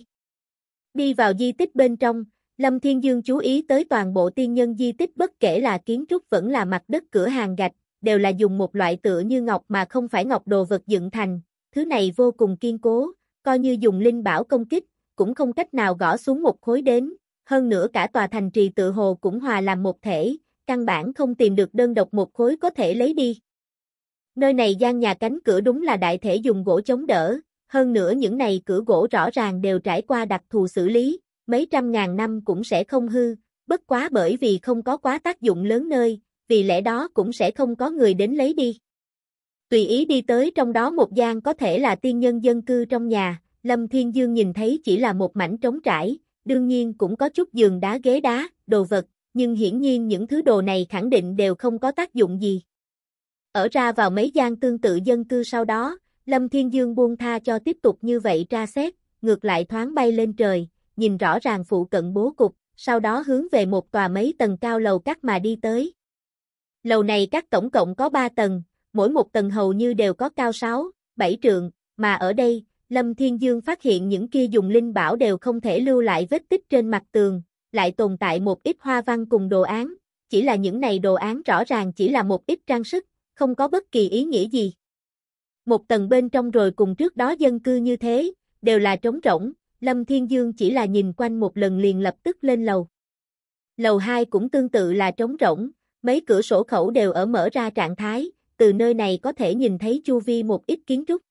Đi vào di tích bên trong, Lâm Thiên Dương chú ý tới toàn bộ tiên nhân di tích bất kể là kiến trúc vẫn là mặt đất cửa hàng gạch, đều là dùng một loại tựa như ngọc mà không phải ngọc đồ vật dựng thành, thứ này vô cùng kiên cố, coi như dùng linh bảo công kích, cũng không cách nào gõ xuống một khối đến, hơn nữa cả tòa thành trì tự hồ cũng hòa làm một thể, căn bản không tìm được đơn độc một khối có thể lấy đi. Nơi này gian nhà cánh cửa đúng là đại thể dùng gỗ chống đỡ, hơn nữa những này cửa gỗ rõ ràng đều trải qua đặc thù xử lý, mấy trăm ngàn năm cũng sẽ không hư, bất quá bởi vì không có quá tác dụng lớn nơi, vì lẽ đó cũng sẽ không có người đến lấy đi. Tùy ý đi tới trong đó một gian có thể là tiên nhân dân cư trong nhà, Lâm Thiên Dương nhìn thấy chỉ là một mảnh trống trải, đương nhiên cũng có chút giường đá ghế đá, đồ vật, nhưng hiển nhiên những thứ đồ này khẳng định đều không có tác dụng gì. Ở ra vào mấy gian tương tự dân cư sau đó, Lâm Thiên Dương buông tha cho tiếp tục như vậy tra xét, ngược lại thoáng bay lên trời, nhìn rõ ràng phụ cận bố cục, sau đó hướng về một tòa mấy tầng cao lầu các mà đi tới. Lầu này các tổng cộng có 3 tầng, mỗi một tầng hầu như đều có cao 6, 7 trượng, mà ở đây, Lâm Thiên Dương phát hiện những kia dùng linh bảo đều không thể lưu lại vết tích trên mặt tường, lại tồn tại một ít hoa văn cùng đồ án, chỉ là những này đồ án rõ ràng chỉ là một ít trang sức, không có bất kỳ ý nghĩa gì. Một tầng bên trong rồi cùng trước đó dân cư như thế, đều là trống rỗng, Lâm Thiên Dương chỉ là nhìn quanh một lần liền lập tức lên lầu. Lầu 2 cũng tương tự là trống rỗng, mấy cửa sổ khẩu đều ở mở ra trạng thái, từ nơi này có thể nhìn thấy chu vi một ít kiến trúc.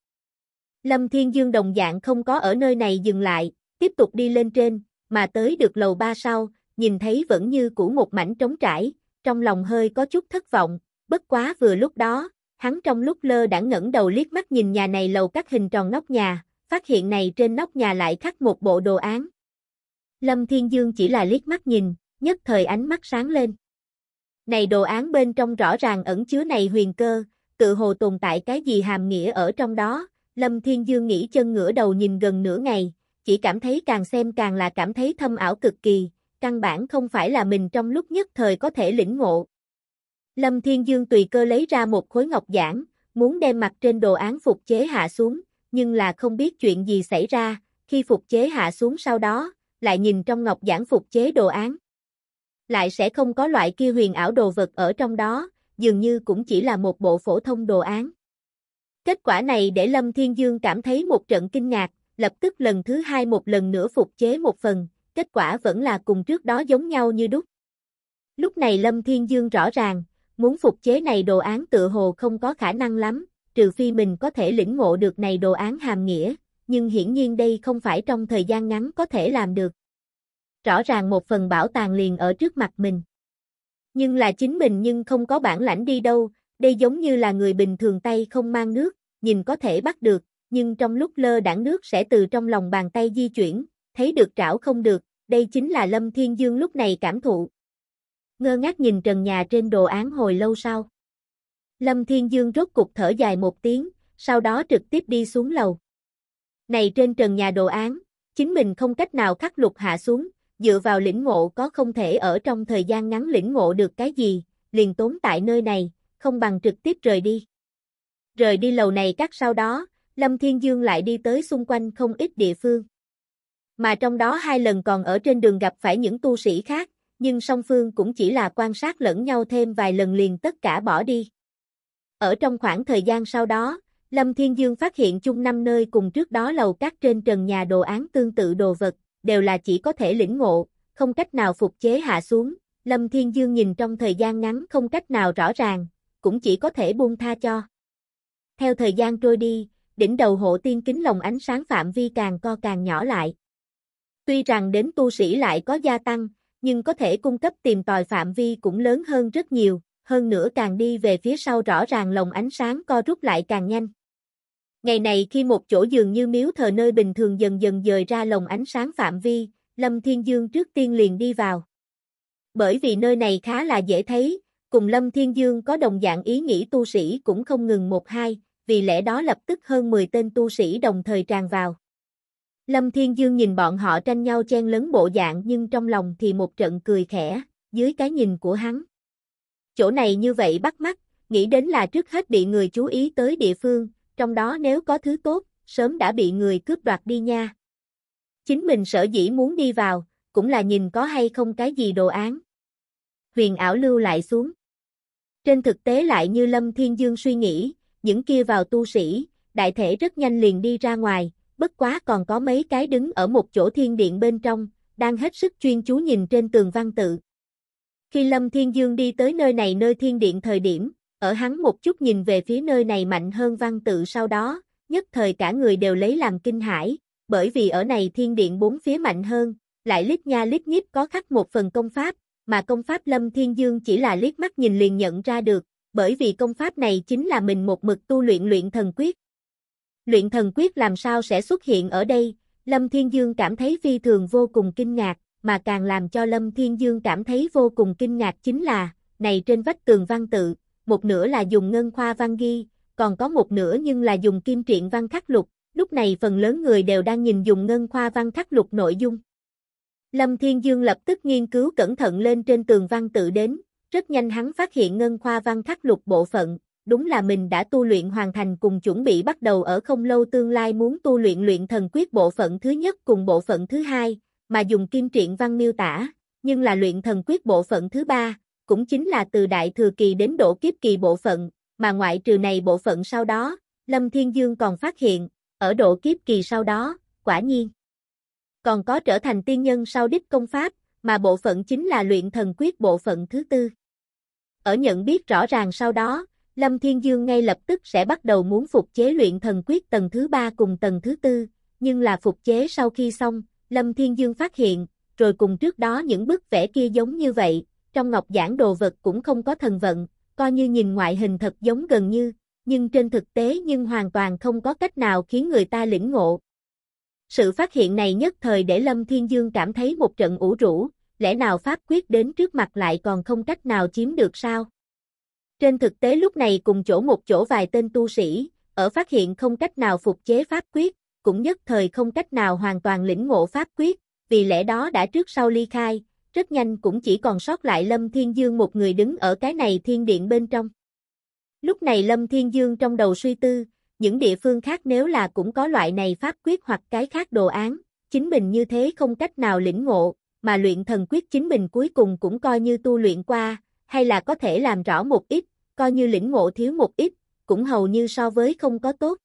Lâm Thiên Dương đồng dạng không có ở nơi này dừng lại, tiếp tục đi lên trên, mà tới được lầu 3 sau, nhìn thấy vẫn như cũ một mảnh trống trải, trong lòng hơi có chút thất vọng, Bất quá vừa lúc đó, hắn trong lúc lơ đã ngẩng đầu liếc mắt nhìn nhà này lầu các hình tròn nóc nhà, phát hiện này trên nóc nhà lại khắc một bộ đồ án. Lâm Thiên Dương chỉ là liếc mắt nhìn, nhất thời ánh mắt sáng lên. Này đồ án bên trong rõ ràng ẩn chứa này huyền cơ, tự hồ tồn tại cái gì hàm nghĩa ở trong đó, Lâm Thiên Dương nghĩ chân ngửa đầu nhìn gần nửa ngày, chỉ cảm thấy càng xem càng là cảm thấy thâm ảo cực kỳ, căn bản không phải là mình trong lúc nhất thời có thể lĩnh ngộ, Lâm Thiên Dương tùy cơ lấy ra một khối ngọc giản, muốn đem mặt trên đồ án phục chế hạ xuống, nhưng là không biết chuyện gì xảy ra, khi phục chế hạ xuống sau đó, lại nhìn trong ngọc giản phục chế đồ án. Lại sẽ không có loại kia huyền ảo đồ vật ở trong đó, dường như cũng chỉ là một bộ phổ thông đồ án. Kết quả này để Lâm Thiên Dương cảm thấy một trận kinh ngạc, lập tức lần thứ hai một lần nữa phục chế một phần, kết quả vẫn là cùng trước đó giống nhau như đúc. Lúc này Lâm Thiên Dương rõ ràng, Muốn phục chế này đồ án tựa hồ không có khả năng lắm, trừ phi mình có thể lĩnh ngộ được này đồ án hàm nghĩa, nhưng hiển nhiên đây không phải trong thời gian ngắn có thể làm được. Rõ ràng một phần bảo tàng liền ở trước mặt mình. Nhưng là chính mình nhưng không có bản lãnh đi đâu, đây giống như là người bình thường tay không mang nước, nhìn có thể bắt được, nhưng trong lúc lơ đảng nước sẽ từ trong lòng bàn tay di chuyển, thấy được trảo không được, đây chính là Lâm Thiên Dương lúc này cảm thụ, ngơ ngác nhìn trần nhà trên đồ án hồi lâu sau. Lâm Thiên Dương rốt cục thở dài một tiếng, sau đó trực tiếp đi xuống lầu. Này trên trần nhà đồ án, chính mình không cách nào khắc lục hạ xuống, dựa vào lĩnh ngộ có không thể ở trong thời gian ngắn lĩnh ngộ được cái gì, liền tốn tại nơi này, không bằng trực tiếp rời đi. Rời đi lầu này các sau đó, Lâm Thiên Dương lại đi tới xung quanh không ít địa phương. Mà trong đó hai lần còn ở trên đường gặp phải những tu sĩ khác, nhưng song phương cũng chỉ là quan sát lẫn nhau thêm vài lần liền tất cả bỏ đi. Ở trong khoảng thời gian sau đó, Lâm Thiên Dương phát hiện chung năm nơi cùng trước đó lầu các trên trần nhà đồ án tương tự đồ vật, đều là chỉ có thể lĩnh ngộ, không cách nào phục chế hạ xuống. Lâm Thiên Dương nhìn trong thời gian ngắn không cách nào rõ ràng, cũng chỉ có thể buông tha cho. Theo thời gian trôi đi, đỉnh đầu hộ tiên kính lồng ánh sáng phạm vi càng co càng nhỏ lại. Tuy rằng đến tu sĩ lại có gia tăng, nhưng có thể cung cấp tìm tòi phạm vi cũng lớn hơn rất nhiều, hơn nữa càng đi về phía sau rõ ràng lồng ánh sáng co rút lại càng nhanh. Ngày này khi một chỗ dường như miếu thờ nơi bình thường dần dần dời ra lồng ánh sáng phạm vi, Lâm Thiên Dương trước tiên liền đi vào. Bởi vì nơi này khá là dễ thấy, cùng Lâm Thiên Dương có đồng dạng ý nghĩ tu sĩ cũng không ngừng một hai, vì lẽ đó lập tức hơn 10 tên tu sĩ đồng thời tràn vào. Lâm Thiên Dương nhìn bọn họ tranh nhau chen lớn bộ dạng nhưng trong lòng thì một trận cười khẽ, dưới cái nhìn của hắn. Chỗ này như vậy bắt mắt, nghĩ đến là trước hết bị người chú ý tới địa phương, trong đó nếu có thứ tốt, sớm đã bị người cướp đoạt đi nha. Chính mình sở dĩ muốn đi vào, cũng là nhìn có hay không cái gì đồ án. Huyền ảo lưu lại xuống. Trên thực tế lại như Lâm Thiên Dương suy nghĩ, những kia vào tu sĩ, đại thể rất nhanh liền đi ra ngoài, bất quá còn có mấy cái đứng ở một chỗ thiên điện bên trong, đang hết sức chuyên chú nhìn trên tường văn tự. Khi Lâm Thiên Dương đi tới nơi này nơi thiên điện thời điểm, ở hắn một chút nhìn về phía nơi này mạnh hơn văn tự sau đó, nhất thời cả người đều lấy làm kinh hãi, bởi vì ở này thiên điện bốn phía mạnh hơn, lại lít nha lít nhíp có khắc một phần công pháp, mà công pháp Lâm Thiên Dương chỉ là liếc mắt nhìn liền nhận ra được, bởi vì công pháp này chính là mình một mực tu luyện luyện thần quyết luyện thần quyết làm sao sẽ xuất hiện ở đây, Lâm Thiên Dương cảm thấy phi thường vô cùng kinh ngạc, mà càng làm cho Lâm Thiên Dương cảm thấy vô cùng kinh ngạc chính là, này trên vách tường văn tự, một nửa là dùng ngân khoa văn ghi, còn có một nửa nhưng là dùng kim truyện văn khắc lục, lúc này phần lớn người đều đang nhìn dùng ngân khoa văn khắc lục nội dung. Lâm Thiên Dương lập tức nghiên cứu cẩn thận lên trên tường văn tự đến, rất nhanh hắn phát hiện ngân khoa văn khắc lục bộ phận, đúng là mình đã tu luyện hoàn thành cùng chuẩn bị bắt đầu ở không lâu tương lai muốn tu luyện luyện thần quyết bộ phận thứ nhất cùng bộ phận thứ hai, mà dùng kim truyện văn miêu tả, nhưng là luyện thần quyết bộ phận thứ ba, cũng chính là từ đại thừa kỳ đến độ kiếp kỳ bộ phận, mà ngoại trừ này bộ phận sau đó, Lâm Thiên Dương còn phát hiện, ở độ kiếp kỳ sau đó, quả nhiên, còn có trở thành tiên nhân sau đích công pháp, mà bộ phận chính là luyện thần quyết bộ phận thứ tư. Ở nhận biết rõ ràng sau đó, Lâm Thiên Dương ngay lập tức sẽ bắt đầu muốn phục chế luyện thần quyết tầng thứ ba cùng tầng thứ tư, nhưng là phục chế sau khi xong, Lâm Thiên Dương phát hiện, rồi cùng trước đó những bức vẽ kia giống như vậy, trong ngọc giản đồ vật cũng không có thần vận, coi như nhìn ngoại hình thật giống gần như, nhưng trên thực tế nhưng hoàn toàn không có cách nào khiến người ta lĩnh ngộ. Sự phát hiện này nhất thời để Lâm Thiên Dương cảm thấy một trận ủ rũ, lẽ nào pháp quyết đến trước mặt lại còn không cách nào chiếm được sao? Trên thực tế lúc này cùng chỗ một chỗ vài tên tu sĩ, ở phát hiện không cách nào phục chế pháp quyết, cũng nhất thời không cách nào hoàn toàn lĩnh ngộ pháp quyết, vì lẽ đó đã trước sau ly khai, rất nhanh cũng chỉ còn sót lại Lâm Thiên Dương một người đứng ở cái này thiên điện bên trong. Lúc này Lâm Thiên Dương trong đầu suy tư, những địa phương khác nếu là cũng có loại này pháp quyết hoặc cái khác đồ án, chính mình như thế không cách nào lĩnh ngộ, mà luyện thần quyết chính mình cuối cùng cũng coi như tu luyện qua, hay là có thể làm rõ một ít, coi như lĩnh ngộ thiếu một ít, cũng hầu như so với không có tốt.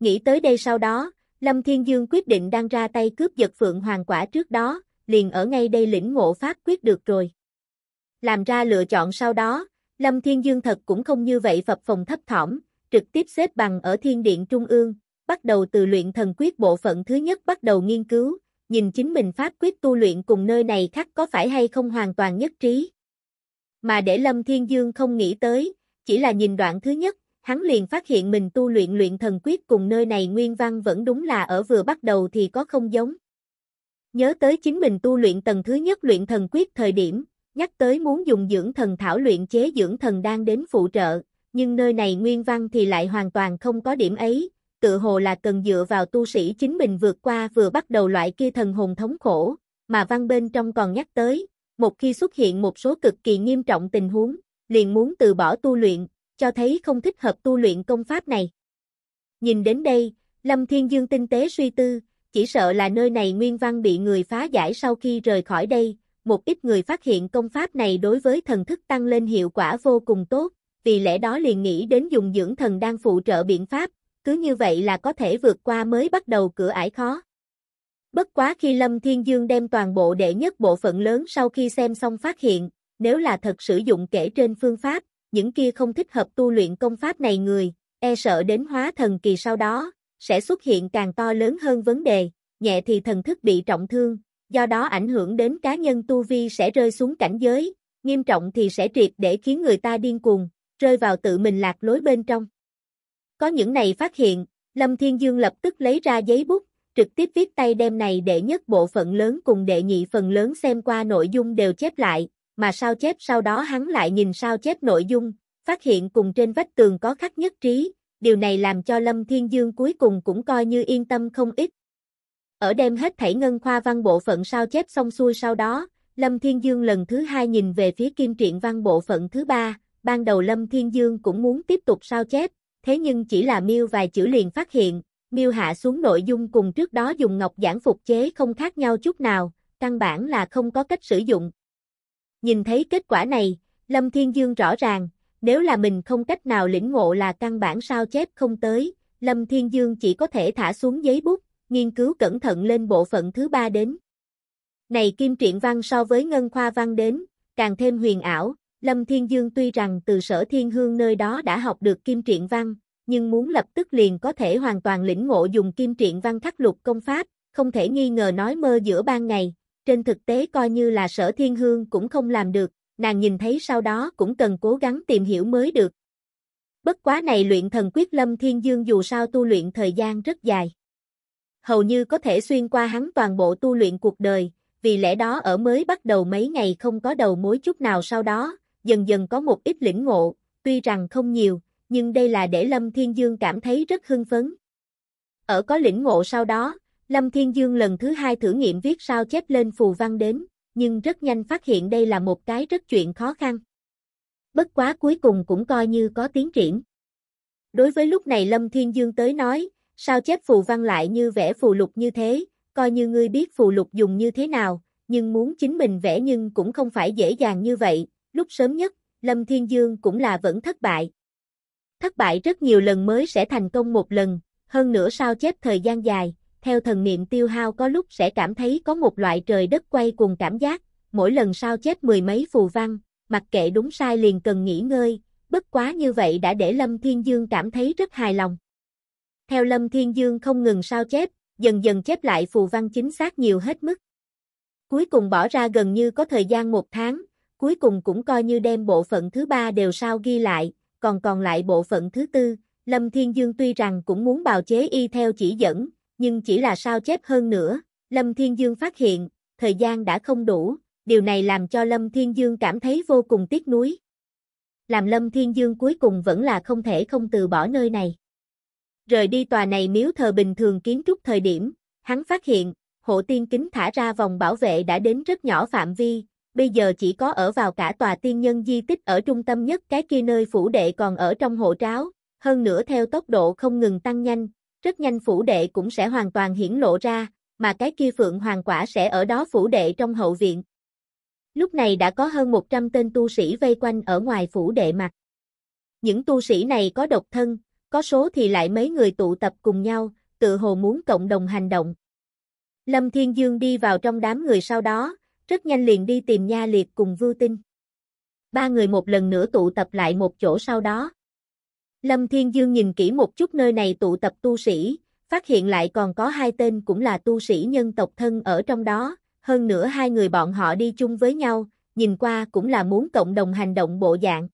Nghĩ tới đây sau đó, Lâm Thiên Dương quyết định đang ra tay cướp giật Phượng Hoàng quả trước đó, liền ở ngay đây lĩnh ngộ pháp quyết được rồi. Làm ra lựa chọn sau đó, Lâm Thiên Dương thật cũng không như vậy phập phòng thấp thỏm, trực tiếp xếp bằng ở thiên điện trung ương, bắt đầu từ luyện thần quyết bộ phận thứ nhất bắt đầu nghiên cứu, nhìn chính mình pháp quyết tu luyện cùng nơi này khác có phải hay không hoàn toàn nhất trí mà để Lâm Thiên Dương không nghĩ tới, chỉ là nhìn đoạn thứ nhất, hắn liền phát hiện mình tu luyện luyện thần quyết cùng nơi này nguyên văn vẫn đúng là ở vừa bắt đầu thì có không giống. Nhớ tới chính mình tu luyện tầng thứ nhất luyện thần quyết thời điểm, nhắc tới muốn dùng dưỡng thần thảo luyện chế dưỡng thần đang đến phụ trợ, nhưng nơi này nguyên văn thì lại hoàn toàn không có điểm ấy, tự hồ là cần dựa vào tu sĩ chính mình vượt qua vừa bắt đầu loại kia thần hồn thống khổ, mà văn bên trong còn nhắc tới, một khi xuất hiện một số cực kỳ nghiêm trọng tình huống, liền muốn từ bỏ tu luyện, cho thấy không thích hợp tu luyện công pháp này. Nhìn đến đây, Lâm Thiên Dương tinh tế suy tư, chỉ sợ là nơi này nguyên văn bị người phá giải sau khi rời khỏi đây, một ít người phát hiện công pháp này đối với thần thức tăng lên hiệu quả vô cùng tốt, vì lẽ đó liền nghĩ đến dùng dưỡng thần đang phụ trợ biện pháp, cứ như vậy là có thể vượt qua mới bắt đầu cửa ải khó. Bất quá khi Lâm Thiên Dương đem toàn bộ đệ nhất bộ phận lớn sau khi xem xong phát hiện, nếu là thật sử dụng kể trên phương pháp, những kia không thích hợp tu luyện công pháp này người, e sợ đến hóa thần kỳ sau đó, sẽ xuất hiện càng to lớn hơn vấn đề, nhẹ thì thần thức bị trọng thương, do đó ảnh hưởng đến cá nhân tu vi sẽ rơi xuống cảnh giới, nghiêm trọng thì sẽ triệt để khiến người ta điên cuồng, rơi vào tự mình lạc lối bên trong. Có những này phát hiện, Lâm Thiên Dương lập tức lấy ra giấy bút, trực tiếp viết tay đem này đệ nhất bộ phận lớn cùng đệ nhị phần lớn xem qua nội dung đều chép lại, mà sao chép sau đó hắn lại nhìn sao chép nội dung, phát hiện cùng trên vách tường có khắc nhất trí, điều này làm cho Lâm Thiên Dương cuối cùng cũng coi như yên tâm không ít. Ở đêm hết thảy ngân khoa văn bộ phận sao chép xong xuôi sau đó, Lâm Thiên Dương lần thứ hai nhìn về phía kim truyện văn bộ phận thứ ba, ban đầu Lâm Thiên Dương cũng muốn tiếp tục sao chép, thế nhưng chỉ là miêu vài chữ liền phát hiện, miêu hạ xuống nội dung cùng trước đó dùng ngọc giản phục chế không khác nhau chút nào, căn bản là không có cách sử dụng. Nhìn thấy kết quả này, Lâm Thiên Dương rõ ràng, nếu là mình không cách nào lĩnh ngộ là căn bản sao chép không tới, Lâm Thiên Dương chỉ có thể thả xuống giấy bút, nghiên cứu cẩn thận lên bộ phận thứ ba đến. Này Kim truyện Văn so với Ngân Khoa Văn đến, càng thêm huyền ảo, Lâm Thiên Dương tuy rằng từ sở thiên hương nơi đó đã học được Kim truyện Văn, nhưng muốn lập tức liền có thể hoàn toàn lĩnh ngộ dùng kim truyện văn khắc lục công pháp, không thể nghi ngờ nói mơ giữa ban ngày, trên thực tế coi như là sở thiên hương cũng không làm được, nàng nhìn thấy sau đó cũng cần cố gắng tìm hiểu mới được. Bất quá này luyện thần quyết lâm thiên dương dù sao tu luyện thời gian rất dài. Hầu như có thể xuyên qua hắn toàn bộ tu luyện cuộc đời, vì lẽ đó ở mới bắt đầu mấy ngày không có đầu mối chút nào sau đó, dần dần có một ít lĩnh ngộ, tuy rằng không nhiều, nhưng đây là để Lâm Thiên Dương cảm thấy rất hưng phấn. Ở có lĩnh ngộ sau đó, Lâm Thiên Dương lần thứ hai thử nghiệm viết sao chép lên phù văn đến, nhưng rất nhanh phát hiện đây là một cái rất chuyện khó khăn. Bất quá cuối cùng cũng coi như có tiến triển. Đối với lúc này Lâm Thiên Dương tới nói, sao chép phù văn lại như vẽ phù lục như thế, coi như ngươi biết phù lục dùng như thế nào, nhưng muốn chính mình vẽ nhưng cũng không phải dễ dàng như vậy, lúc sớm nhất, Lâm Thiên Dương cũng là vẫn thất bại thất bại rất nhiều lần mới sẽ thành công một lần, hơn nữa sao chép thời gian dài, theo thần niệm tiêu hao có lúc sẽ cảm thấy có một loại trời đất quay cùng cảm giác, mỗi lần sao chép mười mấy phù văn, mặc kệ đúng sai liền cần nghỉ ngơi, bất quá như vậy đã để Lâm Thiên Dương cảm thấy rất hài lòng. Theo Lâm Thiên Dương không ngừng sao chép, dần dần chép lại phù văn chính xác nhiều hết mức. Cuối cùng bỏ ra gần như có thời gian một tháng, cuối cùng cũng coi như đem bộ phận thứ ba đều sao ghi lại, còn còn lại bộ phận thứ tư, Lâm Thiên Dương tuy rằng cũng muốn bào chế y theo chỉ dẫn, nhưng chỉ là sao chép hơn nữa, Lâm Thiên Dương phát hiện, thời gian đã không đủ, điều này làm cho Lâm Thiên Dương cảm thấy vô cùng tiếc nuối. Làm Lâm Thiên Dương cuối cùng vẫn là không thể không từ bỏ nơi này. Rời đi tòa này miếu thờ bình thường kiến trúc thời điểm, hắn phát hiện, hộ tiên kính thả ra vòng bảo vệ đã đến rất nhỏ phạm vi, bây giờ chỉ có ở vào cả tòa tiên nhân di tích ở trung tâm nhất cái kia nơi phủ đệ còn ở trong hộ tráo, hơn nữa theo tốc độ không ngừng tăng nhanh, rất nhanh phủ đệ cũng sẽ hoàn toàn hiển lộ ra, mà cái kia phượng hoàng quả sẽ ở đó phủ đệ trong hậu viện. Lúc này đã có hơn 100 tên tu sĩ vây quanh ở ngoài phủ đệ mặt. Những tu sĩ này có độc thân, có số thì lại mấy người tụ tập cùng nhau, tự hồ muốn cộng đồng hành động. Lâm Thiên Dương đi vào trong đám người sau đó, rất nhanh liền đi tìm Nha Liệt cùng Vưu Tinh. Ba người một lần nữa tụ tập lại một chỗ sau đó. Lâm Thiên Dương nhìn kỹ một chút nơi này tụ tập tu sĩ, phát hiện lại còn có hai tên cũng là tu sĩ nhân tộc thân ở trong đó, hơn nữa hai người bọn họ đi chung với nhau, nhìn qua cũng là muốn cộng đồng hành động bộ dạng.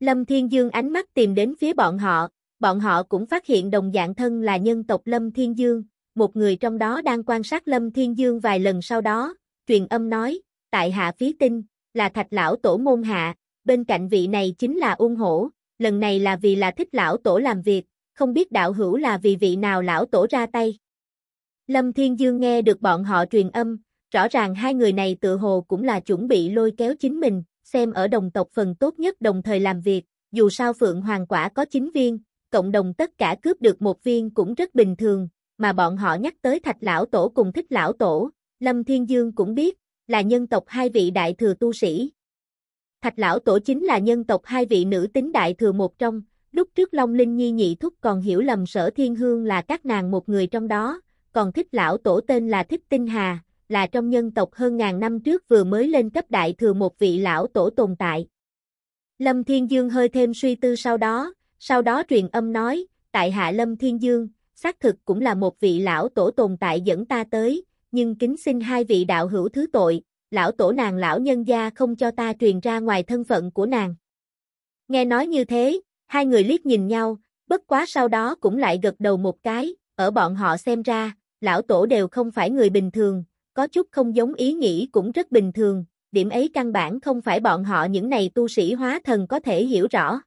Lâm Thiên Dương ánh mắt tìm đến phía bọn họ, bọn họ cũng phát hiện đồng dạng thân là nhân tộc Lâm Thiên Dương, một người trong đó đang quan sát Lâm Thiên Dương vài lần sau đó, truyền âm nói, tại hạ phí tinh, là thạch lão tổ môn hạ, bên cạnh vị này chính là ung hổ, lần này là vì là thích lão tổ làm việc, không biết đạo hữu là vì vị nào lão tổ ra tay. Lâm Thiên Dương nghe được bọn họ truyền âm, rõ ràng hai người này tự hồ cũng là chuẩn bị lôi kéo chính mình, xem ở đồng tộc phần tốt nhất đồng thời làm việc, dù sao Phượng Hoàng Quả có 9 viên, cộng đồng tất cả cướp được một viên cũng rất bình thường, mà bọn họ nhắc tới thạch lão tổ cùng thích lão tổ, Lâm Thiên Dương cũng biết, là nhân tộc hai vị đại thừa tu sĩ. Thạch lão tổ chính là nhân tộc hai vị nữ tính đại thừa một trong, lúc trước Long Linh Nhi nhị thúc còn hiểu lầm sở thiên hương là các nàng một người trong đó, còn thích lão tổ tên là Thích Tinh Hà, là trong nhân tộc hơn ngàn năm trước vừa mới lên cấp đại thừa một vị lão tổ tồn tại. Lâm Thiên Dương hơi thêm suy tư sau đó, sau đó truyền âm nói, tại hạ Lâm Thiên Dương, xác thực cũng là một vị lão tổ tồn tại dẫn ta tới, nhưng kính xin hai vị đạo hữu thứ tội, lão tổ nàng lão nhân gia không cho ta truyền ra ngoài thân phận của nàng. Nghe nói như thế, hai người liếc nhìn nhau, bất quá sau đó cũng lại gật đầu một cái, ở bọn họ xem ra, lão tổ đều không phải người bình thường, có chút không giống ý nghĩ cũng rất bình thường, điểm ấy căn bản không phải bọn họ những này tu sĩ hóa thần có thể hiểu rõ.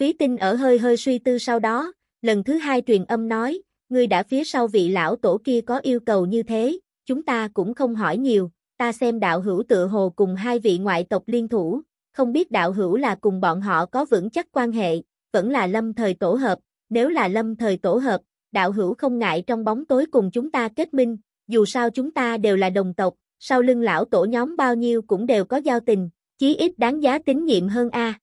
Phí tinh ở hơi hơi suy tư sau đó, lần thứ hai truyền âm nói, ngươi đã phía sau vị lão tổ kia có yêu cầu như thế, chúng ta cũng không hỏi nhiều, ta xem đạo hữu tự hồ cùng hai vị ngoại tộc liên thủ, không biết đạo hữu là cùng bọn họ có vững chắc quan hệ, vẫn là lâm thời tổ hợp, nếu là lâm thời tổ hợp, đạo hữu không ngại trong bóng tối cùng chúng ta kết minh, dù sao chúng ta đều là đồng tộc, sau lưng lão tổ nhóm bao nhiêu cũng đều có giao tình, chí ít đáng giá tín nhiệm hơn a.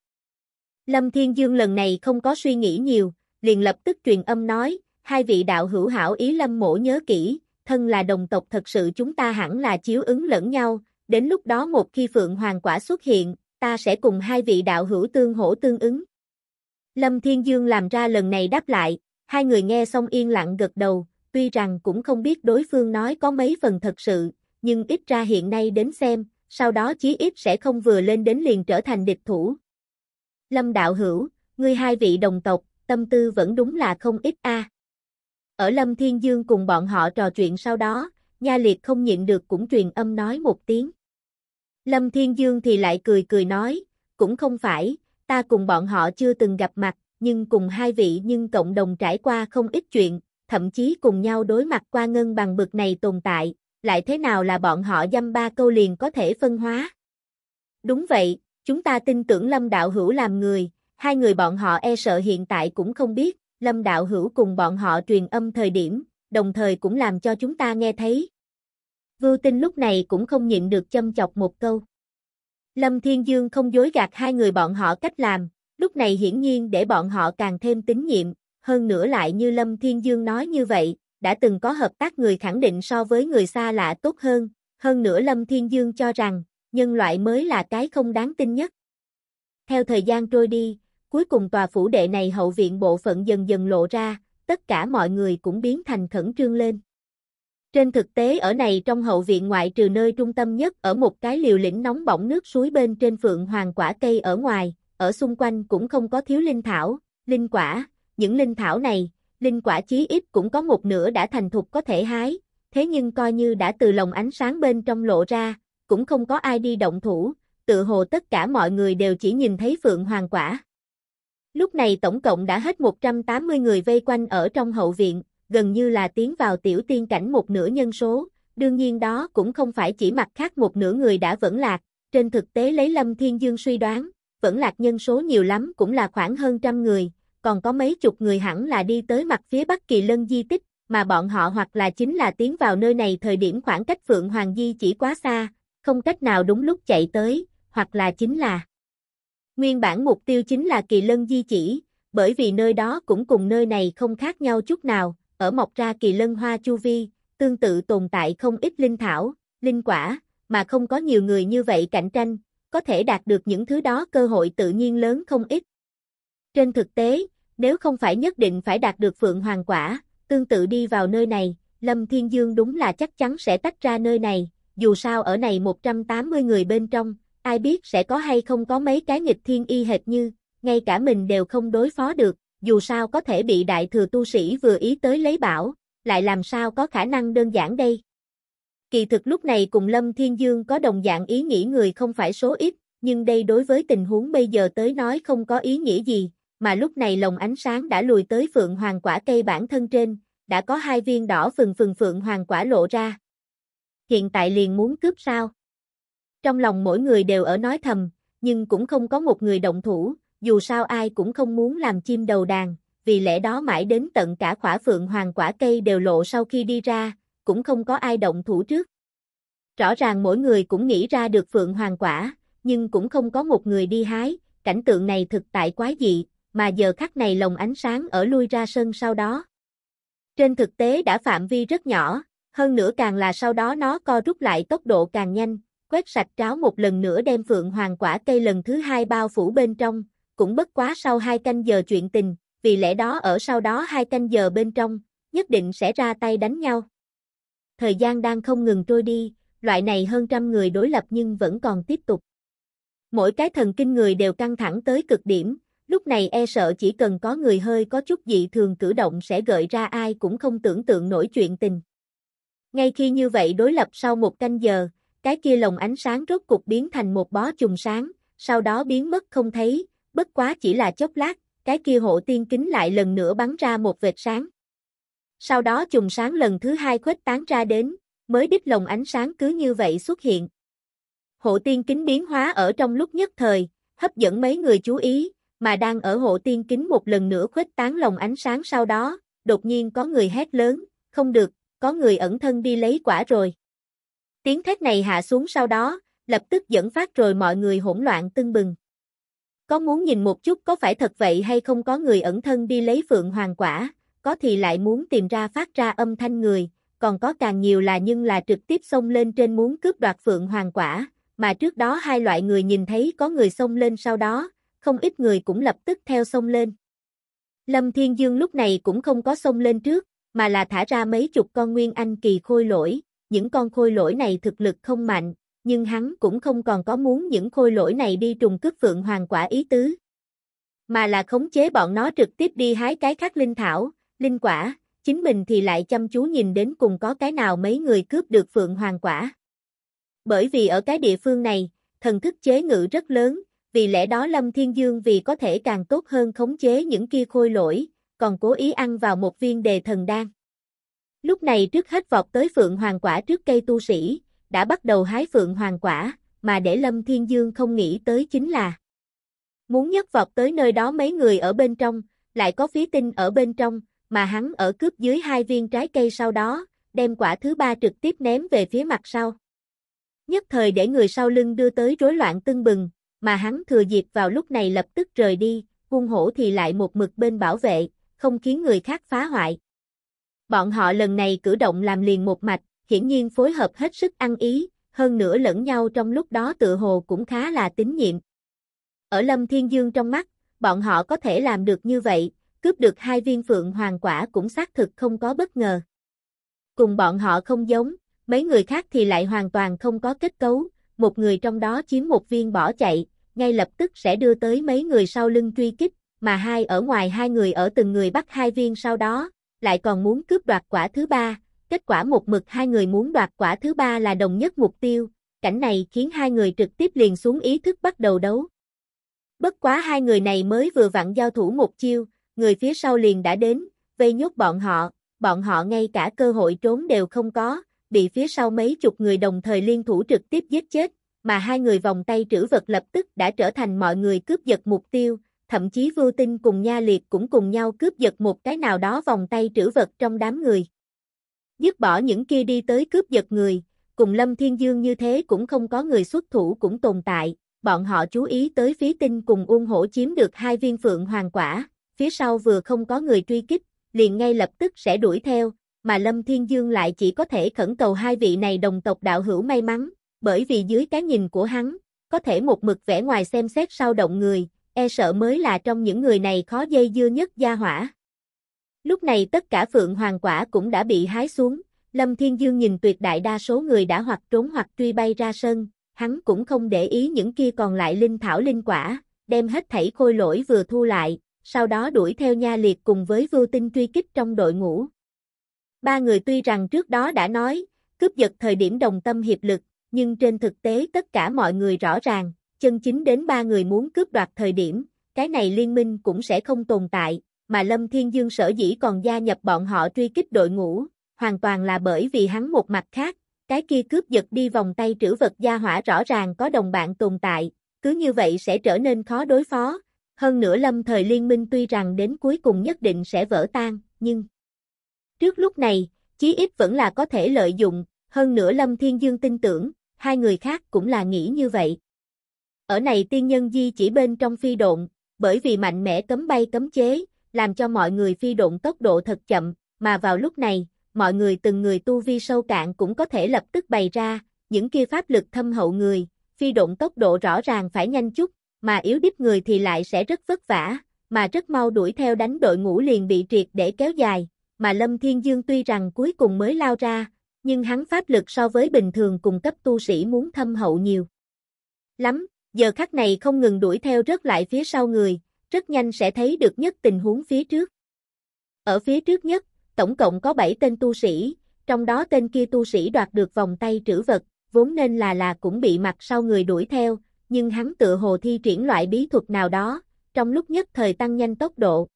Lâm Thiên Dương lần này không có suy nghĩ nhiều, liền lập tức truyền âm nói, hai vị đạo hữu hảo ý lâm mổ nhớ kỹ, thân là đồng tộc thật sự chúng ta hẳn là chiếu ứng lẫn nhau, đến lúc đó một khi Phượng Hoàng quả xuất hiện, ta sẽ cùng hai vị đạo hữu tương hỗ tương ứng. Lâm Thiên Dương làm ra lần này đáp lại, hai người nghe xong yên lặng gật đầu, tuy rằng cũng không biết đối phương nói có mấy phần thật sự, nhưng ít ra hiện nay đến xem, sau đó chí ít sẽ không vừa lên đến liền trở thành địch thủ. Lâm đạo hữu, ngươi hai vị đồng tộc, tâm tư vẫn đúng là không ít a. Ở Lâm Thiên Dương cùng bọn họ trò chuyện sau đó, Nha Liệt không nhịn được cũng truyền âm nói một tiếng. Lâm Thiên Dương thì lại cười cười nói, cũng không phải, ta cùng bọn họ chưa từng gặp mặt, nhưng cùng hai vị nhưng cộng đồng trải qua không ít chuyện, thậm chí cùng nhau đối mặt qua ngân bằng bực này tồn tại, lại thế nào là bọn họ dăm ba câu liền có thể phân hóa. Đúng vậy, chúng ta tin tưởng Lâm Đạo Hữu làm người, hai người bọn họ e sợ hiện tại cũng không biết, Lâm Đạo Hữu cùng bọn họ truyền âm thời điểm, đồng thời cũng làm cho chúng ta nghe thấy. Vưu Tinh lúc này cũng không nhịn được châm chọc một câu. Lâm Thiên Dương không dối gạt hai người bọn họ cách làm, lúc này hiển nhiên để bọn họ càng thêm tín nhiệm, hơn nữa lại như Lâm Thiên Dương nói như vậy, đã từng có hợp tác người khẳng định so với người xa lạ tốt hơn, hơn nữa Lâm Thiên Dương cho rằng, nhân loại mới là cái không đáng tin nhất. Theo thời gian trôi đi, Cuối cùng tòa phủ đệ này hậu viện bộ phận dần dần lộ ra, tất cả mọi người cũng biến thành khẩn trương lên. Trên thực tế ở này trong hậu viện ngoại trừ nơi trung tâm nhất ở một cái liều lĩnh nóng bỏng nước suối bên trên phượng hoàng quả cây ở ngoài, ở xung quanh cũng không có thiếu linh thảo, linh quả, những linh thảo này, linh quả chí ít cũng có một nửa đã thành thục có thể hái, thế nhưng coi như đã từ lồng ánh sáng bên trong lộ ra, cũng không có ai đi động thủ, tự hồ tất cả mọi người đều chỉ nhìn thấy phượng hoàng quả. Lúc này tổng cộng đã hết 180 người vây quanh ở trong hậu viện, gần như là tiến vào tiểu tiên cảnh một nửa nhân số, đương nhiên đó cũng không phải chỉ mặt khác một nửa người đã vẫn lạc, trên thực tế lấy Lâm Thiên Dương suy đoán, vẫn lạc nhân số nhiều lắm cũng là khoảng hơn trăm người, còn có mấy chục người hẳn là đi tới mặt phía bắc kỳ lân di tích, mà bọn họ hoặc là chính là tiến vào nơi này thời điểm khoảng cách Phượng Hoàng Di chỉ quá xa, không cách nào đúng lúc chạy tới, hoặc là chính là Nguyên bản mục tiêu chính là kỳ lân di chỉ, bởi vì nơi đó cũng cùng nơi này không khác nhau chút nào, ở mọc ra kỳ lân hoa chu vi, tương tự tồn tại không ít linh thảo, linh quả, mà không có nhiều người như vậy cạnh tranh, có thể đạt được những thứ đó cơ hội tự nhiên lớn không ít. Trên thực tế, nếu không phải nhất định phải đạt được phượng hoàng quả, tương tự đi vào nơi này, Lâm Thiên Dương đúng là chắc chắn sẽ tách ra nơi này, dù sao ở này 180 người bên trong, ai biết sẽ có hay không có mấy cái nghịch thiên y hệt như, ngay cả mình đều không đối phó được, dù sao có thể bị đại thừa tu sĩ vừa ý tới lấy bảo, lại làm sao có khả năng đơn giản đây. Kỳ thực lúc này cùng Lâm Thiên Dương có đồng dạng ý nghĩ người không phải số ít, nhưng đây đối với tình huống bây giờ tới nói không có ý nghĩa gì, mà lúc này lồng ánh sáng đã lùi tới phượng hoàng quả cây bản thân trên, đã có hai viên đỏ phừng phừng phượng hoàng quả lộ ra. Hiện tại liền muốn cướp sao? Trong lòng mỗi người đều ở nói thầm, nhưng cũng không có một người động thủ, dù sao ai cũng không muốn làm chim đầu đàn, vì lẽ đó mãi đến tận cả khỏa phượng hoàng quả cây đều lộ sau khi đi ra, cũng không có ai động thủ trước. Rõ ràng mỗi người cũng nghĩ ra được phượng hoàng quả, nhưng cũng không có một người đi hái, cảnh tượng này thực tại quá dị, mà giờ khắc này lồng ánh sáng ở lui ra sân sau đó. Trên thực tế đã phạm vi rất nhỏ, hơn nữa càng là sau đó nó co rút lại tốc độ càng nhanh, quét sạch tráo một lần nữa đem phượng hoàng quả cây lần thứ hai bao phủ bên trong, cũng bất quá sau hai canh giờ chuyện tình, vì lẽ đó ở sau đó hai canh giờ bên trong, nhất định sẽ ra tay đánh nhau. Thời gian đang không ngừng trôi đi, loại này hơn trăm người đối lập nhưng vẫn còn tiếp tục. Mỗi cái thần kinh người đều căng thẳng tới cực điểm, lúc này e sợ chỉ cần có người hơi có chút dị thường cử động sẽ gợi ra ai cũng không tưởng tượng nổi chuyện tình. Ngay khi như vậy đối lập sau một canh giờ, cái kia lồng ánh sáng rốt cục biến thành một bó chùm sáng, sau đó biến mất không thấy, bất quá chỉ là chốc lát, cái kia hộ tiên kính lại lần nữa bắn ra một vệt sáng. Sau đó chùm sáng lần thứ hai khuếch tán ra đến, mới đích lồng ánh sáng cứ như vậy xuất hiện. Hộ tiên kính biến hóa ở trong lúc nhất thời, hấp dẫn mấy người chú ý, mà đang ở hộ tiên kính một lần nữa khuếch tán lồng ánh sáng sau đó, đột nhiên có người hét lớn, không được, có người ẩn thân đi lấy quả rồi. Tiếng thét này hạ xuống sau đó, lập tức dẫn phát rồi mọi người hỗn loạn tưng bừng. Có muốn nhìn một chút có phải thật vậy hay không có người ẩn thân đi lấy phượng hoàng quả, có thì lại muốn tìm ra phát ra âm thanh người, còn có càng nhiều là nhưng là trực tiếp xông lên trên muốn cướp đoạt phượng hoàng quả, mà trước đó hai loại người nhìn thấy có người xông lên sau đó, không ít người cũng lập tức theo xông lên. Lâm Thiên Dương lúc này cũng không có xông lên trước, mà là thả ra mấy chục con nguyên anh kỳ khôi lỗi, những con khôi lỗi này thực lực không mạnh, nhưng hắn cũng không còn có muốn những khôi lỗi này đi trùng cướp Phượng Hoàng quả ý tứ. Mà là khống chế bọn nó trực tiếp đi hái cái khác linh thảo, linh quả, chính mình thì lại chăm chú nhìn đến cùng có cái nào mấy người cướp được Phượng Hoàng quả. Bởi vì ở cái địa phương này, thần thức chế ngự rất lớn, vì lẽ đó Lâm Thiên Dương vì có thể càng tốt hơn khống chế những kia khôi lỗi, còn cố ý ăn vào một viên đề thần đan. Lúc này trước hết vọt tới Phượng Hoàng Quả trước cây tu sĩ, đã bắt đầu hái Phượng Hoàng Quả, mà để Lâm Thiên Dương không nghĩ tới chính là muốn nhất vọt tới nơi đó mấy người ở bên trong, lại có phía tinh ở bên trong, mà hắn ở cướp dưới hai viên trái cây sau đó, đem quả thứ ba trực tiếp ném về phía mặt sau. Nhất thời để người sau lưng đưa tới rối loạn tưng bừng, mà hắn thừa dịp vào lúc này lập tức rời đi, hung hổ thì lại một mực bên bảo vệ, không khiến người khác phá hoại. Bọn họ lần này cử động làm liền một mạch, hiển nhiên phối hợp hết sức ăn ý, hơn nữa lẫn nhau trong lúc đó tựa hồ cũng khá là tín nhiệm. Ở Lâm Thiên Dương trong mắt, bọn họ có thể làm được như vậy, cướp được hai viên phượng hoàng quả cũng xác thực không có bất ngờ. Cùng bọn họ không giống, mấy người khác thì lại hoàn toàn không có kết cấu, một người trong đó chiếm một viên bỏ chạy, ngay lập tức sẽ đưa tới mấy người sau lưng truy kích, mà hai ở ngoài hai người ở từng người bắt hai viên sau đó, lại còn muốn cướp đoạt quả thứ ba, kết quả một mực hai người muốn đoạt quả thứ ba là đồng nhất mục tiêu, cảnh này khiến hai người trực tiếp liền xuống ý thức bắt đầu đấu. Bất quá hai người này mới vừa vặn giao thủ một chiêu, người phía sau liền đã đến, vây nhốt bọn họ, bọn họ ngay cả cơ hội trốn đều không có, bị phía sau mấy chục người đồng thời liên thủ trực tiếp giết chết, mà hai người vòng tay trữ vật lập tức đã trở thành mọi người cướp giật mục tiêu, thậm chí Vưu Tinh cùng Nha Liệt cũng cùng nhau cướp giật một cái nào đó vòng tay trữ vật trong đám người. Dứt bỏ những kia đi tới cướp giật người, cùng Lâm Thiên Dương như thế cũng không có người xuất thủ cũng tồn tại, bọn họ chú ý tới phía tinh cùng Uông Hổ chiếm được hai viên phượng hoàng quả, phía sau vừa không có người truy kích, liền ngay lập tức sẽ đuổi theo, mà Lâm Thiên Dương lại chỉ có thể khẩn cầu hai vị này đồng tộc đạo hữu may mắn, bởi vì dưới cái nhìn của hắn, có thể một mực vẽ ngoài xem xét sau động người, e sợ mới là trong những người này khó dây dưa nhất gia hỏa. Lúc này tất cả phượng hoàng quả cũng đã bị hái xuống, Lâm Thiên Dương nhìn tuyệt đại đa số người đã hoặc trốn hoặc truy bay ra sân, hắn cũng không để ý những kia còn lại linh thảo linh quả, đem hết thảy khôi lỗi vừa thu lại, sau đó đuổi theo nha liệt cùng với vưu tinh truy kích trong đội ngũ. Ba người tuy rằng trước đó đã nói, cướp giật thời điểm đồng tâm hiệp lực, nhưng trên thực tế tất cả mọi người rõ ràng, chân chính đến ba người muốn cướp đoạt thời điểm, cái này liên minh cũng sẽ không tồn tại, mà Lâm Thiên Dương sở dĩ còn gia nhập bọn họ truy kích đội ngũ, hoàn toàn là bởi vì hắn một mặt khác, cái kia cướp giật đi vòng tay trữ vật gia hỏa rõ ràng có đồng bạn tồn tại, cứ như vậy sẽ trở nên khó đối phó, hơn nữa lâm thời liên minh tuy rằng đến cuối cùng nhất định sẽ vỡ tan, nhưng trước lúc này, chí ít vẫn là có thể lợi dụng, hơn nữa Lâm Thiên Dương tin tưởng, hai người khác cũng là nghĩ như vậy. Ở này tiên nhân di chỉ bên trong phi độn, bởi vì mạnh mẽ cấm bay cấm chế, làm cho mọi người phi độn tốc độ thật chậm, mà vào lúc này, mọi người từng người tu vi sâu cạn cũng có thể lập tức bày ra, những kia pháp lực thâm hậu người, phi độn tốc độ rõ ràng phải nhanh chút, mà yếu đích người thì lại sẽ rất vất vả, mà rất mau đuổi theo đánh đội ngũ liền bị triệt để kéo dài, mà Lâm Thiên Dương tuy rằng cuối cùng mới lao ra, nhưng hắn pháp lực so với bình thường cùng cấp tu sĩ muốn thâm hậu nhiều. Lắm, giờ khắc này không ngừng đuổi theo rớt lại phía sau người, rất nhanh sẽ thấy được nhất tình huống phía trước. Ở phía trước nhất, tổng cộng có 7 tên tu sĩ, trong đó tên kia tu sĩ đoạt được vòng tay trữ vật, vốn nên là là cũng bị mặt sau người đuổi theo, nhưng hắn tự hồ thi triển loại bí thuật nào đó, trong lúc nhất thời tăng nhanh tốc độ.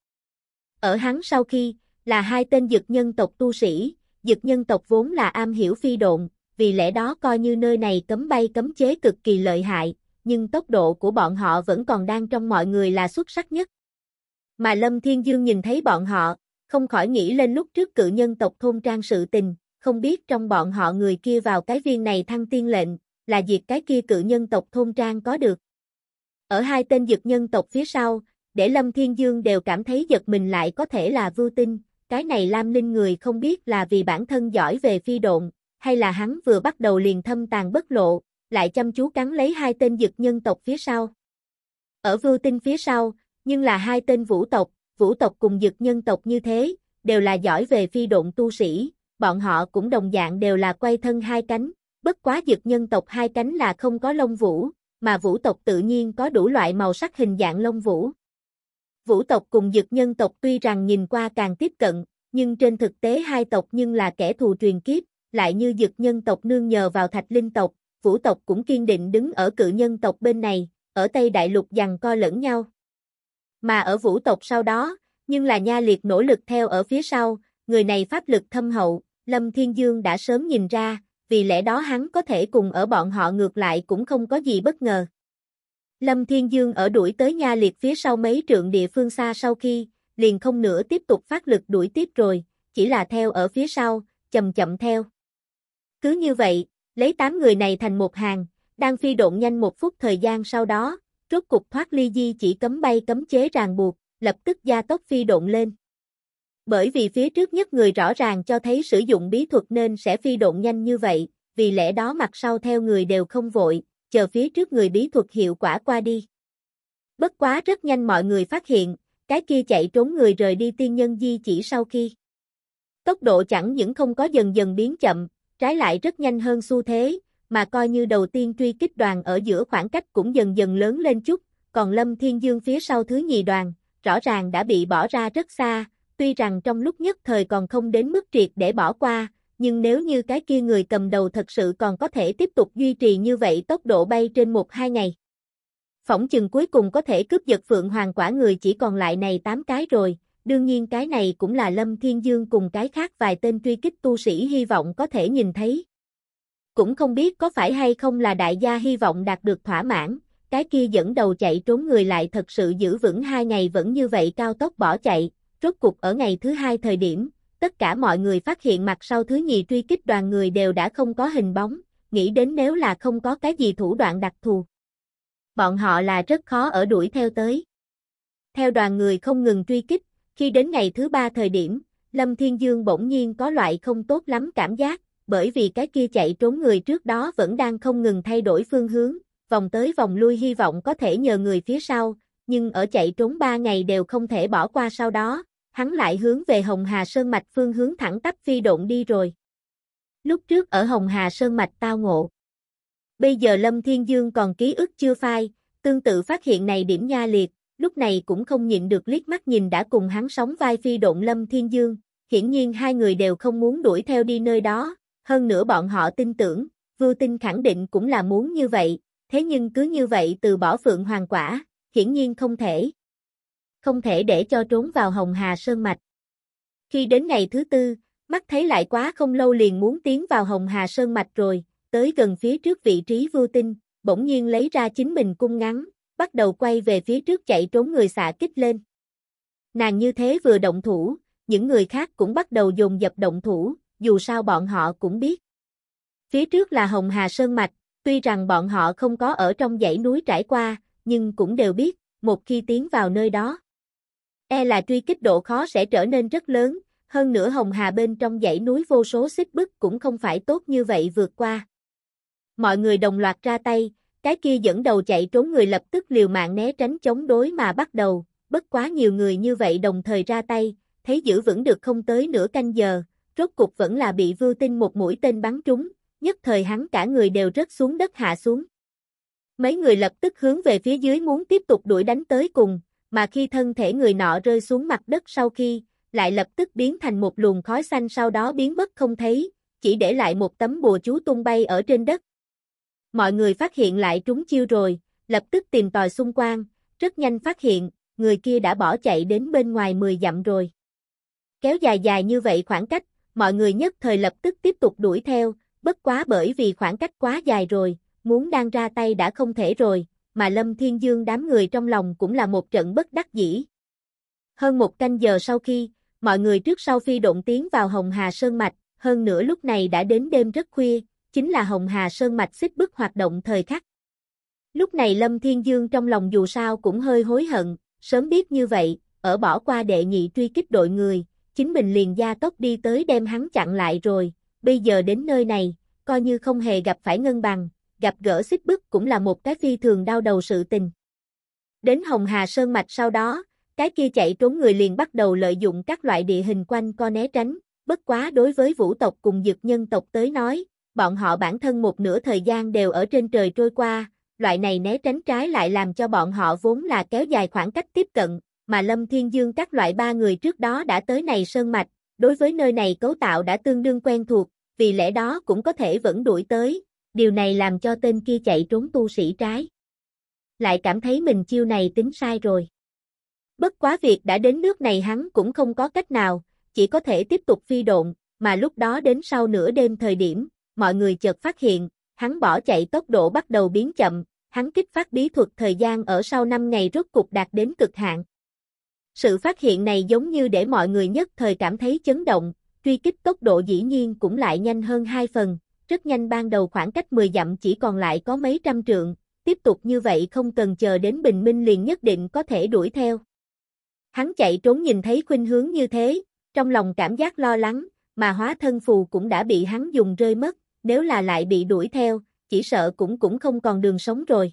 Ở hắn sau khi, là hai tên dực nhân tộc tu sĩ, dực nhân tộc vốn là am hiểu phi độn, vì lẽ đó coi như nơi này cấm bay cấm chế cực kỳ lợi hại, nhưng tốc độ của bọn họ vẫn còn đang trong mọi người là xuất sắc nhất. Mà Lâm Thiên Dương nhìn thấy bọn họ, không khỏi nghĩ lên lúc trước cự nhân tộc thôn trang sự tình, không biết trong bọn họ người kia vào cái viên này thăng tiên lệnh, là diệt cái kia cự nhân tộc thôn trang có được. Ở hai tên dực nhân tộc phía sau, để Lâm Thiên Dương đều cảm thấy giật mình lại có thể là vưu tinh, cái này Lam Linh người không biết là vì bản thân giỏi về phi độn, hay là hắn vừa bắt đầu liền thâm tàn bất lộ, lại chăm chú cắn lấy hai tên dực nhân tộc phía sau. Ở vưu tinh phía sau, nhưng là hai tên vũ tộc, vũ tộc cùng dực nhân tộc như thế, đều là giỏi về phi độn tu sĩ, bọn họ cũng đồng dạng đều là quay thân hai cánh, bất quá dực nhân tộc hai cánh là không có lông vũ, mà vũ tộc tự nhiên có đủ loại màu sắc hình dạng lông vũ. Vũ tộc cùng dực nhân tộc tuy rằng nhìn qua càng tiếp cận, nhưng trên thực tế hai tộc nhưng là kẻ thù truyền kiếp, lại như dực nhân tộc nương nhờ vào thạch linh tộc, vũ tộc cũng kiên định đứng ở cự nhân tộc bên này, ở Tây Đại Lục giằng co lẫn nhau. Mà ở vũ tộc sau đó, nhưng là nha liệt nỗ lực theo ở phía sau, người này pháp lực thâm hậu, Lâm Thiên Dương đã sớm nhìn ra, vì lẽ đó hắn có thể cùng ở bọn họ ngược lại cũng không có gì bất ngờ. Lâm Thiên Dương ở đuổi tới nha liệt phía sau mấy trượng địa phương xa sau khi, liền không nữa tiếp tục phát lực đuổi tiếp rồi, chỉ là theo ở phía sau, chậm chậm theo. Cứ như vậy, lấy tám người này thành một hàng, đang phi độn nhanh một phút thời gian sau đó, rốt cục thoát ly di chỉ cấm bay cấm chế ràng buộc, lập tức gia tốc phi độn lên. Bởi vì phía trước nhất người rõ ràng cho thấy sử dụng bí thuật nên sẽ phi độn nhanh như vậy, vì lẽ đó mặt sau theo người đều không vội, chờ phía trước người bí thuật hiệu quả qua đi. Bất quá rất nhanh mọi người phát hiện, cái kia chạy trốn người rời đi tiên nhân di chỉ sau khi. Tốc độ chẳng những không có dần dần biến chậm, trái lại rất nhanh hơn xu thế, mà coi như đầu tiên truy kích đoàn ở giữa khoảng cách cũng dần dần lớn lên chút, còn Lâm Thiên Dương phía sau thứ nhì đoàn, rõ ràng đã bị bỏ ra rất xa, tuy rằng trong lúc nhất thời còn không đến mức triệt để bỏ qua, nhưng nếu như cái kia người cầm đầu thật sự còn có thể tiếp tục duy trì như vậy tốc độ bay trên một hai ngày. Phỏng chừng cuối cùng có thể cướp giật Phượng Hoàng quả người chỉ còn lại này 8 cái rồi, Đương nhiên cái này cũng là Lâm Thiên Dương cùng cái khác vài tên truy kích tu sĩ hy vọng có thể nhìn thấy. Cũng không biết có phải hay không là đại gia hy vọng đạt được thỏa mãn, cái kia dẫn đầu chạy trốn người lại thật sự giữ vững hai ngày vẫn như vậy cao tốc bỏ chạy, rốt cuộc ở ngày thứ hai thời điểm, tất cả mọi người phát hiện mặt sau thứ nhì truy kích đoàn người đều đã không có hình bóng, nghĩ đến nếu là không có cái gì thủ đoạn đặc thù. Bọn họ là rất khó ở đuổi theo tới. Theo đoàn người không ngừng truy kích, khi đến ngày thứ ba thời điểm, Lâm Thiên Dương bỗng nhiên có loại không tốt lắm cảm giác, bởi vì cái kia chạy trốn người trước đó vẫn đang không ngừng thay đổi phương hướng, vòng tới vòng lui hy vọng có thể nhờ người phía sau, nhưng ở chạy trốn ba ngày đều không thể bỏ qua sau đó, hắn lại hướng về Hồng Hà Sơn Mạch phương hướng thẳng tắp phi độn đi rồi. Lúc trước ở Hồng Hà Sơn Mạch tao ngộ. Bây giờ Lâm Thiên Dương còn ký ức chưa phai, tương tự phát hiện này điểm nha liệt, lúc này cũng không nhịn được liếc mắt nhìn đã cùng hắn sóng vai phi độn lâm thiên dương, hiển nhiên hai người đều không muốn đuổi theo đi nơi đó, hơn nữa bọn họ tin tưởng, vưu tinh khẳng định cũng là muốn như vậy, thế nhưng cứ như vậy từ bỏ phượng hoàng quả, hiển nhiên không thể. Không thể để cho trốn vào hồng hà sơn mạch. Khi đến ngày thứ tư, mắt thấy lại quá không lâu liền muốn tiến vào hồng hà sơn mạch rồi, tới gần phía trước vị trí vưu tinh, bỗng nhiên lấy ra chính mình cung ngắn, bắt đầu quay về phía trước chạy trốn người xạ kích lên. Nàng như thế vừa động thủ, những người khác cũng bắt đầu dồn dập động thủ, dù sao bọn họ cũng biết. Phía trước là Hồng Hà Sơn Mạch, tuy rằng bọn họ không có ở trong dãy núi trải qua, nhưng cũng đều biết, một khi tiến vào nơi đó. E là truy kích độ khó sẽ trở nên rất lớn, hơn nữa Hồng Hà bên trong dãy núi vô số xích bức cũng không phải tốt như vậy vượt qua. Mọi người đồng loạt ra tay, cái kia dẫn đầu chạy trốn người lập tức liều mạng né tránh chống đối mà bắt đầu, bất quá nhiều người như vậy đồng thời ra tay, thấy giữ vững được không tới nửa canh giờ, rốt cục vẫn là bị vưu tinh một mũi tên bắn trúng, nhất thời hắn cả người đều rớt xuống đất hạ xuống. Mấy người lập tức hướng về phía dưới muốn tiếp tục đuổi đánh tới cùng, mà khi thân thể người nọ rơi xuống mặt đất sau khi, lại lập tức biến thành một luồng khói xanh sau đó biến mất không thấy, chỉ để lại một tấm bùa chú tung bay ở trên đất, Mọi người phát hiện lại trúng chiêu rồi, lập tức tìm tòi xung quanh, rất nhanh phát hiện, người kia đã bỏ chạy đến bên ngoài 10 dặm rồi. Kéo dài dài như vậy khoảng cách, mọi người nhất thời lập tức tiếp tục đuổi theo, bất quá bởi vì khoảng cách quá dài rồi, muốn đang ra tay đã không thể rồi, mà Lâm Thiên Dương đám người trong lòng cũng là một trận bất đắc dĩ. Hơn một canh giờ sau khi, mọi người trước sau phi động tiến vào Hồng Hà Sơn Mạch, hơn nữa lúc này đã đến đêm rất khuya, chính là Hồng Hà Sơn Mạch xích bức hoạt động thời khắc. Lúc này Lâm Thiên Dương trong lòng dù sao cũng hơi hối hận, sớm biết như vậy, ở bỏ qua đệ nhị truy kích đội người, chính mình liền gia tốc đi tới đem hắn chặn lại rồi, bây giờ đến nơi này, coi như không hề gặp phải ngân bằng, gặp gỡ xích bức cũng là một cái phi thường đau đầu sự tình. Đến Hồng Hà Sơn Mạch sau đó, cái kia chạy trốn người liền bắt đầu lợi dụng các loại địa hình quanh co né tránh, bất quá đối với vũ tộc cùng dược nhân tộc tới nói, bọn họ bản thân một nửa thời gian đều ở trên trời trôi qua, loại này né tránh trái lại làm cho bọn họ vốn là kéo dài khoảng cách tiếp cận, mà Lâm Thiên Dương các loại ba người trước đó đã tới này sơn mạch, đối với nơi này cấu tạo đã tương đương quen thuộc, vì lẽ đó cũng có thể vẫn đuổi tới, điều này làm cho tên kia chạy trốn tu sĩ trái. Lại cảm thấy mình chiêu này tính sai rồi. Bất quá việc đã đến nước này hắn cũng không có cách nào, chỉ có thể tiếp tục phi độn, mà lúc đó đến sau nửa đêm thời điểm, mọi người chợt phát hiện, hắn bỏ chạy tốc độ bắt đầu biến chậm, hắn kích phát bí thuật thời gian ở sau 5 ngày rốt cục đạt đến cực hạn. Sự phát hiện này giống như để mọi người nhất thời cảm thấy chấn động, truy kích tốc độ dĩ nhiên cũng lại nhanh hơn 2 phần, rất nhanh ban đầu khoảng cách 10 dặm chỉ còn lại có mấy trăm trượng, tiếp tục như vậy không cần chờ đến bình minh liền nhất định có thể đuổi theo. Hắn chạy trốn nhìn thấy khuynh hướng như thế, trong lòng cảm giác lo lắng, mà hóa thân phù cũng đã bị hắn dùng rơi mất, nếu là lại bị đuổi theo, chỉ sợ cũng cũng không còn đường sống rồi.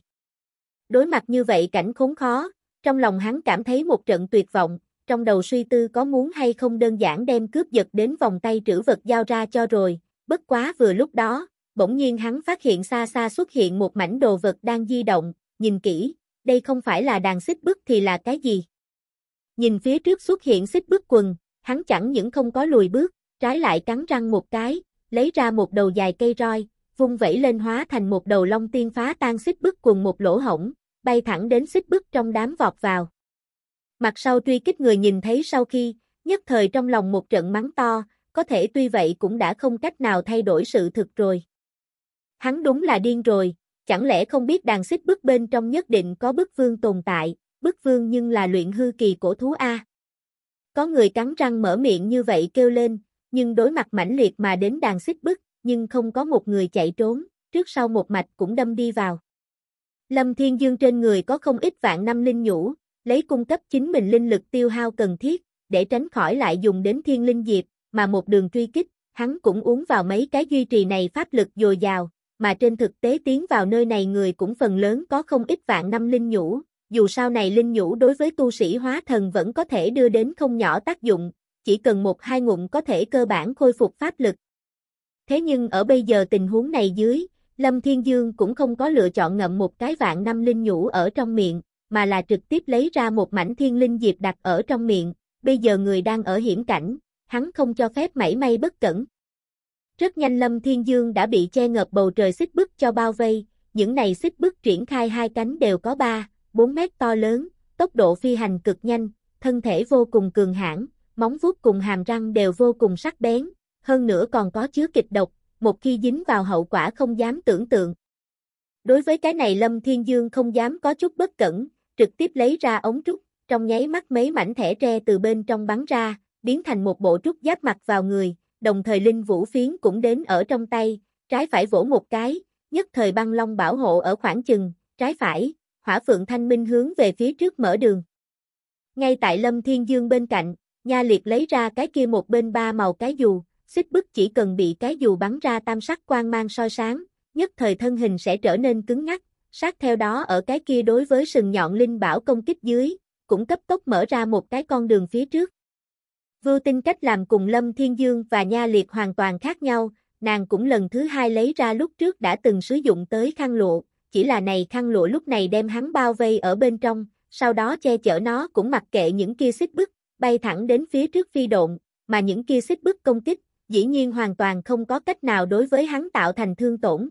Đối mặt như vậy cảnh khốn khó, trong lòng hắn cảm thấy một trận tuyệt vọng, trong đầu suy tư có muốn hay không đơn giản đem cướp giật đến vòng tay trữ vật giao ra cho rồi, bất quá vừa lúc đó, bỗng nhiên hắn phát hiện xa xa xuất hiện một mảnh đồ vật đang di động, nhìn kỹ, đây không phải là đàn xích bức thì là cái gì. Nhìn phía trước xuất hiện xích bức quần, hắn chẳng những không có lùi bước, trái lại cắn răng một cái, lấy ra một đầu dài cây roi, vung vẩy lên hóa thành một đầu long tiên phá tan xích bức cùng một lỗ hổng, bay thẳng đến xích bức trong đám vọt vào. Mặt sau truy kích người nhìn thấy sau khi, nhất thời trong lòng một trận mắng to, có thể tuy vậy cũng đã không cách nào thay đổi sự thực rồi. Hắn đúng là điên rồi, chẳng lẽ không biết đàn xích bức bên trong nhất định có bức vương tồn tại, bức vương nhưng là luyện hư kỳ cổ thú A. Có người cắn răng mở miệng như vậy kêu lên, nhưng đối mặt mãnh liệt mà đến đàn xích bức, nhưng không có một người chạy trốn, trước sau một mạch cũng đâm đi vào. Lâm Thiên Dương trên người có không ít vạn năm linh nhũ, lấy cung cấp chính mình linh lực tiêu hao cần thiết, để tránh khỏi lại dùng đến thiên linh diệp, mà một đường truy kích, hắn cũng uống vào mấy cái duy trì này pháp lực dồi dào, mà trên thực tế tiến vào nơi này người cũng phần lớn có không ít vạn năm linh nhũ, dù sao này linh nhũ đối với tu sĩ hóa thần vẫn có thể đưa đến không nhỏ tác dụng, chỉ cần một hai ngụm có thể cơ bản khôi phục pháp lực. Thế nhưng ở bây giờ tình huống này dưới, Lâm Thiên Dương cũng không có lựa chọn ngậm một cái vạn năm linh nhũ ở trong miệng, mà là trực tiếp lấy ra một mảnh thiên linh diệp đặt ở trong miệng, bây giờ người đang ở hiểm cảnh, hắn không cho phép mảy may bất cẩn. Rất nhanh Lâm Thiên Dương đã bị che ngập bầu trời xích bức cho bao vây, những này xích bức triển khai hai cánh đều có 3, 4 mét to lớn, tốc độ phi hành cực nhanh, thân thể vô cùng cường hãn, móng vuốt cùng hàm răng đều vô cùng sắc bén, hơn nữa còn có chứa kịch độc, một khi dính vào hậu quả không dám tưởng tượng. Đối với cái này Lâm Thiên Dương không dám có chút bất cẩn, trực tiếp lấy ra ống trúc, trong nháy mắt mấy mảnh thẻ tre từ bên trong bắn ra, biến thành một bộ trúc giáp mặt vào người, đồng thời linh vũ phiến cũng đến ở trong tay, trái phải vỗ một cái, nhất thời băng long bảo hộ ở khoảng chừng, trái phải, hỏa phượng thanh minh hướng về phía trước mở đường. Ngay tại Lâm Thiên Dương bên cạnh, Nha liệt lấy ra cái kia một bên ba màu cái dù, xích bức chỉ cần bị cái dù bắn ra tam sắc quang mang soi sáng, nhất thời thân hình sẽ trở nên cứng ngắc, sát theo đó ở cái kia đối với sừng nhọn linh bảo công kích dưới, cũng cấp tốc mở ra một cái con đường phía trước. Vưu tinh cách làm cùng Lâm Thiên Dương và Nha Liệt hoàn toàn khác nhau, nàng cũng lần thứ hai lấy ra lúc trước đã từng sử dụng tới khăn lụa, chỉ là này khăn lụa lúc này đem hắn bao vây ở bên trong, sau đó che chở nó cũng mặc kệ những kia xích bức, bay thẳng đến phía trước phi độn, mà những kia xích bức công kích, dĩ nhiên hoàn toàn không có cách nào đối với hắn tạo thành thương tổn.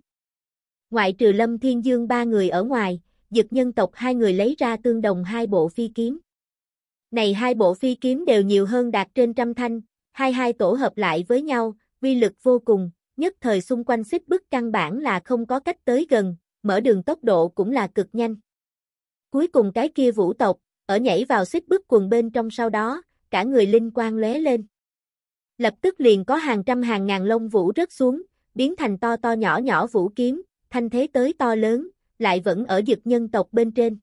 Ngoại trừ Lâm Thiên Dương ba người ở ngoài, dực nhân tộc hai người lấy ra tương đồng hai bộ phi kiếm. Này hai bộ phi kiếm đều nhiều hơn đạt trên trăm thanh, hai hai tổ hợp lại với nhau, uy lực vô cùng, nhất thời xung quanh xích bức căn bản là không có cách tới gần, mở đường tốc độ cũng là cực nhanh. Cuối cùng cái kia vũ tộc, ở nhảy vào xích bức quần bên trong sau đó, cả người linh quang lóe lên. Lập tức liền có hàng trăm hàng ngàn lông vũ rớt xuống, biến thành to to nhỏ nhỏ vũ kiếm, thanh thế tới to lớn, lại vẫn ở dực nhân tộc bên trên.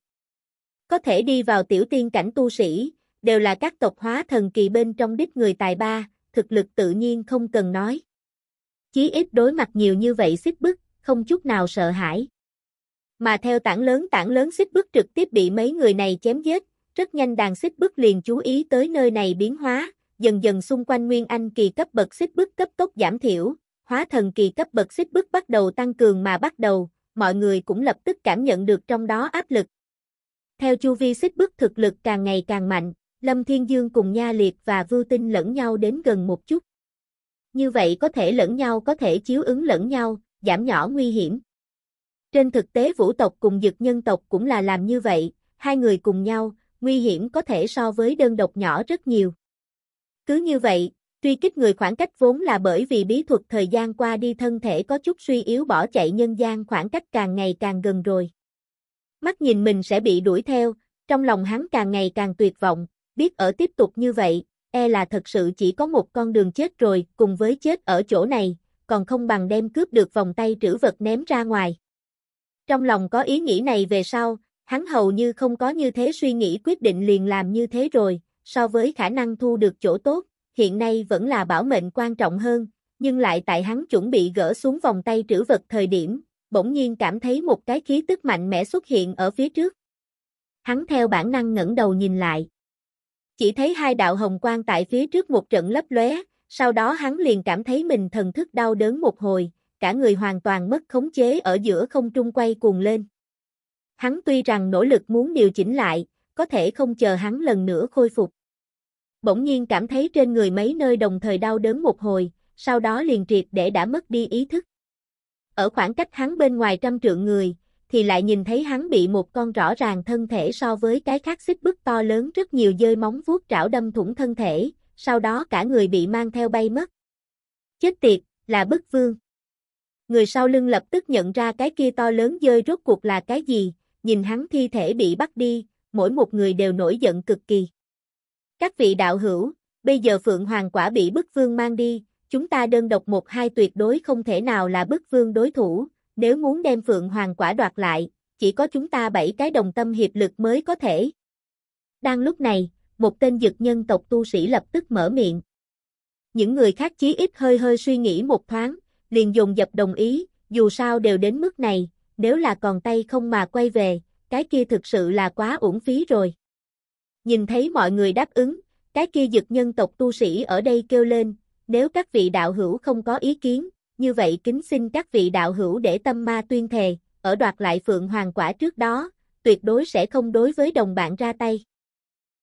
Có thể đi vào tiểu tiên cảnh tu sĩ, đều là các tộc hóa thần kỳ bên trong đích người tài ba, thực lực tự nhiên không cần nói. Chí ít đối mặt nhiều như vậy xích bức, không chút nào sợ hãi. Mà theo tảng lớn tảng lớn xích bức trực tiếp bị mấy người này chém giết, rất nhanh đàn xích bức liền chú ý tới nơi này biến hóa, dần dần xung quanh Nguyên Anh kỳ cấp bậc xích bức cấp tốc giảm thiểu, hóa thần kỳ cấp bậc xích bức bắt đầu tăng cường mà bắt đầu, mọi người cũng lập tức cảm nhận được trong đó áp lực. Theo chu vi xích bức thực lực càng ngày càng mạnh, Lâm Thiên Dương cùng Nha Liệt và Vưu Tinh lẫn nhau đến gần một chút. Như vậy có thể lẫn nhau có thể chiếu ứng lẫn nhau, giảm nhỏ nguy hiểm. Trên thực tế vũ tộc cùng dực nhân tộc cũng là làm như vậy, hai người cùng nhau, nguy hiểm có thể so với đơn độc nhỏ rất nhiều. Cứ như vậy, truy kích người khoảng cách vốn là bởi vì bí thuật thời gian qua đi thân thể có chút suy yếu bỏ chạy nhân gian khoảng cách càng ngày càng gần rồi. Mắt nhìn mình sẽ bị đuổi theo, trong lòng hắn càng ngày càng tuyệt vọng, biết ở tiếp tục như vậy, e là thật sự chỉ có một con đường chết rồi, cùng với chết ở chỗ này, còn không bằng đem cướp được vòng tay trữ vật ném ra ngoài. Trong lòng có ý nghĩ này về sau, hắn hầu như không có như thế suy nghĩ quyết định liền làm như thế rồi, so với khả năng thu được chỗ tốt, hiện nay vẫn là bảo mệnh quan trọng hơn, nhưng lại tại hắn chuẩn bị gỡ xuống vòng tay trữ vật thời điểm, bỗng nhiên cảm thấy một cái khí tức mạnh mẽ xuất hiện ở phía trước. Hắn theo bản năng ngẩng đầu nhìn lại. Chỉ thấy hai đạo hồng quang tại phía trước một trận lấp lóe, sau đó hắn liền cảm thấy mình thần thức đau đớn một hồi, cả người hoàn toàn mất khống chế ở giữa không trung quay cuồng lên. Hắn tuy rằng nỗ lực muốn điều chỉnh lại, có thể không chờ hắn lần nữa khôi phục. Bỗng nhiên cảm thấy trên người mấy nơi đồng thời đau đớn một hồi, sau đó liền triệt để đã mất đi ý thức. Ở khoảng cách hắn bên ngoài trăm trượng người, thì lại nhìn thấy hắn bị một con rõ ràng thân thể so với cái khác xích bức to lớn rất nhiều dơi móng vuốt trảo đâm thủng thân thể, sau đó cả người bị mang theo bay mất. Chết tiệt, là bức vương. Người sau lưng lập tức nhận ra cái kia to lớn dơi rốt cuộc là cái gì, nhìn hắn thi thể bị bắt đi, mỗi một người đều nổi giận cực kỳ. Các vị đạo hữu, bây giờ Phượng Hoàng quả bị bức vương mang đi, chúng ta đơn độc một hai tuyệt đối không thể nào là bức vương đối thủ, nếu muốn đem Phượng Hoàng quả đoạt lại, chỉ có chúng ta bảy cái đồng tâm hiệp lực mới có thể. Đang lúc này, một tên dực nhân tộc tu sĩ lập tức mở miệng. Những người khác chí ít hơi hơi suy nghĩ một thoáng, liền dùng dập đồng ý, dù sao đều đến mức này, nếu là còn tay không mà quay về, cái kia thực sự là quá uổng phí rồi. Nhìn thấy mọi người đáp ứng, cái kia dực nhân tộc tu sĩ ở đây kêu lên, nếu các vị đạo hữu không có ý kiến, như vậy kính xin các vị đạo hữu để tâm ma tuyên thề, ở đoạt lại phượng hoàng quả trước đó, tuyệt đối sẽ không đối với đồng bạn ra tay.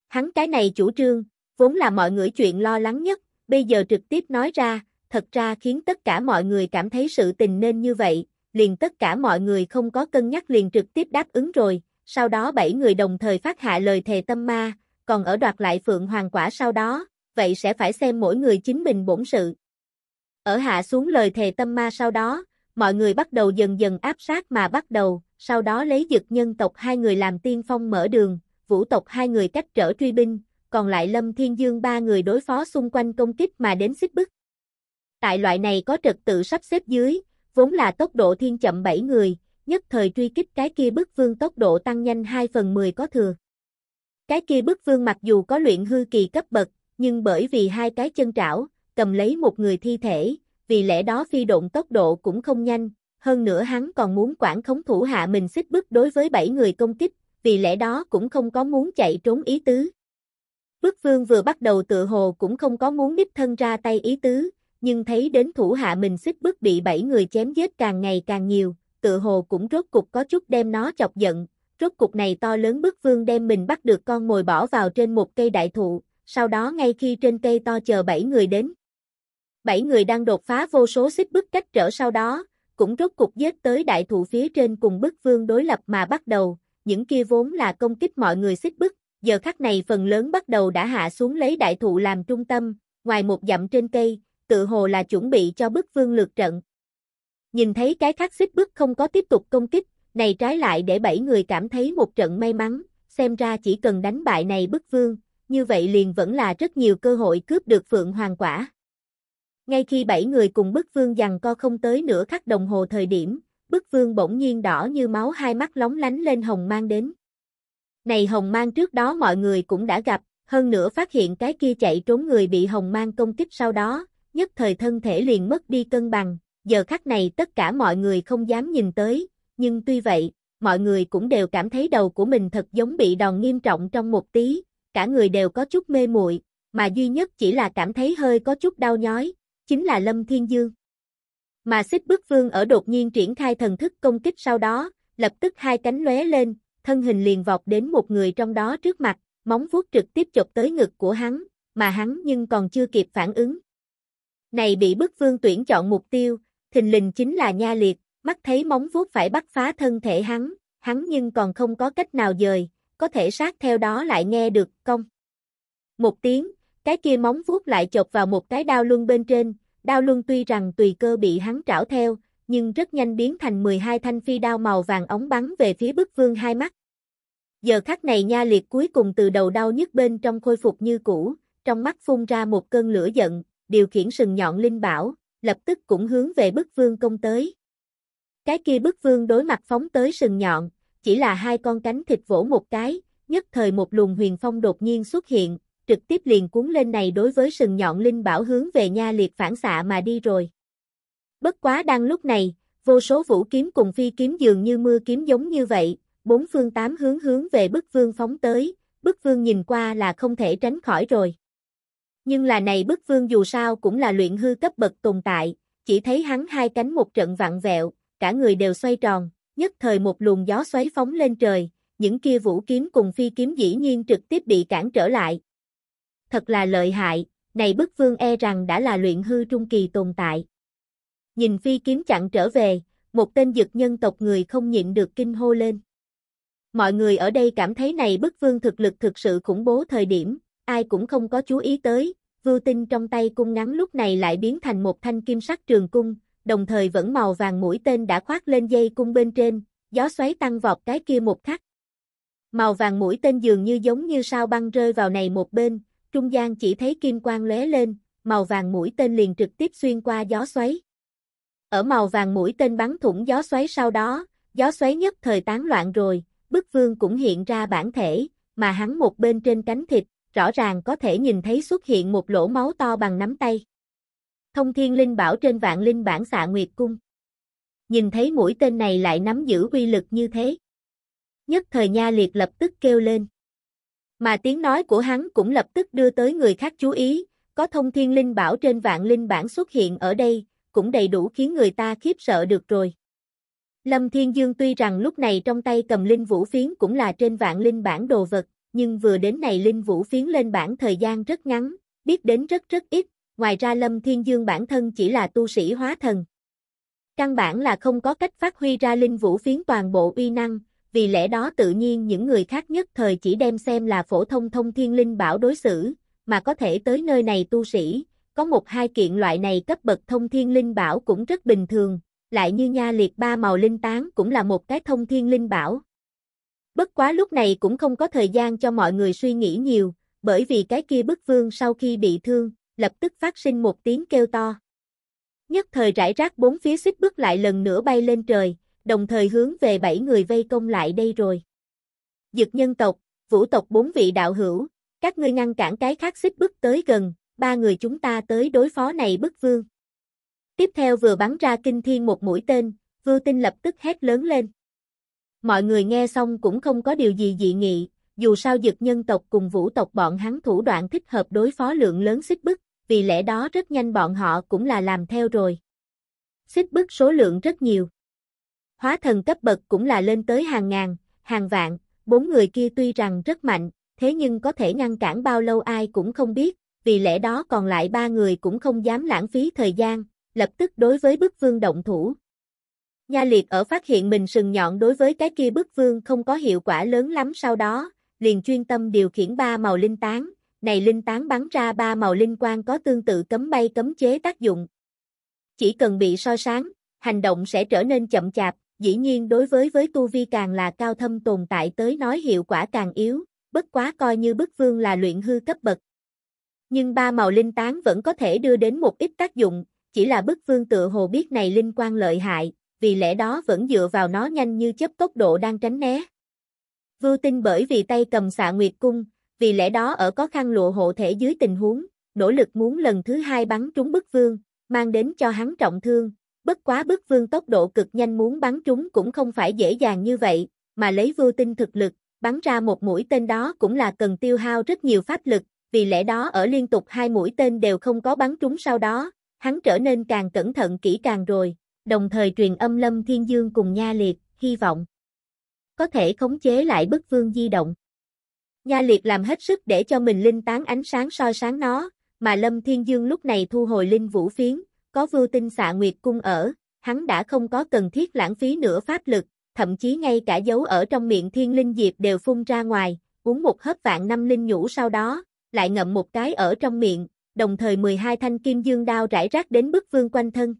Hắn cái này chủ trương, vốn là mọi người chuyện lo lắng nhất, bây giờ trực tiếp nói ra, thật ra khiến tất cả mọi người cảm thấy sự tình nên như vậy, liền tất cả mọi người không có cân nhắc liền trực tiếp đáp ứng rồi, sau đó bảy người đồng thời phát hạ lời thề tâm ma, còn ở đoạt lại phượng hoàng quả sau đó, vậy sẽ phải xem mỗi người chính mình bổn sự. Ở hạ xuống lời thề tâm ma sau đó, mọi người bắt đầu dần dần áp sát mà bắt đầu, sau đó lấy dực nhân tộc hai người làm tiên phong mở đường, vũ tộc hai người cách trở truy binh, còn lại lâm thiên dương ba người đối phó xung quanh công kích mà đến xích bức. Tại loại này có trật tự sắp xếp dưới, vốn là tốc độ thiên chậm 7 người, nhất thời truy kích cái kia bức vương tốc độ tăng nhanh 2 phần 10 có thừa. Cái kia bức vương mặc dù có luyện hư kỳ cấp bậc, nhưng bởi vì hai cái chân trảo, cầm lấy một người thi thể, vì lẽ đó phi độn tốc độ cũng không nhanh, hơn nữa hắn còn muốn quản khống thủ hạ mình xích bức đối với 7 người công kích, vì lẽ đó cũng không có muốn chạy trốn ý tứ. Bức vương vừa bắt đầu tự hồ cũng không có muốn đích thân ra tay ý tứ, nhưng thấy đến thủ hạ mình xích bức bị bảy người chém giết càng ngày càng nhiều, tự hồ cũng rốt cục có chút đem nó chọc giận, rốt cục này to lớn bức vương đem mình bắt được con mồi bỏ vào trên một cây đại thụ, sau đó ngay khi trên cây to chờ bảy người đến. Bảy người đang đột phá vô số xích bức cách trở sau đó, cũng rốt cục giết tới đại thụ phía trên cùng bức vương đối lập mà bắt đầu, những kia vốn là công kích mọi người xích bức, giờ khắc này phần lớn bắt đầu đã hạ xuống lấy đại thụ làm trung tâm, ngoài một dặm trên cây, tự hồ là chuẩn bị cho bức vương lượt trận. Nhìn thấy cái khắc xích bức không có tiếp tục công kích, này trái lại để bảy người cảm thấy một trận may mắn, xem ra chỉ cần đánh bại này bức vương, như vậy liền vẫn là rất nhiều cơ hội cướp được Phượng Hoàng Quả. Ngay khi bảy người cùng bức vương dằn co không tới nửa khắc đồng hồ thời điểm, bức vương bỗng nhiên đỏ như máu hai mắt lóng lánh lên hồng mang đến. Này hồng mang trước đó mọi người cũng đã gặp, hơn nữa phát hiện cái kia chạy trốn người bị hồng mang công kích sau đó, nhất thời thân thể liền mất đi cân bằng, giờ khắc này tất cả mọi người không dám nhìn tới, nhưng tuy vậy, mọi người cũng đều cảm thấy đầu của mình thật giống bị đòn nghiêm trọng trong một tí, cả người đều có chút mê muội, mà duy nhất chỉ là cảm thấy hơi có chút đau nhói, chính là Lâm Thiên Dương. Mà xích bức vương ở đột nhiên triển khai thần thức công kích sau đó, lập tức hai cánh lóe lên, thân hình liền vọt đến một người trong đó trước mặt, móng vuốt trực tiếp chộp tới ngực của hắn, mà hắn nhưng còn chưa kịp phản ứng, này bị bức vương tuyển chọn mục tiêu, thình lình chính là nha liệt, mắt thấy móng vuốt phải bắt phá thân thể hắn, hắn nhưng còn không có cách nào dời, có thể sát theo đó lại nghe được công. Một tiếng, cái kia móng vuốt lại chọc vào một cái đao luân bên trên, đao luân tuy rằng tùy cơ bị hắn trảo theo, nhưng rất nhanh biến thành 12 thanh phi đao màu vàng ống bắn về phía bức vương hai mắt. Giờ khắc này nha liệt cuối cùng từ đầu đau nhất bên trong khôi phục như cũ, trong mắt phun ra một cơn lửa giận, điều khiển sừng nhọn linh bảo, lập tức cũng hướng về bức vương công tới. Cái kia bức vương đối mặt phóng tới sừng nhọn, chỉ là hai con cánh thịt vỗ một cái, nhất thời một luồng huyền phong đột nhiên xuất hiện, trực tiếp liền cuốn lên này đối với sừng nhọn linh bảo hướng về nha liệt phản xạ mà đi rồi. Bất quá đang lúc này, vô số vũ kiếm cùng phi kiếm dường như mưa kiếm giống như vậy, bốn phương tám hướng hướng về bức vương phóng tới, bức vương nhìn qua là không thể tránh khỏi rồi. Nhưng là này bức vương dù sao cũng là luyện hư cấp bậc tồn tại, chỉ thấy hắn hai cánh một trận vặn vẹo, cả người đều xoay tròn, nhất thời một luồng gió xoáy phóng lên trời, những kia vũ kiếm cùng phi kiếm dĩ nhiên trực tiếp bị cản trở lại. Thật là lợi hại, này bức vương e rằng đã là luyện hư trung kỳ tồn tại. Nhìn phi kiếm chặn trở về, một tên dực nhân tộc người không nhịn được kinh hô lên. Mọi người ở đây cảm thấy này bức vương thực lực thực sự khủng bố thời điểm, ai cũng không có chú ý tới, vưu tinh trong tay cung ngắn lúc này lại biến thành một thanh kim sắc trường cung, đồng thời vẫn màu vàng mũi tên đã khoác lên dây cung bên trên, gió xoáy tăng vọt cái kia một khắc. Màu vàng mũi tên dường như giống như sao băng rơi vào này một bên, trung gian chỉ thấy kim quang lóe lên, màu vàng mũi tên liền trực tiếp xuyên qua gió xoáy. Ở màu vàng mũi tên bắn thủng gió xoáy sau đó, gió xoáy nhất thời tán loạn rồi, bức vương cũng hiện ra bản thể, mà hắn một bên trên cánh thịt, rõ ràng có thể nhìn thấy xuất hiện một lỗ máu to bằng nắm tay. Thông thiên linh bảo trên vạn linh bản xạ nguyệt cung. Nhìn thấy mũi tên này lại nắm giữ uy lực như thế. Nhất thời nha liệt lập tức kêu lên. Mà tiếng nói của hắn cũng lập tức đưa tới người khác chú ý, có thông thiên linh bảo trên vạn linh bản xuất hiện ở đây, cũng đầy đủ khiến người ta khiếp sợ được rồi. Lâm Thiên Dương tuy rằng lúc này trong tay cầm linh vũ phiến cũng là trên vạn linh bản đồ vật, nhưng vừa đến này Linh Vũ phiến lên bản thời gian rất ngắn, biết đến rất rất ít, ngoài ra Lâm Thiên Dương bản thân chỉ là tu sĩ hóa thần. Căn bản là không có cách phát huy ra Linh Vũ phiến toàn bộ uy năng, vì lẽ đó tự nhiên những người khác nhất thời chỉ đem xem là phổ thông thông thiên linh bảo đối xử, mà có thể tới nơi này tu sĩ, có một hai kiện loại này cấp bậc thông thiên linh bảo cũng rất bình thường, lại như nha liệt ba màu linh tán cũng là một cái thông thiên linh bảo, Bất quá lúc này cũng không có thời gian cho mọi người suy nghĩ nhiều, bởi vì cái kia bức vương sau khi bị thương, lập tức phát sinh một tiếng kêu to. Nhất thời rải rác bốn phía xích bước lại lần nữa bay lên trời, đồng thời hướng về bảy người vây công lại đây rồi. Dực nhân tộc, vũ tộc bốn vị đạo hữu, các ngươi ngăn cản cái khác xích bước tới gần, ba người chúng ta tới đối phó này bức vương. Tiếp theo vừa bắn ra kinh thiên một mũi tên, vưu tinh lập tức hét lớn lên. Mọi người nghe xong cũng không có điều gì dị nghị, dù sao dực nhân tộc cùng vũ tộc bọn hắn thủ đoạn thích hợp đối phó lượng lớn xích bức, vì lẽ đó rất nhanh bọn họ cũng là làm theo rồi. Xích bức số lượng rất nhiều. Hóa thần cấp bậc cũng là lên tới hàng ngàn, hàng vạn, bốn người kia tuy rằng rất mạnh, thế nhưng có thể ngăn cản bao lâu ai cũng không biết, vì lẽ đó còn lại ba người cũng không dám lãng phí thời gian, lập tức đối với bức vương động thủ. Nha liệt ở phát hiện mình sừng nhọn đối với cái kia bức vương không có hiệu quả lớn lắm sau đó, liền chuyên tâm điều khiển ba màu linh tán, này linh tán bắn ra ba màu linh quang có tương tự cấm bay cấm chế tác dụng. Chỉ cần bị soi sáng, hành động sẽ trở nên chậm chạp, dĩ nhiên đối với với tu vi càng là cao thâm tồn tại tới nói hiệu quả càng yếu, bất quá coi như bức vương là luyện hư cấp bậc. Nhưng ba màu linh tán vẫn có thể đưa đến một ít tác dụng, chỉ là bức vương tự hồ biết này linh quan lợi hại, vì lẽ đó vẫn dựa vào nó nhanh như chớp tốc độ đang tránh né. Vưu Tinh bởi vì tay cầm xạ nguyệt cung, vì lẽ đó ở có khăn lụa hộ thể dưới tình huống, nỗ lực muốn lần thứ hai bắn trúng bức vương, mang đến cho hắn trọng thương, bất quá bức vương tốc độ cực nhanh muốn bắn trúng cũng không phải dễ dàng như vậy, mà lấy Vưu Tinh thực lực, bắn ra một mũi tên đó cũng là cần tiêu hao rất nhiều pháp lực, vì lẽ đó ở liên tục hai mũi tên đều không có bắn trúng sau đó, hắn trở nên càng cẩn thận kỹ càng rồi, đồng thời truyền âm Lâm Thiên Dương cùng Nha Liệt, hy vọng có thể khống chế lại bức vương di động. Nha Liệt làm hết sức để cho mình linh tán ánh sáng soi sáng nó, mà Lâm Thiên Dương lúc này thu hồi linh vũ phiến, có vưu tinh xạ nguyệt cung ở, hắn đã không có cần thiết lãng phí nữa pháp lực, thậm chí ngay cả dấu ở trong miệng thiên linh diệp đều phun ra ngoài, uống một hớp vạn năm linh nhũ sau đó, lại ngậm một cái ở trong miệng, đồng thời 12 thanh kim dương đao rải rác đến bức vương quanh thân.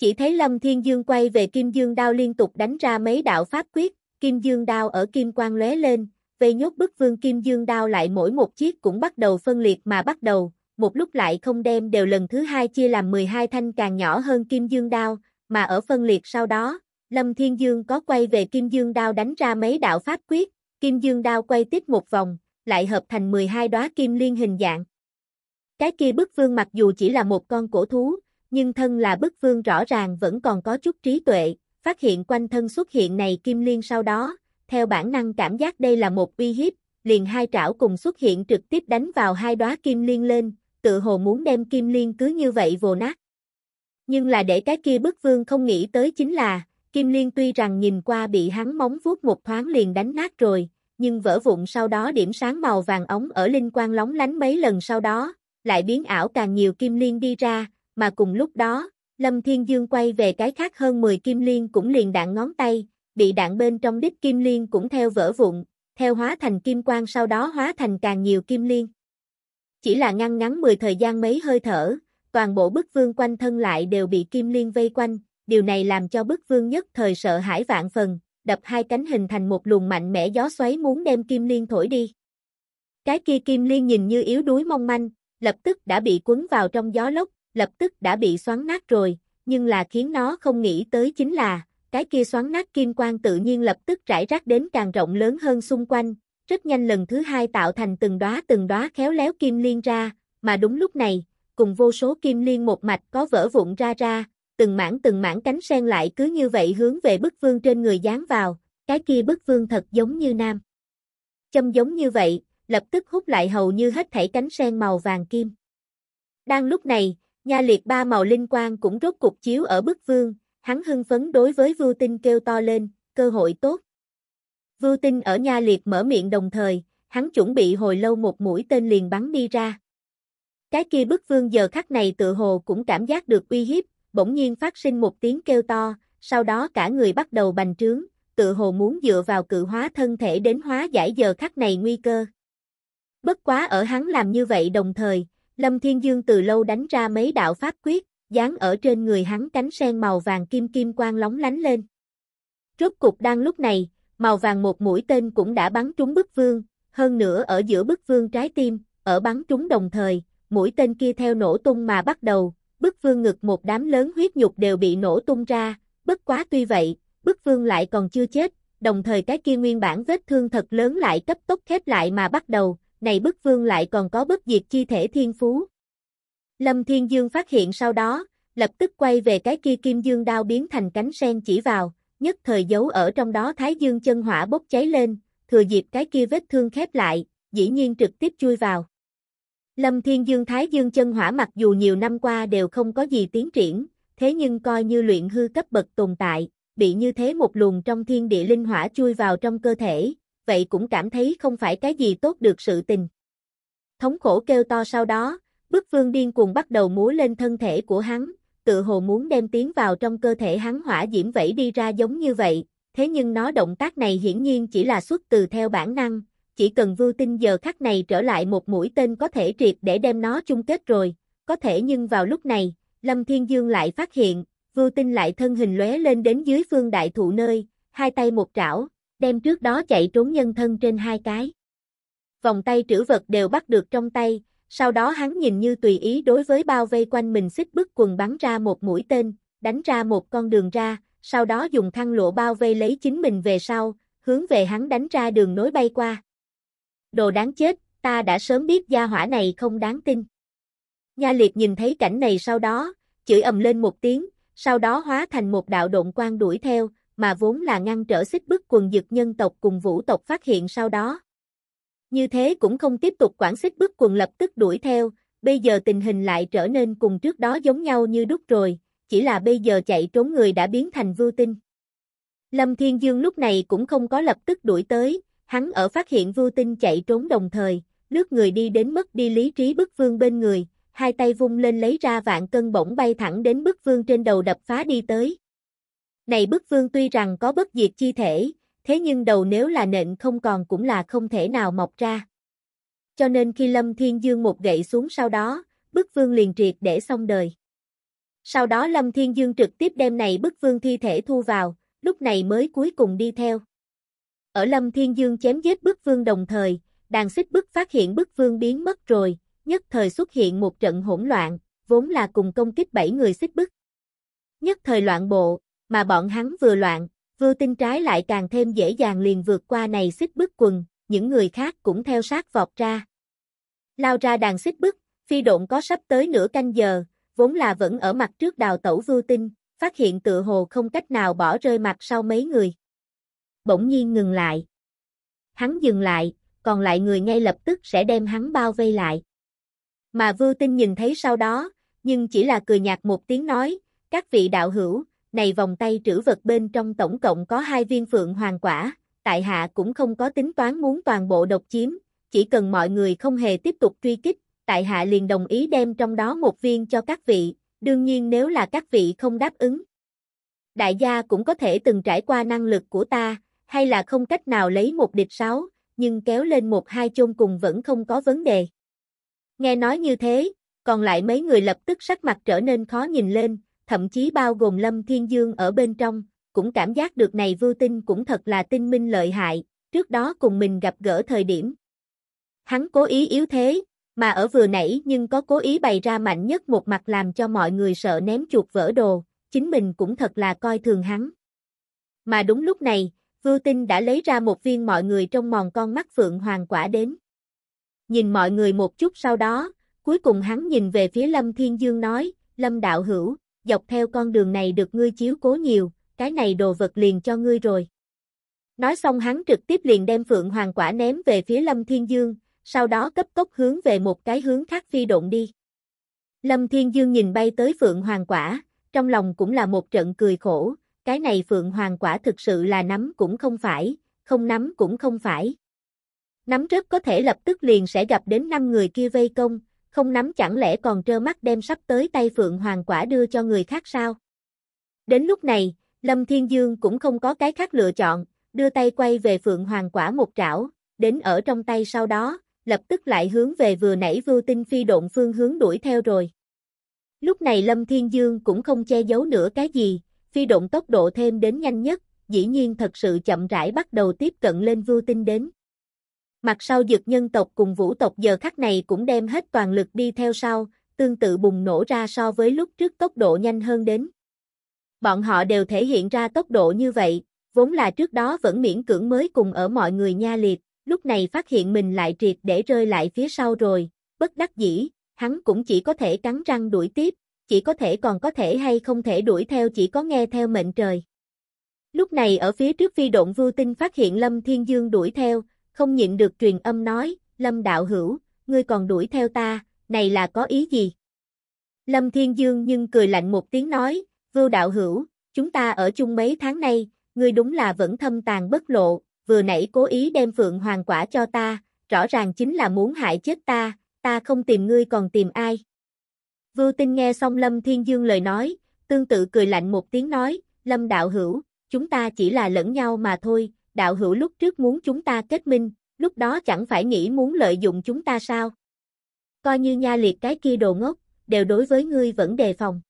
Chỉ thấy Lâm Thiên Dương quay về Kim Dương Đao liên tục đánh ra mấy đạo pháp quyết, Kim Dương Đao ở Kim Quang lóe lên, về nhốt bức vương Kim Dương Đao lại mỗi một chiếc cũng bắt đầu phân liệt mà bắt đầu, một lúc lại không đem đều lần thứ hai chia làm 12 thanh càng nhỏ hơn Kim Dương Đao, mà ở phân liệt sau đó, Lâm Thiên Dương có quay về Kim Dương Đao đánh ra mấy đạo pháp quyết, Kim Dương Đao quay tiếp một vòng, lại hợp thành 12 đóa kim liên hình dạng. Cái kia bức vương mặc dù chỉ là một con cổ thú, nhưng thân là bức vương rõ ràng vẫn còn có chút trí tuệ, phát hiện quanh thân xuất hiện này kim liên sau đó, theo bản năng cảm giác đây là một uy hiếp, liền hai trảo cùng xuất hiện trực tiếp đánh vào hai đóa kim liên lên, tự hồ muốn đem kim liên cứ như vậy vồ nát. Nhưng là để cái kia bức vương không nghĩ tới chính là, kim liên tuy rằng nhìn qua bị hắn móng vuốt một thoáng liền đánh nát rồi, nhưng vỡ vụn sau đó điểm sáng màu vàng ống ở linh quang lóng lánh mấy lần sau đó, lại biến ảo càng nhiều kim liên đi ra, mà cùng lúc đó, Lâm Thiên Dương quay về cái khác hơn 10 kim liên cũng liền đạn ngón tay, bị đạn bên trong đít kim liên cũng theo vỡ vụn, theo hóa thành kim quang sau đó hóa thành càng nhiều kim liên. Chỉ là ngăn ngắn 10 thời gian mấy hơi thở, toàn bộ bức vương quanh thân lại đều bị kim liên vây quanh, điều này làm cho bức vương nhất thời sợ hãi vạn phần, đập hai cánh hình thành một luồng mạnh mẽ gió xoáy muốn đem kim liên thổi đi. Cái kia kim liên nhìn như yếu đuối mong manh, lập tức đã bị cuốn vào trong gió lốc, lập tức đã bị xoắn nát rồi, nhưng là khiến nó không nghĩ tới chính là, cái kia xoắn nát kim quang tự nhiên lập tức rải rác đến càng rộng lớn hơn xung quanh, rất nhanh lần thứ hai tạo thành từng đóa từng đóa khéo léo kim liên ra, mà đúng lúc này, cùng vô số kim liên một mạch có vỡ vụn ra ra, từng mảng từng mảng cánh sen lại cứ như vậy hướng về bức vương trên người dán vào, cái kia bức vương thật giống như nam. Châm giống như vậy, lập tức hút lại hầu như hết thảy cánh sen màu vàng kim. Đang lúc này, Nha liệt ba màu linh quang cũng rốt cục chiếu ở bức vương, hắn hưng phấn đối với vưu tinh kêu to lên, cơ hội tốt. Vưu tinh ở nha liệt mở miệng đồng thời, hắn chuẩn bị hồi lâu một mũi tên liền bắn đi ra. Cái kia bức vương giờ khắc này tự hồ cũng cảm giác được uy hiếp, bỗng nhiên phát sinh một tiếng kêu to, sau đó cả người bắt đầu bành trướng, tự hồ muốn dựa vào cự hóa thân thể đến hóa giải giờ khắc này nguy cơ. Bất quá ở hắn làm như vậy đồng thời, Lâm Thiên Dương từ lâu đánh ra mấy đạo pháp quyết, dán ở trên người hắn cánh sen màu vàng kim kim quang lóng lánh lên. Rốt cục đang lúc này, màu vàng một mũi tên cũng đã bắn trúng bức vương, hơn nữa ở giữa bức vương trái tim, ở bắn trúng đồng thời, mũi tên kia theo nổ tung mà bắt đầu, bức vương ngực một đám lớn huyết nhục đều bị nổ tung ra, bất quá tuy vậy, bức vương lại còn chưa chết, đồng thời cái kia nguyên bản vết thương thật lớn lại cấp tốc khép lại mà bắt đầu, này bức vương lại còn có bất diệt chi thể thiên phú. Lâm Thiên Dương phát hiện sau đó, lập tức quay về cái kia kim dương đao biến thành cánh sen chỉ vào, nhất thời giấu ở trong đó thái dương chân hỏa bốc cháy lên, thừa dịp cái kia vết thương khép lại, dĩ nhiên trực tiếp chui vào. Lâm Thiên Dương thái dương chân hỏa mặc dù nhiều năm qua đều không có gì tiến triển, thế nhưng coi như luyện hư cấp bậc tồn tại, bị như thế một luồng trong thiên địa linh hỏa chui vào trong cơ thể, vậy cũng cảm thấy không phải cái gì tốt được sự tình. Thống khổ kêu to sau đó, bức vương điên cuồng bắt đầu múa lên thân thể của hắn, tự hồ muốn đem tiến vào trong cơ thể hắn hỏa diễm vẫy đi ra giống như vậy, thế nhưng nó động tác này hiển nhiên chỉ là xuất từ theo bản năng, chỉ cần vưu tinh giờ khắc này trở lại một mũi tên có thể triệt để đem nó chung kết rồi, có thể nhưng vào lúc này, Lâm Thiên Dương lại phát hiện, vưu tinh lại thân hình lóe lên đến dưới phương đại thụ nơi, hai tay một trảo, đem trước đó chạy trốn nhân thân trên hai cái. Vòng tay trữ vật đều bắt được trong tay, sau đó hắn nhìn như tùy ý đối với bao vây quanh mình xích bức quần bắn ra một mũi tên, đánh ra một con đường ra, sau đó dùng thăng lộ bao vây lấy chính mình về sau, hướng về hắn đánh ra đường nối bay qua. Đồ đáng chết, ta đã sớm biết gia hỏa này không đáng tin. Nha liệt nhìn thấy cảnh này sau đó, chửi ầm lên một tiếng, sau đó hóa thành một đạo độn quang đuổi theo, mà vốn là ngăn trở xích bức quần dực nhân tộc cùng vũ tộc phát hiện sau đó. Như thế cũng không tiếp tục quản xích bức quần lập tức đuổi theo, bây giờ tình hình lại trở nên cùng trước đó giống nhau như đúc rồi, chỉ là bây giờ chạy trốn người đã biến thành vưu tinh. Lâm Thiên Dương lúc này cũng không có lập tức đuổi tới, hắn ở phát hiện vưu tinh chạy trốn đồng thời, lướt người đi đến mất đi lý trí bức vương bên người, hai tay vung lên lấy ra vạn cân bổng bay thẳng đến bức vương trên đầu đập phá đi tới. Này bức vương tuy rằng có bất diệt chi thể, thế nhưng đầu nếu là nện không còn cũng là không thể nào mọc ra. Cho nên khi Lâm Thiên Dương một gậy xuống sau đó, bức vương liền triệt để xong đời. Sau đó Lâm Thiên Dương trực tiếp đem này bức vương thi thể thu vào, lúc này mới cuối cùng đi theo. Ở Lâm Thiên Dương chém giết bức vương đồng thời, đàn xích bức phát hiện bức vương biến mất rồi, nhất thời xuất hiện một trận hỗn loạn, vốn là cùng công kích bảy người xích bức. Nhất thời loạn bộ, mà bọn hắn vừa loạn, vưu tinh trái lại càng thêm dễ dàng liền vượt qua này xích bức quần, những người khác cũng theo sát vọt ra. Lao ra đàn xích bức, phi độn có sắp tới nửa canh giờ, vốn là vẫn ở mặt trước đào tẩu vưu tinh, phát hiện tự hồ không cách nào bỏ rơi mặt sau mấy người. Bỗng nhiên ngừng lại. Hắn dừng lại, còn lại người ngay lập tức sẽ đem hắn bao vây lại. Mà vưu tinh nhìn thấy sau đó, nhưng chỉ là cười nhạt một tiếng nói, các vị đạo hữu, này vòng tay trữ vật bên trong tổng cộng có hai viên phượng hoàng quả, tại hạ cũng không có tính toán muốn toàn bộ độc chiếm, chỉ cần mọi người không hề tiếp tục truy kích, tại hạ liền đồng ý đem trong đó một viên cho các vị, đương nhiên nếu là các vị không đáp ứng. Đại gia cũng có thể từng trải qua năng lực của ta, hay là không cách nào lấy một địch sáu, nhưng kéo lên một hai chôn cùng vẫn không có vấn đề. Nghe nói như thế, còn lại mấy người lập tức sắc mặt trở nên khó nhìn lên, thậm chí bao gồm Lâm Thiên Dương ở bên trong, cũng cảm giác được này Vưu Tinh cũng thật là tinh minh lợi hại, trước đó cùng mình gặp gỡ thời điểm. Hắn cố ý yếu thế, mà ở vừa nãy nhưng có cố ý bày ra mạnh nhất một mặt làm cho mọi người sợ ném chuột vỡ đồ, chính mình cũng thật là coi thường hắn. Mà đúng lúc này, Vưu Tinh đã lấy ra một viên mọi người trong mòn con mắt Phượng Hoàng quả đến. Nhìn mọi người một chút sau đó, cuối cùng hắn nhìn về phía Lâm Thiên Dương nói, Lâm Đạo Hữu, dọc theo con đường này được ngươi chiếu cố nhiều, cái này đồ vật liền cho ngươi rồi. Nói xong hắn trực tiếp liền đem Phượng Hoàng quả ném về phía Lâm Thiên Dương, sau đó cấp tốc hướng về một cái hướng khác phi độn đi. Lâm Thiên Dương nhìn bay tới Phượng Hoàng quả, trong lòng cũng là một trận cười khổ, cái này Phượng Hoàng quả thực sự là nắm cũng không phải, không nắm cũng không phải. Nắm rất có thể lập tức liền sẽ gặp đến năm người kia vây công, không nắm chẳng lẽ còn trơ mắt đem sắp tới tay Phượng Hoàng quả đưa cho người khác sao? Đến lúc này, Lâm Thiên Dương cũng không có cái khác lựa chọn, đưa tay quay về Phượng Hoàng quả một trảo, đến ở trong tay sau đó, lập tức lại hướng về vừa nãy Vưu Tinh Phi độn phương hướng đuổi theo rồi. Lúc này Lâm Thiên Dương cũng không che giấu nữa cái gì, phi độn tốc độ thêm đến nhanh nhất, dĩ nhiên thật sự chậm rãi bắt đầu tiếp cận lên Vưu Tinh đến. Mặt sau dực nhân tộc cùng vũ tộc giờ khắc này cũng đem hết toàn lực đi theo sau, tương tự bùng nổ ra so với lúc trước tốc độ nhanh hơn đến. Bọn họ đều thể hiện ra tốc độ như vậy, vốn là trước đó vẫn miễn cưỡng mới cùng ở mọi người nha liệt, lúc này phát hiện mình lại triệt để rơi lại phía sau rồi, bất đắc dĩ, hắn cũng chỉ có thể cắn răng đuổi tiếp, chỉ có thể còn có thể hay không thể đuổi theo chỉ có nghe theo mệnh trời. Lúc này ở phía trước phi độn vưu tinh phát hiện Lâm Thiên Dương đuổi theo, không nhịn được truyền âm nói, Lâm đạo hữu, ngươi còn đuổi theo ta, này là có ý gì? Lâm Thiên Dương nhưng cười lạnh một tiếng nói, Vô đạo hữu, chúng ta ở chung mấy tháng nay, ngươi đúng là vẫn thâm tàn bất lộ, vừa nãy cố ý đem phượng hoàng quả cho ta, rõ ràng chính là muốn hại chết ta, ta không tìm ngươi còn tìm ai. Vưu Tinh nghe xong Lâm Thiên Dương lời nói, tương tự cười lạnh một tiếng nói, Lâm đạo hữu, chúng ta chỉ là lẫn nhau mà thôi, đạo hữu lúc trước muốn chúng ta kết minh, lúc đó chẳng phải nghĩ muốn lợi dụng chúng ta sao? Coi như nha liệt cái kia đồ ngốc, đều đối với ngươi vẫn đề phòng.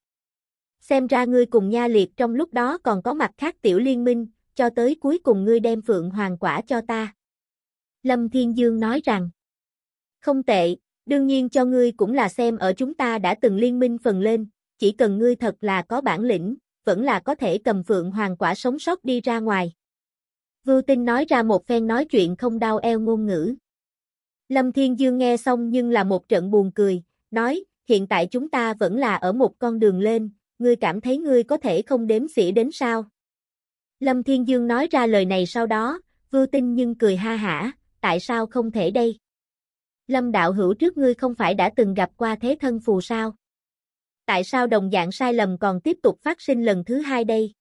Xem ra ngươi cùng nha liệt trong lúc đó còn có mặt khác tiểu liên minh, cho tới cuối cùng ngươi đem phượng hoàng quả cho ta. Lâm Thiên Dương nói rằng, không tệ, đương nhiên cho ngươi cũng là xem ở chúng ta đã từng liên minh phần lên, chỉ cần ngươi thật là có bản lĩnh, vẫn là có thể cầm phượng hoàng quả sống sót đi ra ngoài. Vưu Tinh nói ra một phen nói chuyện không đau eo ngôn ngữ. Lâm Thiên Dương nghe xong nhưng là một trận buồn cười, nói, hiện tại chúng ta vẫn là ở một con đường lên, ngươi cảm thấy ngươi có thể không đếm xỉa đến sao. Lâm Thiên Dương nói ra lời này sau đó, Vưu Tinh nhưng cười ha hả, tại sao không thể đây? Lâm Đạo Hữu trước ngươi không phải đã từng gặp qua thế thân phù sao? Tại sao đồng dạng sai lầm còn tiếp tục phát sinh lần thứ hai đây?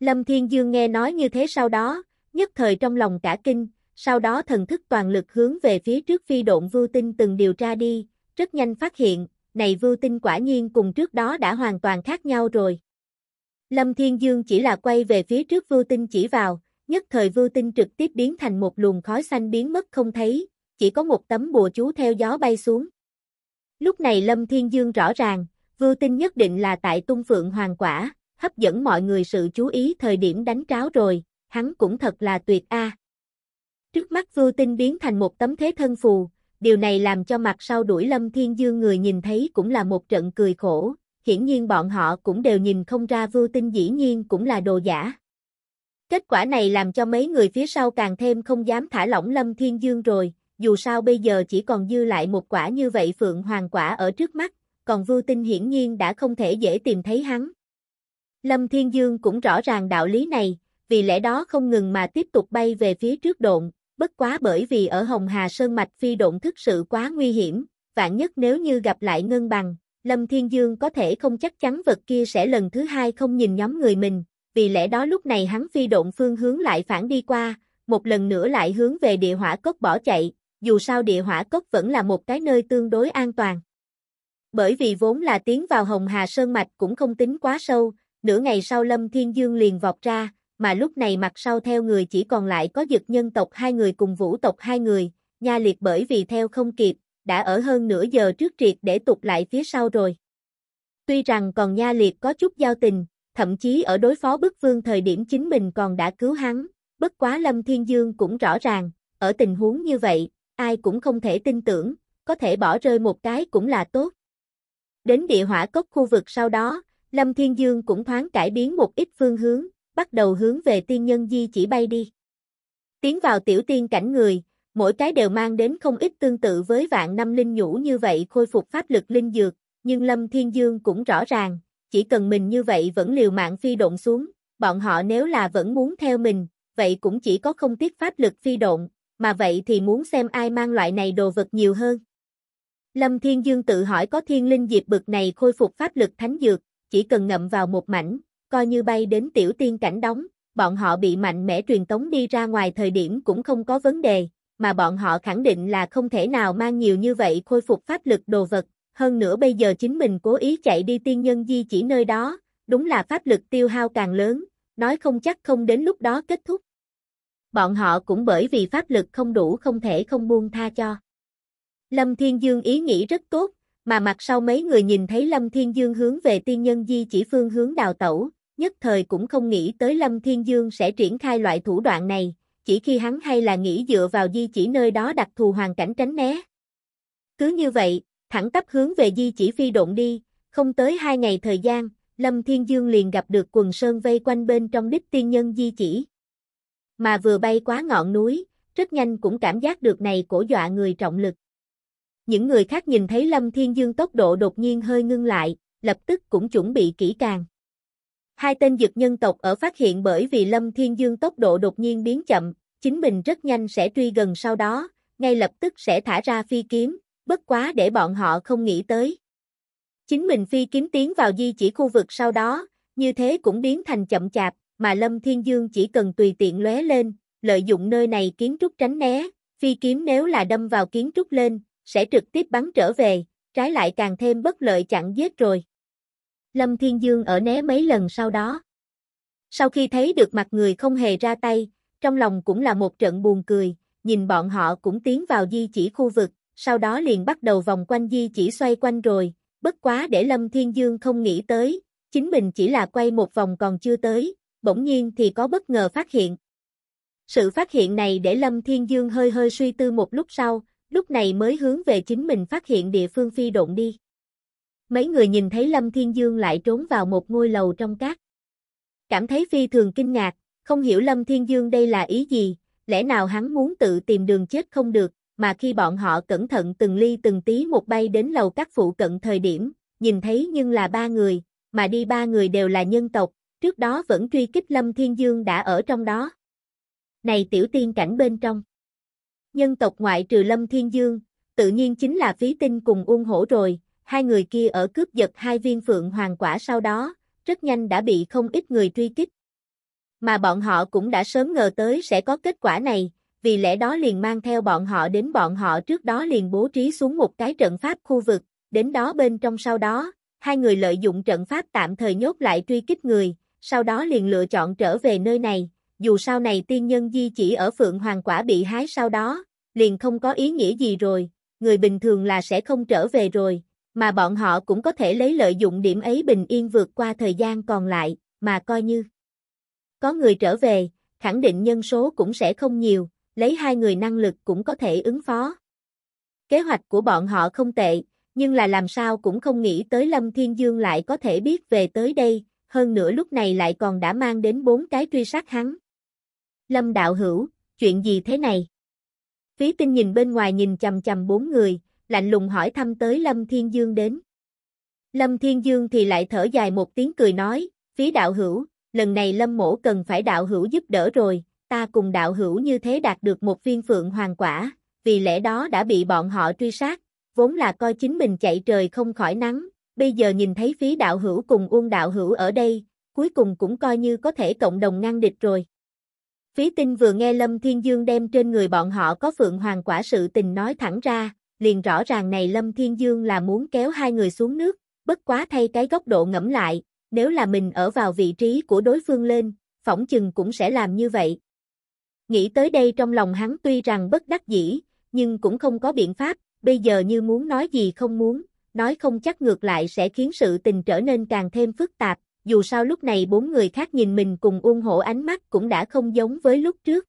Lâm Thiên Dương nghe nói như thế sau đó, nhất thời trong lòng cả kinh, sau đó thần thức toàn lực hướng về phía trước phi độn vưu tinh từng điều tra đi, rất nhanh phát hiện, này vưu tinh quả nhiên cùng trước đó đã hoàn toàn khác nhau rồi. Lâm Thiên Dương chỉ là quay về phía trước vưu tinh chỉ vào, nhất thời vưu tinh trực tiếp biến thành một luồng khói xanh biến mất không thấy, chỉ có một tấm bùa chú theo gió bay xuống. Lúc này Lâm Thiên Dương rõ ràng, vưu tinh nhất định là tại tung phượng hoàng quả, hấp dẫn mọi người sự chú ý thời điểm đánh tráo rồi, hắn cũng thật là tuyệt a. Trước mắt Vưu Tinh biến thành một tấm thế thân phù, điều này làm cho mặt sau đuổi Lâm Thiên Dương người nhìn thấy cũng là một trận cười khổ, hiển nhiên bọn họ cũng đều nhìn không ra Vưu Tinh dĩ nhiên cũng là đồ giả. Kết quả này làm cho mấy người phía sau càng thêm không dám thả lỏng Lâm Thiên Dương rồi, dù sao bây giờ chỉ còn dư lại một quả như vậy Phượng Hoàng quả ở trước mắt, còn Vưu Tinh hiển nhiên đã không thể dễ tìm thấy hắn. Lâm Thiên Dương cũng rõ ràng đạo lý này, vì lẽ đó không ngừng mà tiếp tục bay về phía trước độn, bất quá bởi vì ở Hồng Hà Sơn Mạch phi độn thực sự quá nguy hiểm, vạn nhất nếu như gặp lại ngân bằng, Lâm Thiên Dương có thể không chắc chắn vật kia sẽ lần thứ hai không nhìn nhóm người mình, vì lẽ đó lúc này hắn phi độn phương hướng lại phản đi qua, một lần nữa lại hướng về địa hỏa cốc bỏ chạy, dù sao địa hỏa cốc vẫn là một cái nơi tương đối an toàn. Bởi vì vốn là tiến vào Hồng Hà Sơn Mạch cũng không tính quá sâu, nửa ngày sau Lâm Thiên Dương liền vọt ra, mà lúc này mặt sau theo người chỉ còn lại có dực nhân tộc hai người cùng vũ tộc hai người, nha liệt bởi vì theo không kịp, đã ở hơn nửa giờ trước triệt để tụt lại phía sau rồi. Tuy rằng còn nha liệt có chút giao tình, thậm chí ở đối phó bức vương thời điểm chính mình còn đã cứu hắn, bất quá Lâm Thiên Dương cũng rõ ràng, ở tình huống như vậy, ai cũng không thể tin tưởng, có thể bỏ rơi một cái cũng là tốt. Đến địa hỏa cốc khu vực sau đó, Lâm Thiên Dương cũng thoáng cải biến một ít phương hướng, bắt đầu hướng về tiên nhân di chỉ bay đi. Tiến vào tiểu tiên cảnh người, mỗi cái đều mang đến không ít tương tự với vạn năm linh nhũ như vậy khôi phục pháp lực linh dược, nhưng Lâm Thiên Dương cũng rõ ràng, chỉ cần mình như vậy vẫn liều mạng phi độn xuống, bọn họ nếu là vẫn muốn theo mình, vậy cũng chỉ có không tiếc pháp lực phi độn, mà vậy thì muốn xem ai mang loại này đồ vật nhiều hơn. Lâm Thiên Dương tự hỏi có thiên linh diệp bực này khôi phục pháp lực thánh dược, chỉ cần ngậm vào một mảnh, coi như bay đến tiểu tiên cảnh đóng, bọn họ bị mạnh mẽ truyền tống đi ra ngoài thời điểm cũng không có vấn đề, mà bọn họ khẳng định là không thể nào mang nhiều như vậy khôi phục pháp lực đồ vật, hơn nữa bây giờ chính mình cố ý chạy đi tiên nhân di chỉ nơi đó, đúng là pháp lực tiêu hao càng lớn, nói không chắc không đến lúc đó kết thúc. Bọn họ cũng bởi vì pháp lực không đủ không thể không buông tha cho. Lâm Thiên Dương ý nghĩ rất tốt, mà mặt sau mấy người nhìn thấy Lâm Thiên Dương hướng về tiên nhân di chỉ phương hướng đào tẩu, nhất thời cũng không nghĩ tới Lâm Thiên Dương sẽ triển khai loại thủ đoạn này, chỉ khi hắn hay là nghĩ dựa vào di chỉ nơi đó đặc thù hoàn cảnh tránh né. Cứ như vậy, thẳng tắp hướng về di chỉ phi độn đi, không tới hai ngày thời gian, Lâm Thiên Dương liền gặp được quần sơn vây quanh bên trong đích tiên nhân di chỉ. Mà vừa bay quá ngọn núi, rất nhanh cũng cảm giác được này cổ dọa người trọng lực. Những người khác nhìn thấy Lâm Thiên Dương tốc độ đột nhiên hơi ngưng lại, lập tức cũng chuẩn bị kỹ càng. Hai tên dực nhân tộc ở phát hiện bởi vì Lâm Thiên Dương tốc độ đột nhiên biến chậm, chính mình rất nhanh sẽ truy gần sau đó, ngay lập tức sẽ thả ra phi kiếm, bất quá để bọn họ không nghĩ tới. Chính mình phi kiếm tiến vào di chỉ khu vực sau đó, như thế cũng biến thành chậm chạp, mà Lâm Thiên Dương chỉ cần tùy tiện lóe lên, lợi dụng nơi này kiến trúc tránh né, phi kiếm nếu là đâm vào kiến trúc lên, sẽ trực tiếp bắn trở về, trái lại càng thêm bất lợi chặn giết rồi. Lâm Thiên Dương ở né mấy lần sau đó. Sau khi thấy được mặt người không hề ra tay, trong lòng cũng là một trận buồn cười, nhìn bọn họ cũng tiến vào di chỉ khu vực, sau đó liền bắt đầu vòng quanh di chỉ xoay quanh rồi, bất quá để Lâm Thiên Dương không nghĩ tới, chính mình chỉ là quay một vòng còn chưa tới, bỗng nhiên thì có bất ngờ phát hiện. Sự phát hiện này để Lâm Thiên Dương hơi hơi suy tư một lúc sau, lúc này mới hướng về chính mình phát hiện địa phương phi độn đi. Mấy người nhìn thấy Lâm Thiên Dương lại trốn vào một ngôi lầu trong cát. Cảm thấy phi thường kinh ngạc, không hiểu Lâm Thiên Dương đây là ý gì, lẽ nào hắn muốn tự tìm đường chết không được, mà khi bọn họ cẩn thận từng ly từng tí một bay đến lầu các phụ cận thời điểm, nhìn thấy nhưng là ba người, mà đi ba người đều là nhân tộc, trước đó vẫn truy kích Lâm Thiên Dương đã ở trong đó. Này tiểu tiên cảnh bên trong nhân tộc ngoại trừ Lâm Thiên Dương, tự nhiên chính là phí tinh cùng Uông Hổ rồi, hai người kia ở cướp giật hai viên phượng hoàng quả sau đó, rất nhanh đã bị không ít người truy kích. Mà bọn họ cũng đã sớm ngờ tới sẽ có kết quả này, vì lẽ đó liền mang theo bọn họ đến bọn họ trước đó liền bố trí xuống một cái trận pháp khu vực, đến đó bên trong sau đó, hai người lợi dụng trận pháp tạm thời nhốt lại truy kích người, sau đó liền lựa chọn trở về nơi này, dù sau này tiên nhân di chỉ ở Phượng Hoàng quả bị hái sau đó, liền không có ý nghĩa gì rồi, người bình thường là sẽ không trở về rồi, mà bọn họ cũng có thể lấy lợi dụng điểm ấy bình yên vượt qua thời gian còn lại, mà coi như có người trở về, khẳng định nhân số cũng sẽ không nhiều, lấy hai người năng lực cũng có thể ứng phó. Kế hoạch của bọn họ không tệ, nhưng là làm sao cũng không nghĩ tới Lâm Thiên Dương lại có thể biết về tới đây, hơn nữa lúc này lại còn đã mang đến bốn cái truy sát hắn. Lâm đạo hữu, chuyện gì thế này? Phí tinh nhìn bên ngoài nhìn chầm chầm bốn người, lạnh lùng hỏi thăm tới Lâm Thiên Dương đến. Lâm Thiên Dương thì lại thở dài một tiếng cười nói, phí đạo hữu, lần này Lâm mổ cần phải đạo hữu giúp đỡ rồi, ta cùng đạo hữu như thế đạt được một viên phượng hoàng quả, vì lẽ đó đã bị bọn họ truy sát, vốn là coi chính mình chạy trời không khỏi nắng, bây giờ nhìn thấy phí đạo hữu cùng uông đạo hữu ở đây, cuối cùng cũng coi như có thể cộng đồng ngăn địch rồi. Phí tinh vừa nghe Lâm Thiên Dương đem trên người bọn họ có phượng hoàng quả sự tình nói thẳng ra, liền rõ ràng này Lâm Thiên Dương là muốn kéo hai người xuống nước, bất quá thay cái góc độ ngẫm lại, nếu là mình ở vào vị trí của đối phương lên, phỏng chừng cũng sẽ làm như vậy. Nghĩ tới đây trong lòng hắn tuy rằng bất đắc dĩ, nhưng cũng không có biện pháp, bây giờ như muốn nói gì không muốn, nói không chắc ngược lại sẽ khiến sự tình trở nên càng thêm phức tạp, dù sao lúc này bốn người khác nhìn mình cùng ung hổ ánh mắt cũng đã không giống với lúc trước.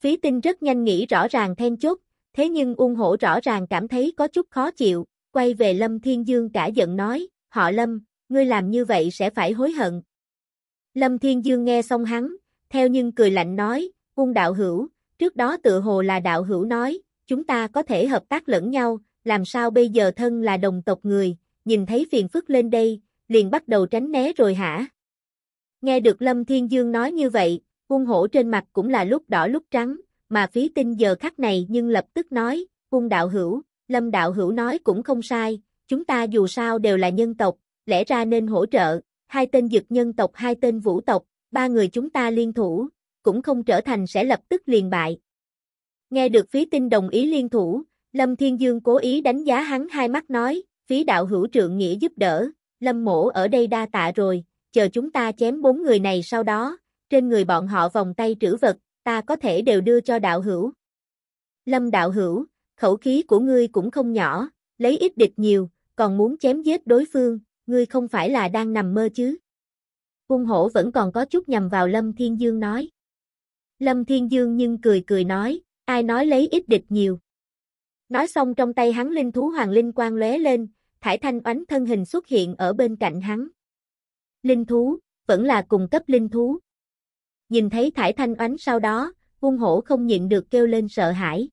Phí tinh rất nhanh nghĩ rõ ràng then chốt, thế nhưng ung hổ rõ ràng cảm thấy có chút khó chịu, quay về Lâm Thiên Dương cả giận nói, họ Lâm, ngươi làm như vậy sẽ phải hối hận. Lâm Thiên Dương nghe xong hắn, theo nhưng cười lạnh nói, ung đạo hữu, trước đó tự hồ là đạo hữu nói, chúng ta có thể hợp tác lẫn nhau, làm sao bây giờ thân là đồng tộc người, nhìn thấy phiền phức lên đây, liền bắt đầu tránh né rồi hả? Nghe được Lâm Thiên Dương nói như vậy, cung hổ trên mặt cũng là lúc đỏ lúc trắng, mà phí tinh giờ khắc này nhưng lập tức nói, cung đạo hữu, Lâm đạo hữu nói cũng không sai, chúng ta dù sao đều là nhân tộc, lẽ ra nên hỗ trợ, hai tên dực nhân tộc hai tên vũ tộc, ba người chúng ta liên thủ, cũng không trở thành sẽ lập tức liền bại. Nghe được phí tinh đồng ý liên thủ, Lâm Thiên Dương cố ý đánh giá hắn hai mắt nói, phí đạo hữu trượng nghĩa giúp đỡ, lâm mổ ở đây đa tạ rồi, chờ chúng ta chém bốn người này sau đó, trên người bọn họ vòng tay trữ vật, ta có thể đều đưa cho đạo hữu. Lâm đạo hữu, khẩu khí của ngươi cũng không nhỏ, lấy ít địch nhiều, còn muốn chém giết đối phương, ngươi không phải là đang nằm mơ chứ. Quân hổ vẫn còn có chút nhầm vào Lâm Thiên Dương nói. Lâm Thiên Dương nhưng cười cười nói, ai nói lấy ít địch nhiều. Nói xong trong tay hắn linh thú hoàng linh quang lóe lên, Thải Thanh oánh thân hình xuất hiện ở bên cạnh hắn. Linh thú, vẫn là cùng cấp linh thú. Nhìn thấy Thải Thanh oánh sau đó, hung hổ không nhịn được kêu lên sợ hãi.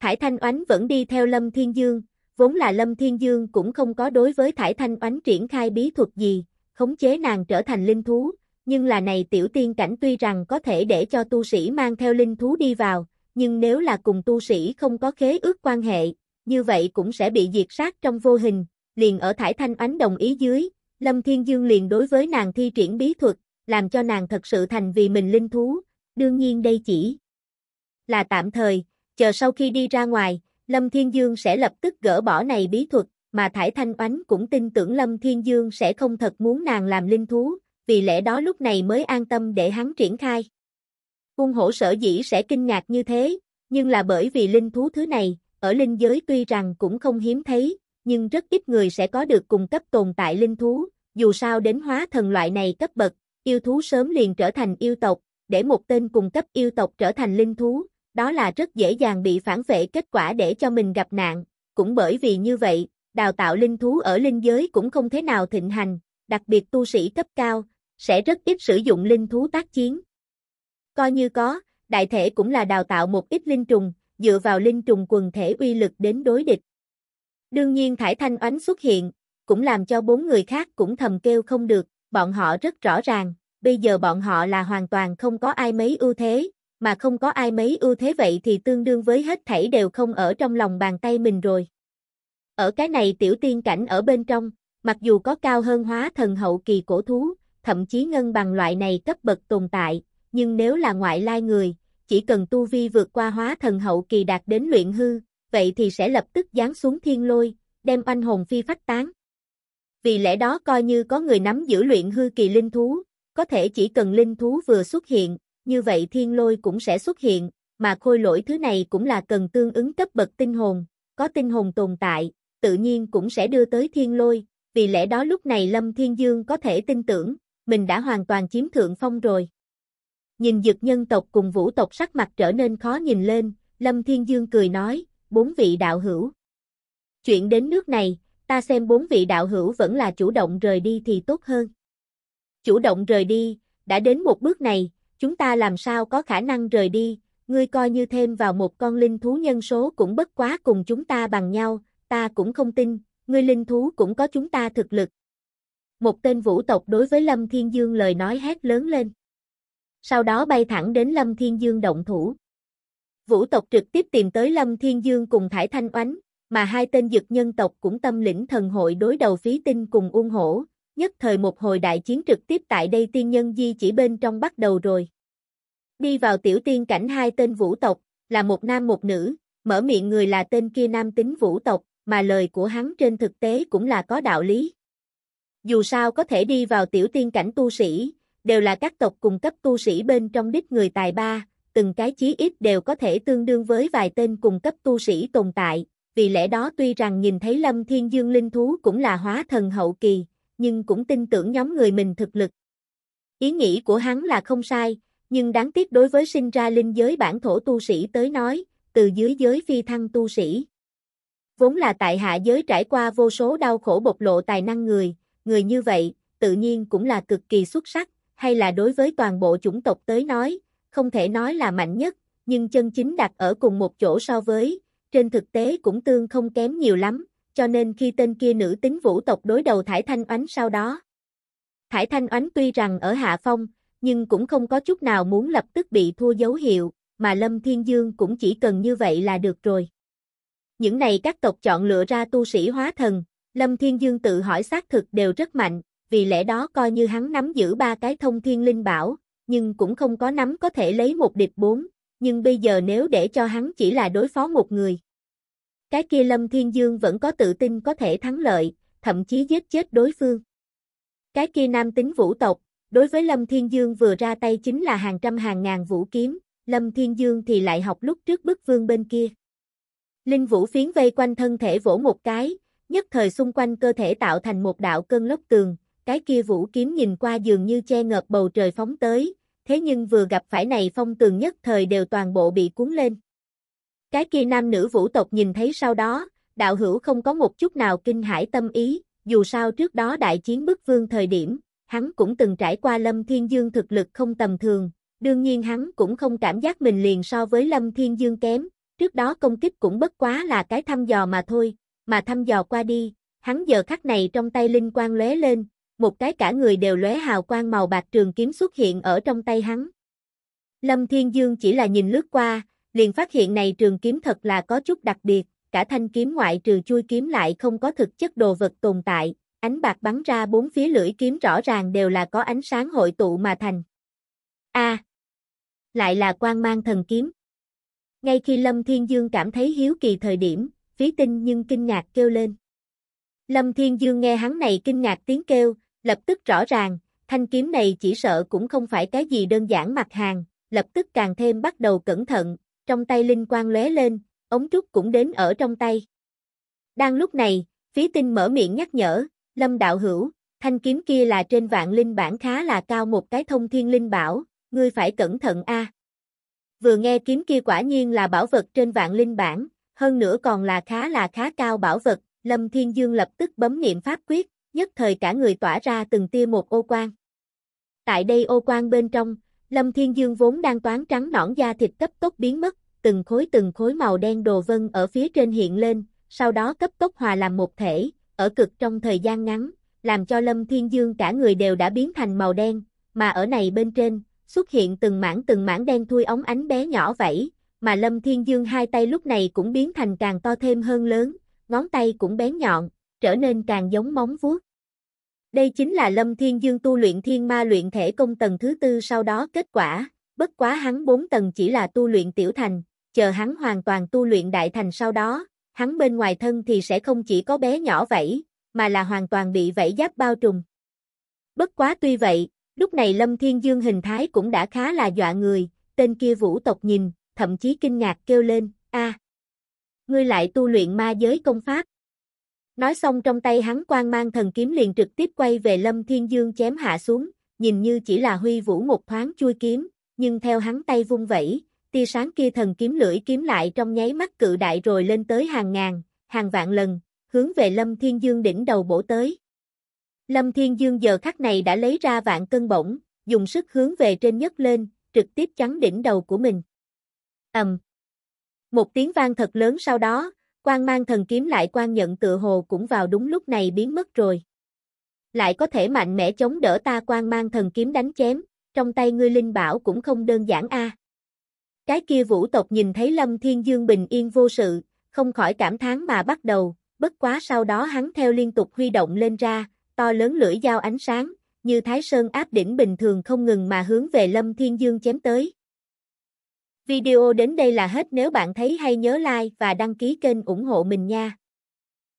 Thải Thanh oánh vẫn đi theo Lâm Thiên Dương, vốn là Lâm Thiên Dương cũng không có đối với Thải Thanh oánh triển khai bí thuật gì, khống chế nàng trở thành linh thú, nhưng là này tiểu tiên cảnh tuy rằng có thể để cho tu sĩ mang theo linh thú đi vào, nhưng nếu là cùng tu sĩ không có khế ước quan hệ, như vậy cũng sẽ bị diệt sát trong vô hình, liền ở Thải Thanh Ánh đồng ý dưới, Lâm Thiên Dương liền đối với nàng thi triển bí thuật, làm cho nàng thật sự thành vì mình linh thú, đương nhiên đây chỉ là tạm thời, chờ sau khi đi ra ngoài, Lâm Thiên Dương sẽ lập tức gỡ bỏ này bí thuật, mà Thải Thanh Ánh cũng tin tưởng Lâm Thiên Dương sẽ không thật muốn nàng làm linh thú, vì lẽ đó lúc này mới an tâm để hắn triển khai. Cung hổ sở dĩ sẽ kinh ngạc như thế, nhưng là bởi vì linh thú thứ này, ở linh giới tuy rằng cũng không hiếm thấy, nhưng rất ít người sẽ có được cùng cấp tồn tại linh thú, dù sao đến hóa thần loại này cấp bậc, yêu thú sớm liền trở thành yêu tộc, để một tên cùng cấp yêu tộc trở thành linh thú, đó là rất dễ dàng bị phản vệ kết quả để cho mình gặp nạn, cũng bởi vì như vậy, đào tạo linh thú ở linh giới cũng không thế nào thịnh hành, đặc biệt tu sĩ cấp cao, sẽ rất ít sử dụng linh thú tác chiến. Coi như có, đại thể cũng là đào tạo một ít linh trùng, dựa vào linh trùng quần thể uy lực đến đối địch. Đương nhiên Thải Thanh Oánh xuất hiện, cũng làm cho bốn người khác cũng thầm kêu không được, bọn họ rất rõ ràng, bây giờ bọn họ là hoàn toàn không có ai mấy ưu thế, mà không có ai mấy ưu thế vậy thì tương đương với hết thảy đều không ở trong lòng bàn tay mình rồi. Ở cái này tiểu tiên cảnh ở bên trong, mặc dù có cao hơn hóa thần hậu kỳ cổ thú, thậm chí ngân bằng loại này cấp bậc tồn tại, nhưng nếu là ngoại lai người, chỉ cần tu vi vượt qua hóa thần hậu kỳ đạt đến luyện hư, vậy thì sẽ lập tức giáng xuống thiên lôi, đem oanh hồn phi phách tán. Vì lẽ đó coi như có người nắm giữ luyện hư kỳ linh thú, có thể chỉ cần linh thú vừa xuất hiện, như vậy thiên lôi cũng sẽ xuất hiện, mà khôi lỗi thứ này cũng là cần tương ứng cấp bậc tinh hồn, có tinh hồn tồn tại, tự nhiên cũng sẽ đưa tới thiên lôi, vì lẽ đó lúc này Lâm Thiên Dương có thể tin tưởng, mình đã hoàn toàn chiếm thượng phong rồi nhìn dực nhân tộc cùng vũ tộc sắc mặt trở nên khó nhìn lên, Lâm Thiên Dương cười nói, bốn vị đạo hữu. Chuyện đến nước này, ta xem bốn vị đạo hữu vẫn là chủ động rời đi thì tốt hơn. Chủ động rời đi, đã đến một bước này, chúng ta làm sao có khả năng rời đi, ngươi coi như thêm vào một con linh thú nhân số cũng bất quá cùng chúng ta bằng nhau, ta cũng không tin, ngươi linh thú cũng có chúng ta thực lực. Một tên vũ tộc đối với Lâm Thiên Dương lời nói hét lớn lên sau đó bay thẳng đến Lâm Thiên Dương động thủ. Vũ tộc trực tiếp tìm tới Lâm Thiên Dương cùng Thải Thanh Oánh, mà hai tên dực nhân tộc cũng tâm lĩnh thần hội đối đầu phí tinh cùng Uông Hổ, nhất thời một hồi đại chiến trực tiếp tại đây tiên nhân di chỉ bên trong bắt đầu rồi. Đi vào tiểu tiên cảnh hai tên vũ tộc, là một nam một nữ, mở miệng người là tên kia nam tính vũ tộc, mà lời của hắn trên thực tế cũng là có đạo lý. Dù sao có thể đi vào tiểu tiên cảnh tu sĩ, đều là các tộc cùng cấp tu sĩ bên trong đích người tài ba, từng cái chí ít đều có thể tương đương với vài tên cùng cấp tu sĩ tồn tại, vì lẽ đó tuy rằng nhìn thấy Lâm Thiên Dương linh thú cũng là hóa thần hậu kỳ, nhưng cũng tin tưởng nhóm người mình thực lực. Ý nghĩ của hắn là không sai, nhưng đáng tiếc đối với sinh ra linh giới bản thổ tu sĩ tới nói, từ dưới giới phi thăng tu sĩ. Vốn là tại hạ giới trải qua vô số đau khổ bộc lộ tài năng người, người như vậy, tự nhiên cũng là cực kỳ xuất sắc hay là đối với toàn bộ chủng tộc tới nói, không thể nói là mạnh nhất, nhưng chân chính đặt ở cùng một chỗ so với, trên thực tế cũng tương không kém nhiều lắm, cho nên khi tên kia nữ tính vũ tộc đối đầu Thải Thanh Oánh sau đó. Thải Thanh Oánh tuy rằng ở hạ phong, nhưng cũng không có chút nào muốn lập tức bị thua dấu hiệu, mà Lâm Thiên Dương cũng chỉ cần như vậy là được rồi. Những này các tộc chọn lựa ra tu sĩ hóa thần, Lâm Thiên Dương tự hỏi xác thực đều rất mạnh, vì lẽ đó coi như hắn nắm giữ ba cái thông thiên linh bảo, nhưng cũng không có nắm có thể lấy một địch bốn, nhưng bây giờ nếu để cho hắn chỉ là đối phó một người. Cái kia Lâm Thiên Dương vẫn có tự tin có thể thắng lợi, thậm chí giết chết đối phương. Cái kia nam tính vũ tộc, đối với Lâm Thiên Dương vừa ra tay chính là hàng trăm hàng ngàn vũ kiếm, Lâm Thiên Dương thì lại học lúc trước bức vương bên kia. Linh vũ phiến vây quanh thân thể vỗ một cái, nhất thời xung quanh cơ thể tạo thành một đạo cơn lốc tường, cái kia vũ kiếm nhìn qua dường như che ngợp bầu trời phóng tới, thế nhưng vừa gặp phải này phong tường nhất thời đều toàn bộ bị cuốn lên. Cái kia nam nữ vũ tộc nhìn thấy sau đó, đạo hữu không có một chút nào kinh hãi tâm ý, dù sao trước đó đại chiến bức vương thời điểm, hắn cũng từng trải qua Lâm Thiên Dương thực lực không tầm thường, đương nhiên hắn cũng không cảm giác mình liền so với Lâm Thiên Dương kém, trước đó công kích cũng bất quá là cái thăm dò mà thôi, mà thăm dò qua đi, hắn giờ khắc này trong tay linh quang lóe lên, một cái cả người đều lóe hào quang màu bạc trường kiếm xuất hiện ở trong tay hắn. Lâm Thiên Dương chỉ là nhìn lướt qua, liền phát hiện này trường kiếm thật là có chút đặc biệt, cả thanh kiếm ngoại trừ chui kiếm lại không có thực chất đồ vật tồn tại, ánh bạc bắn ra bốn phía lưỡi kiếm rõ ràng đều là có ánh sáng hội tụ mà thành. A. lại là quang mang thần kiếm. Ngay khi Lâm Thiên Dương cảm thấy hiếu kỳ thời điểm, phí tinh nhưng kinh ngạc kêu lên. Lâm Thiên Dương nghe hắn này kinh ngạc tiếng kêu, Lập tức rõ ràng, thanh kiếm này chỉ sợ cũng không phải cái gì đơn giản mặt hàng, lập tức càng thêm bắt đầu cẩn thận, trong tay linh quang lóe lên, ống trúc cũng đến ở trong tay. Đang lúc này, phí tinh mở miệng nhắc nhở, Lâm Đạo Hữu, thanh kiếm kia là trên vạn linh bản khá là cao một cái thông thiên linh bảo, ngươi phải cẩn thận a. Vừa nghe kiếm kia quả nhiên là bảo vật trên vạn linh bản, hơn nữa còn là khá là khá cao bảo vật, Lâm Thiên Dương lập tức bấm niệm pháp quyết, nhất thời cả người tỏa ra từng tia một ô quang. Tại đây ô quang bên trong, Lâm Thiên Dương vốn đang toán trắng nõn da thịt cấp tốc biến mất, từng khối từng khối màu đen đồ vân ở phía trên hiện lên, sau đó cấp tốc hòa làm một thể, ở cực trong thời gian ngắn, làm cho Lâm Thiên Dương cả người đều đã biến thành màu đen, mà ở này bên trên, xuất hiện từng mảng từng mảng đen thui ống ánh bé nhỏ vẫy, mà Lâm Thiên Dương hai tay lúc này cũng biến thành càng to thêm hơn lớn, ngón tay cũng bén nhọn, trở nên càng giống móng vuốt. Đây chính là Lâm Thiên Dương tu luyện thiên ma luyện thể công tầng thứ tư sau đó kết quả, bất quá hắn bốn tầng chỉ là tu luyện tiểu thành, chờ hắn hoàn toàn tu luyện đại thành sau đó, hắn bên ngoài thân thì sẽ không chỉ có bé nhỏ vậy, mà là hoàn toàn bị vảy giáp bao trùm. Bất quá tuy vậy, lúc này Lâm Thiên Dương hình thái cũng đã khá là dọa người, tên kia vũ tộc nhìn, thậm chí kinh ngạc kêu lên, a Ngươi lại tu luyện ma giới công pháp. Nói xong trong tay hắn quang mang thần kiếm liền trực tiếp quay về Lâm Thiên Dương chém hạ xuống, nhìn như chỉ là huy vũ một thoáng chui kiếm, nhưng theo hắn tay vung vẩy, tia sáng kia thần kiếm lưỡi kiếm lại trong nháy mắt cự đại rồi lên tới hàng ngàn, hàng vạn lần, hướng về Lâm Thiên Dương đỉnh đầu bổ tới. Lâm Thiên Dương giờ khắc này đã lấy ra vạn cân bổng, dùng sức hướng về trên nhất lên, trực tiếp chắn đỉnh đầu của mình. ầm, Một tiếng vang thật lớn sau đó, Quan mang thần kiếm lại quan nhận tự hồ cũng vào đúng lúc này biến mất rồi. Lại có thể mạnh mẽ chống đỡ ta quan mang thần kiếm đánh chém, trong tay ngươi linh bảo cũng không đơn giản a. Cái kia vũ tộc nhìn thấy Lâm Thiên Dương bình yên vô sự, không khỏi cảm thán mà bắt đầu, bất quá sau đó hắn theo liên tục huy động lên ra, to lớn lưỡi dao ánh sáng, như Thái Sơn áp đỉnh bình thường không ngừng mà hướng về Lâm Thiên Dương chém tới. Video đến đây là hết nếu bạn thấy hay nhớ like và đăng ký kênh ủng hộ mình nha.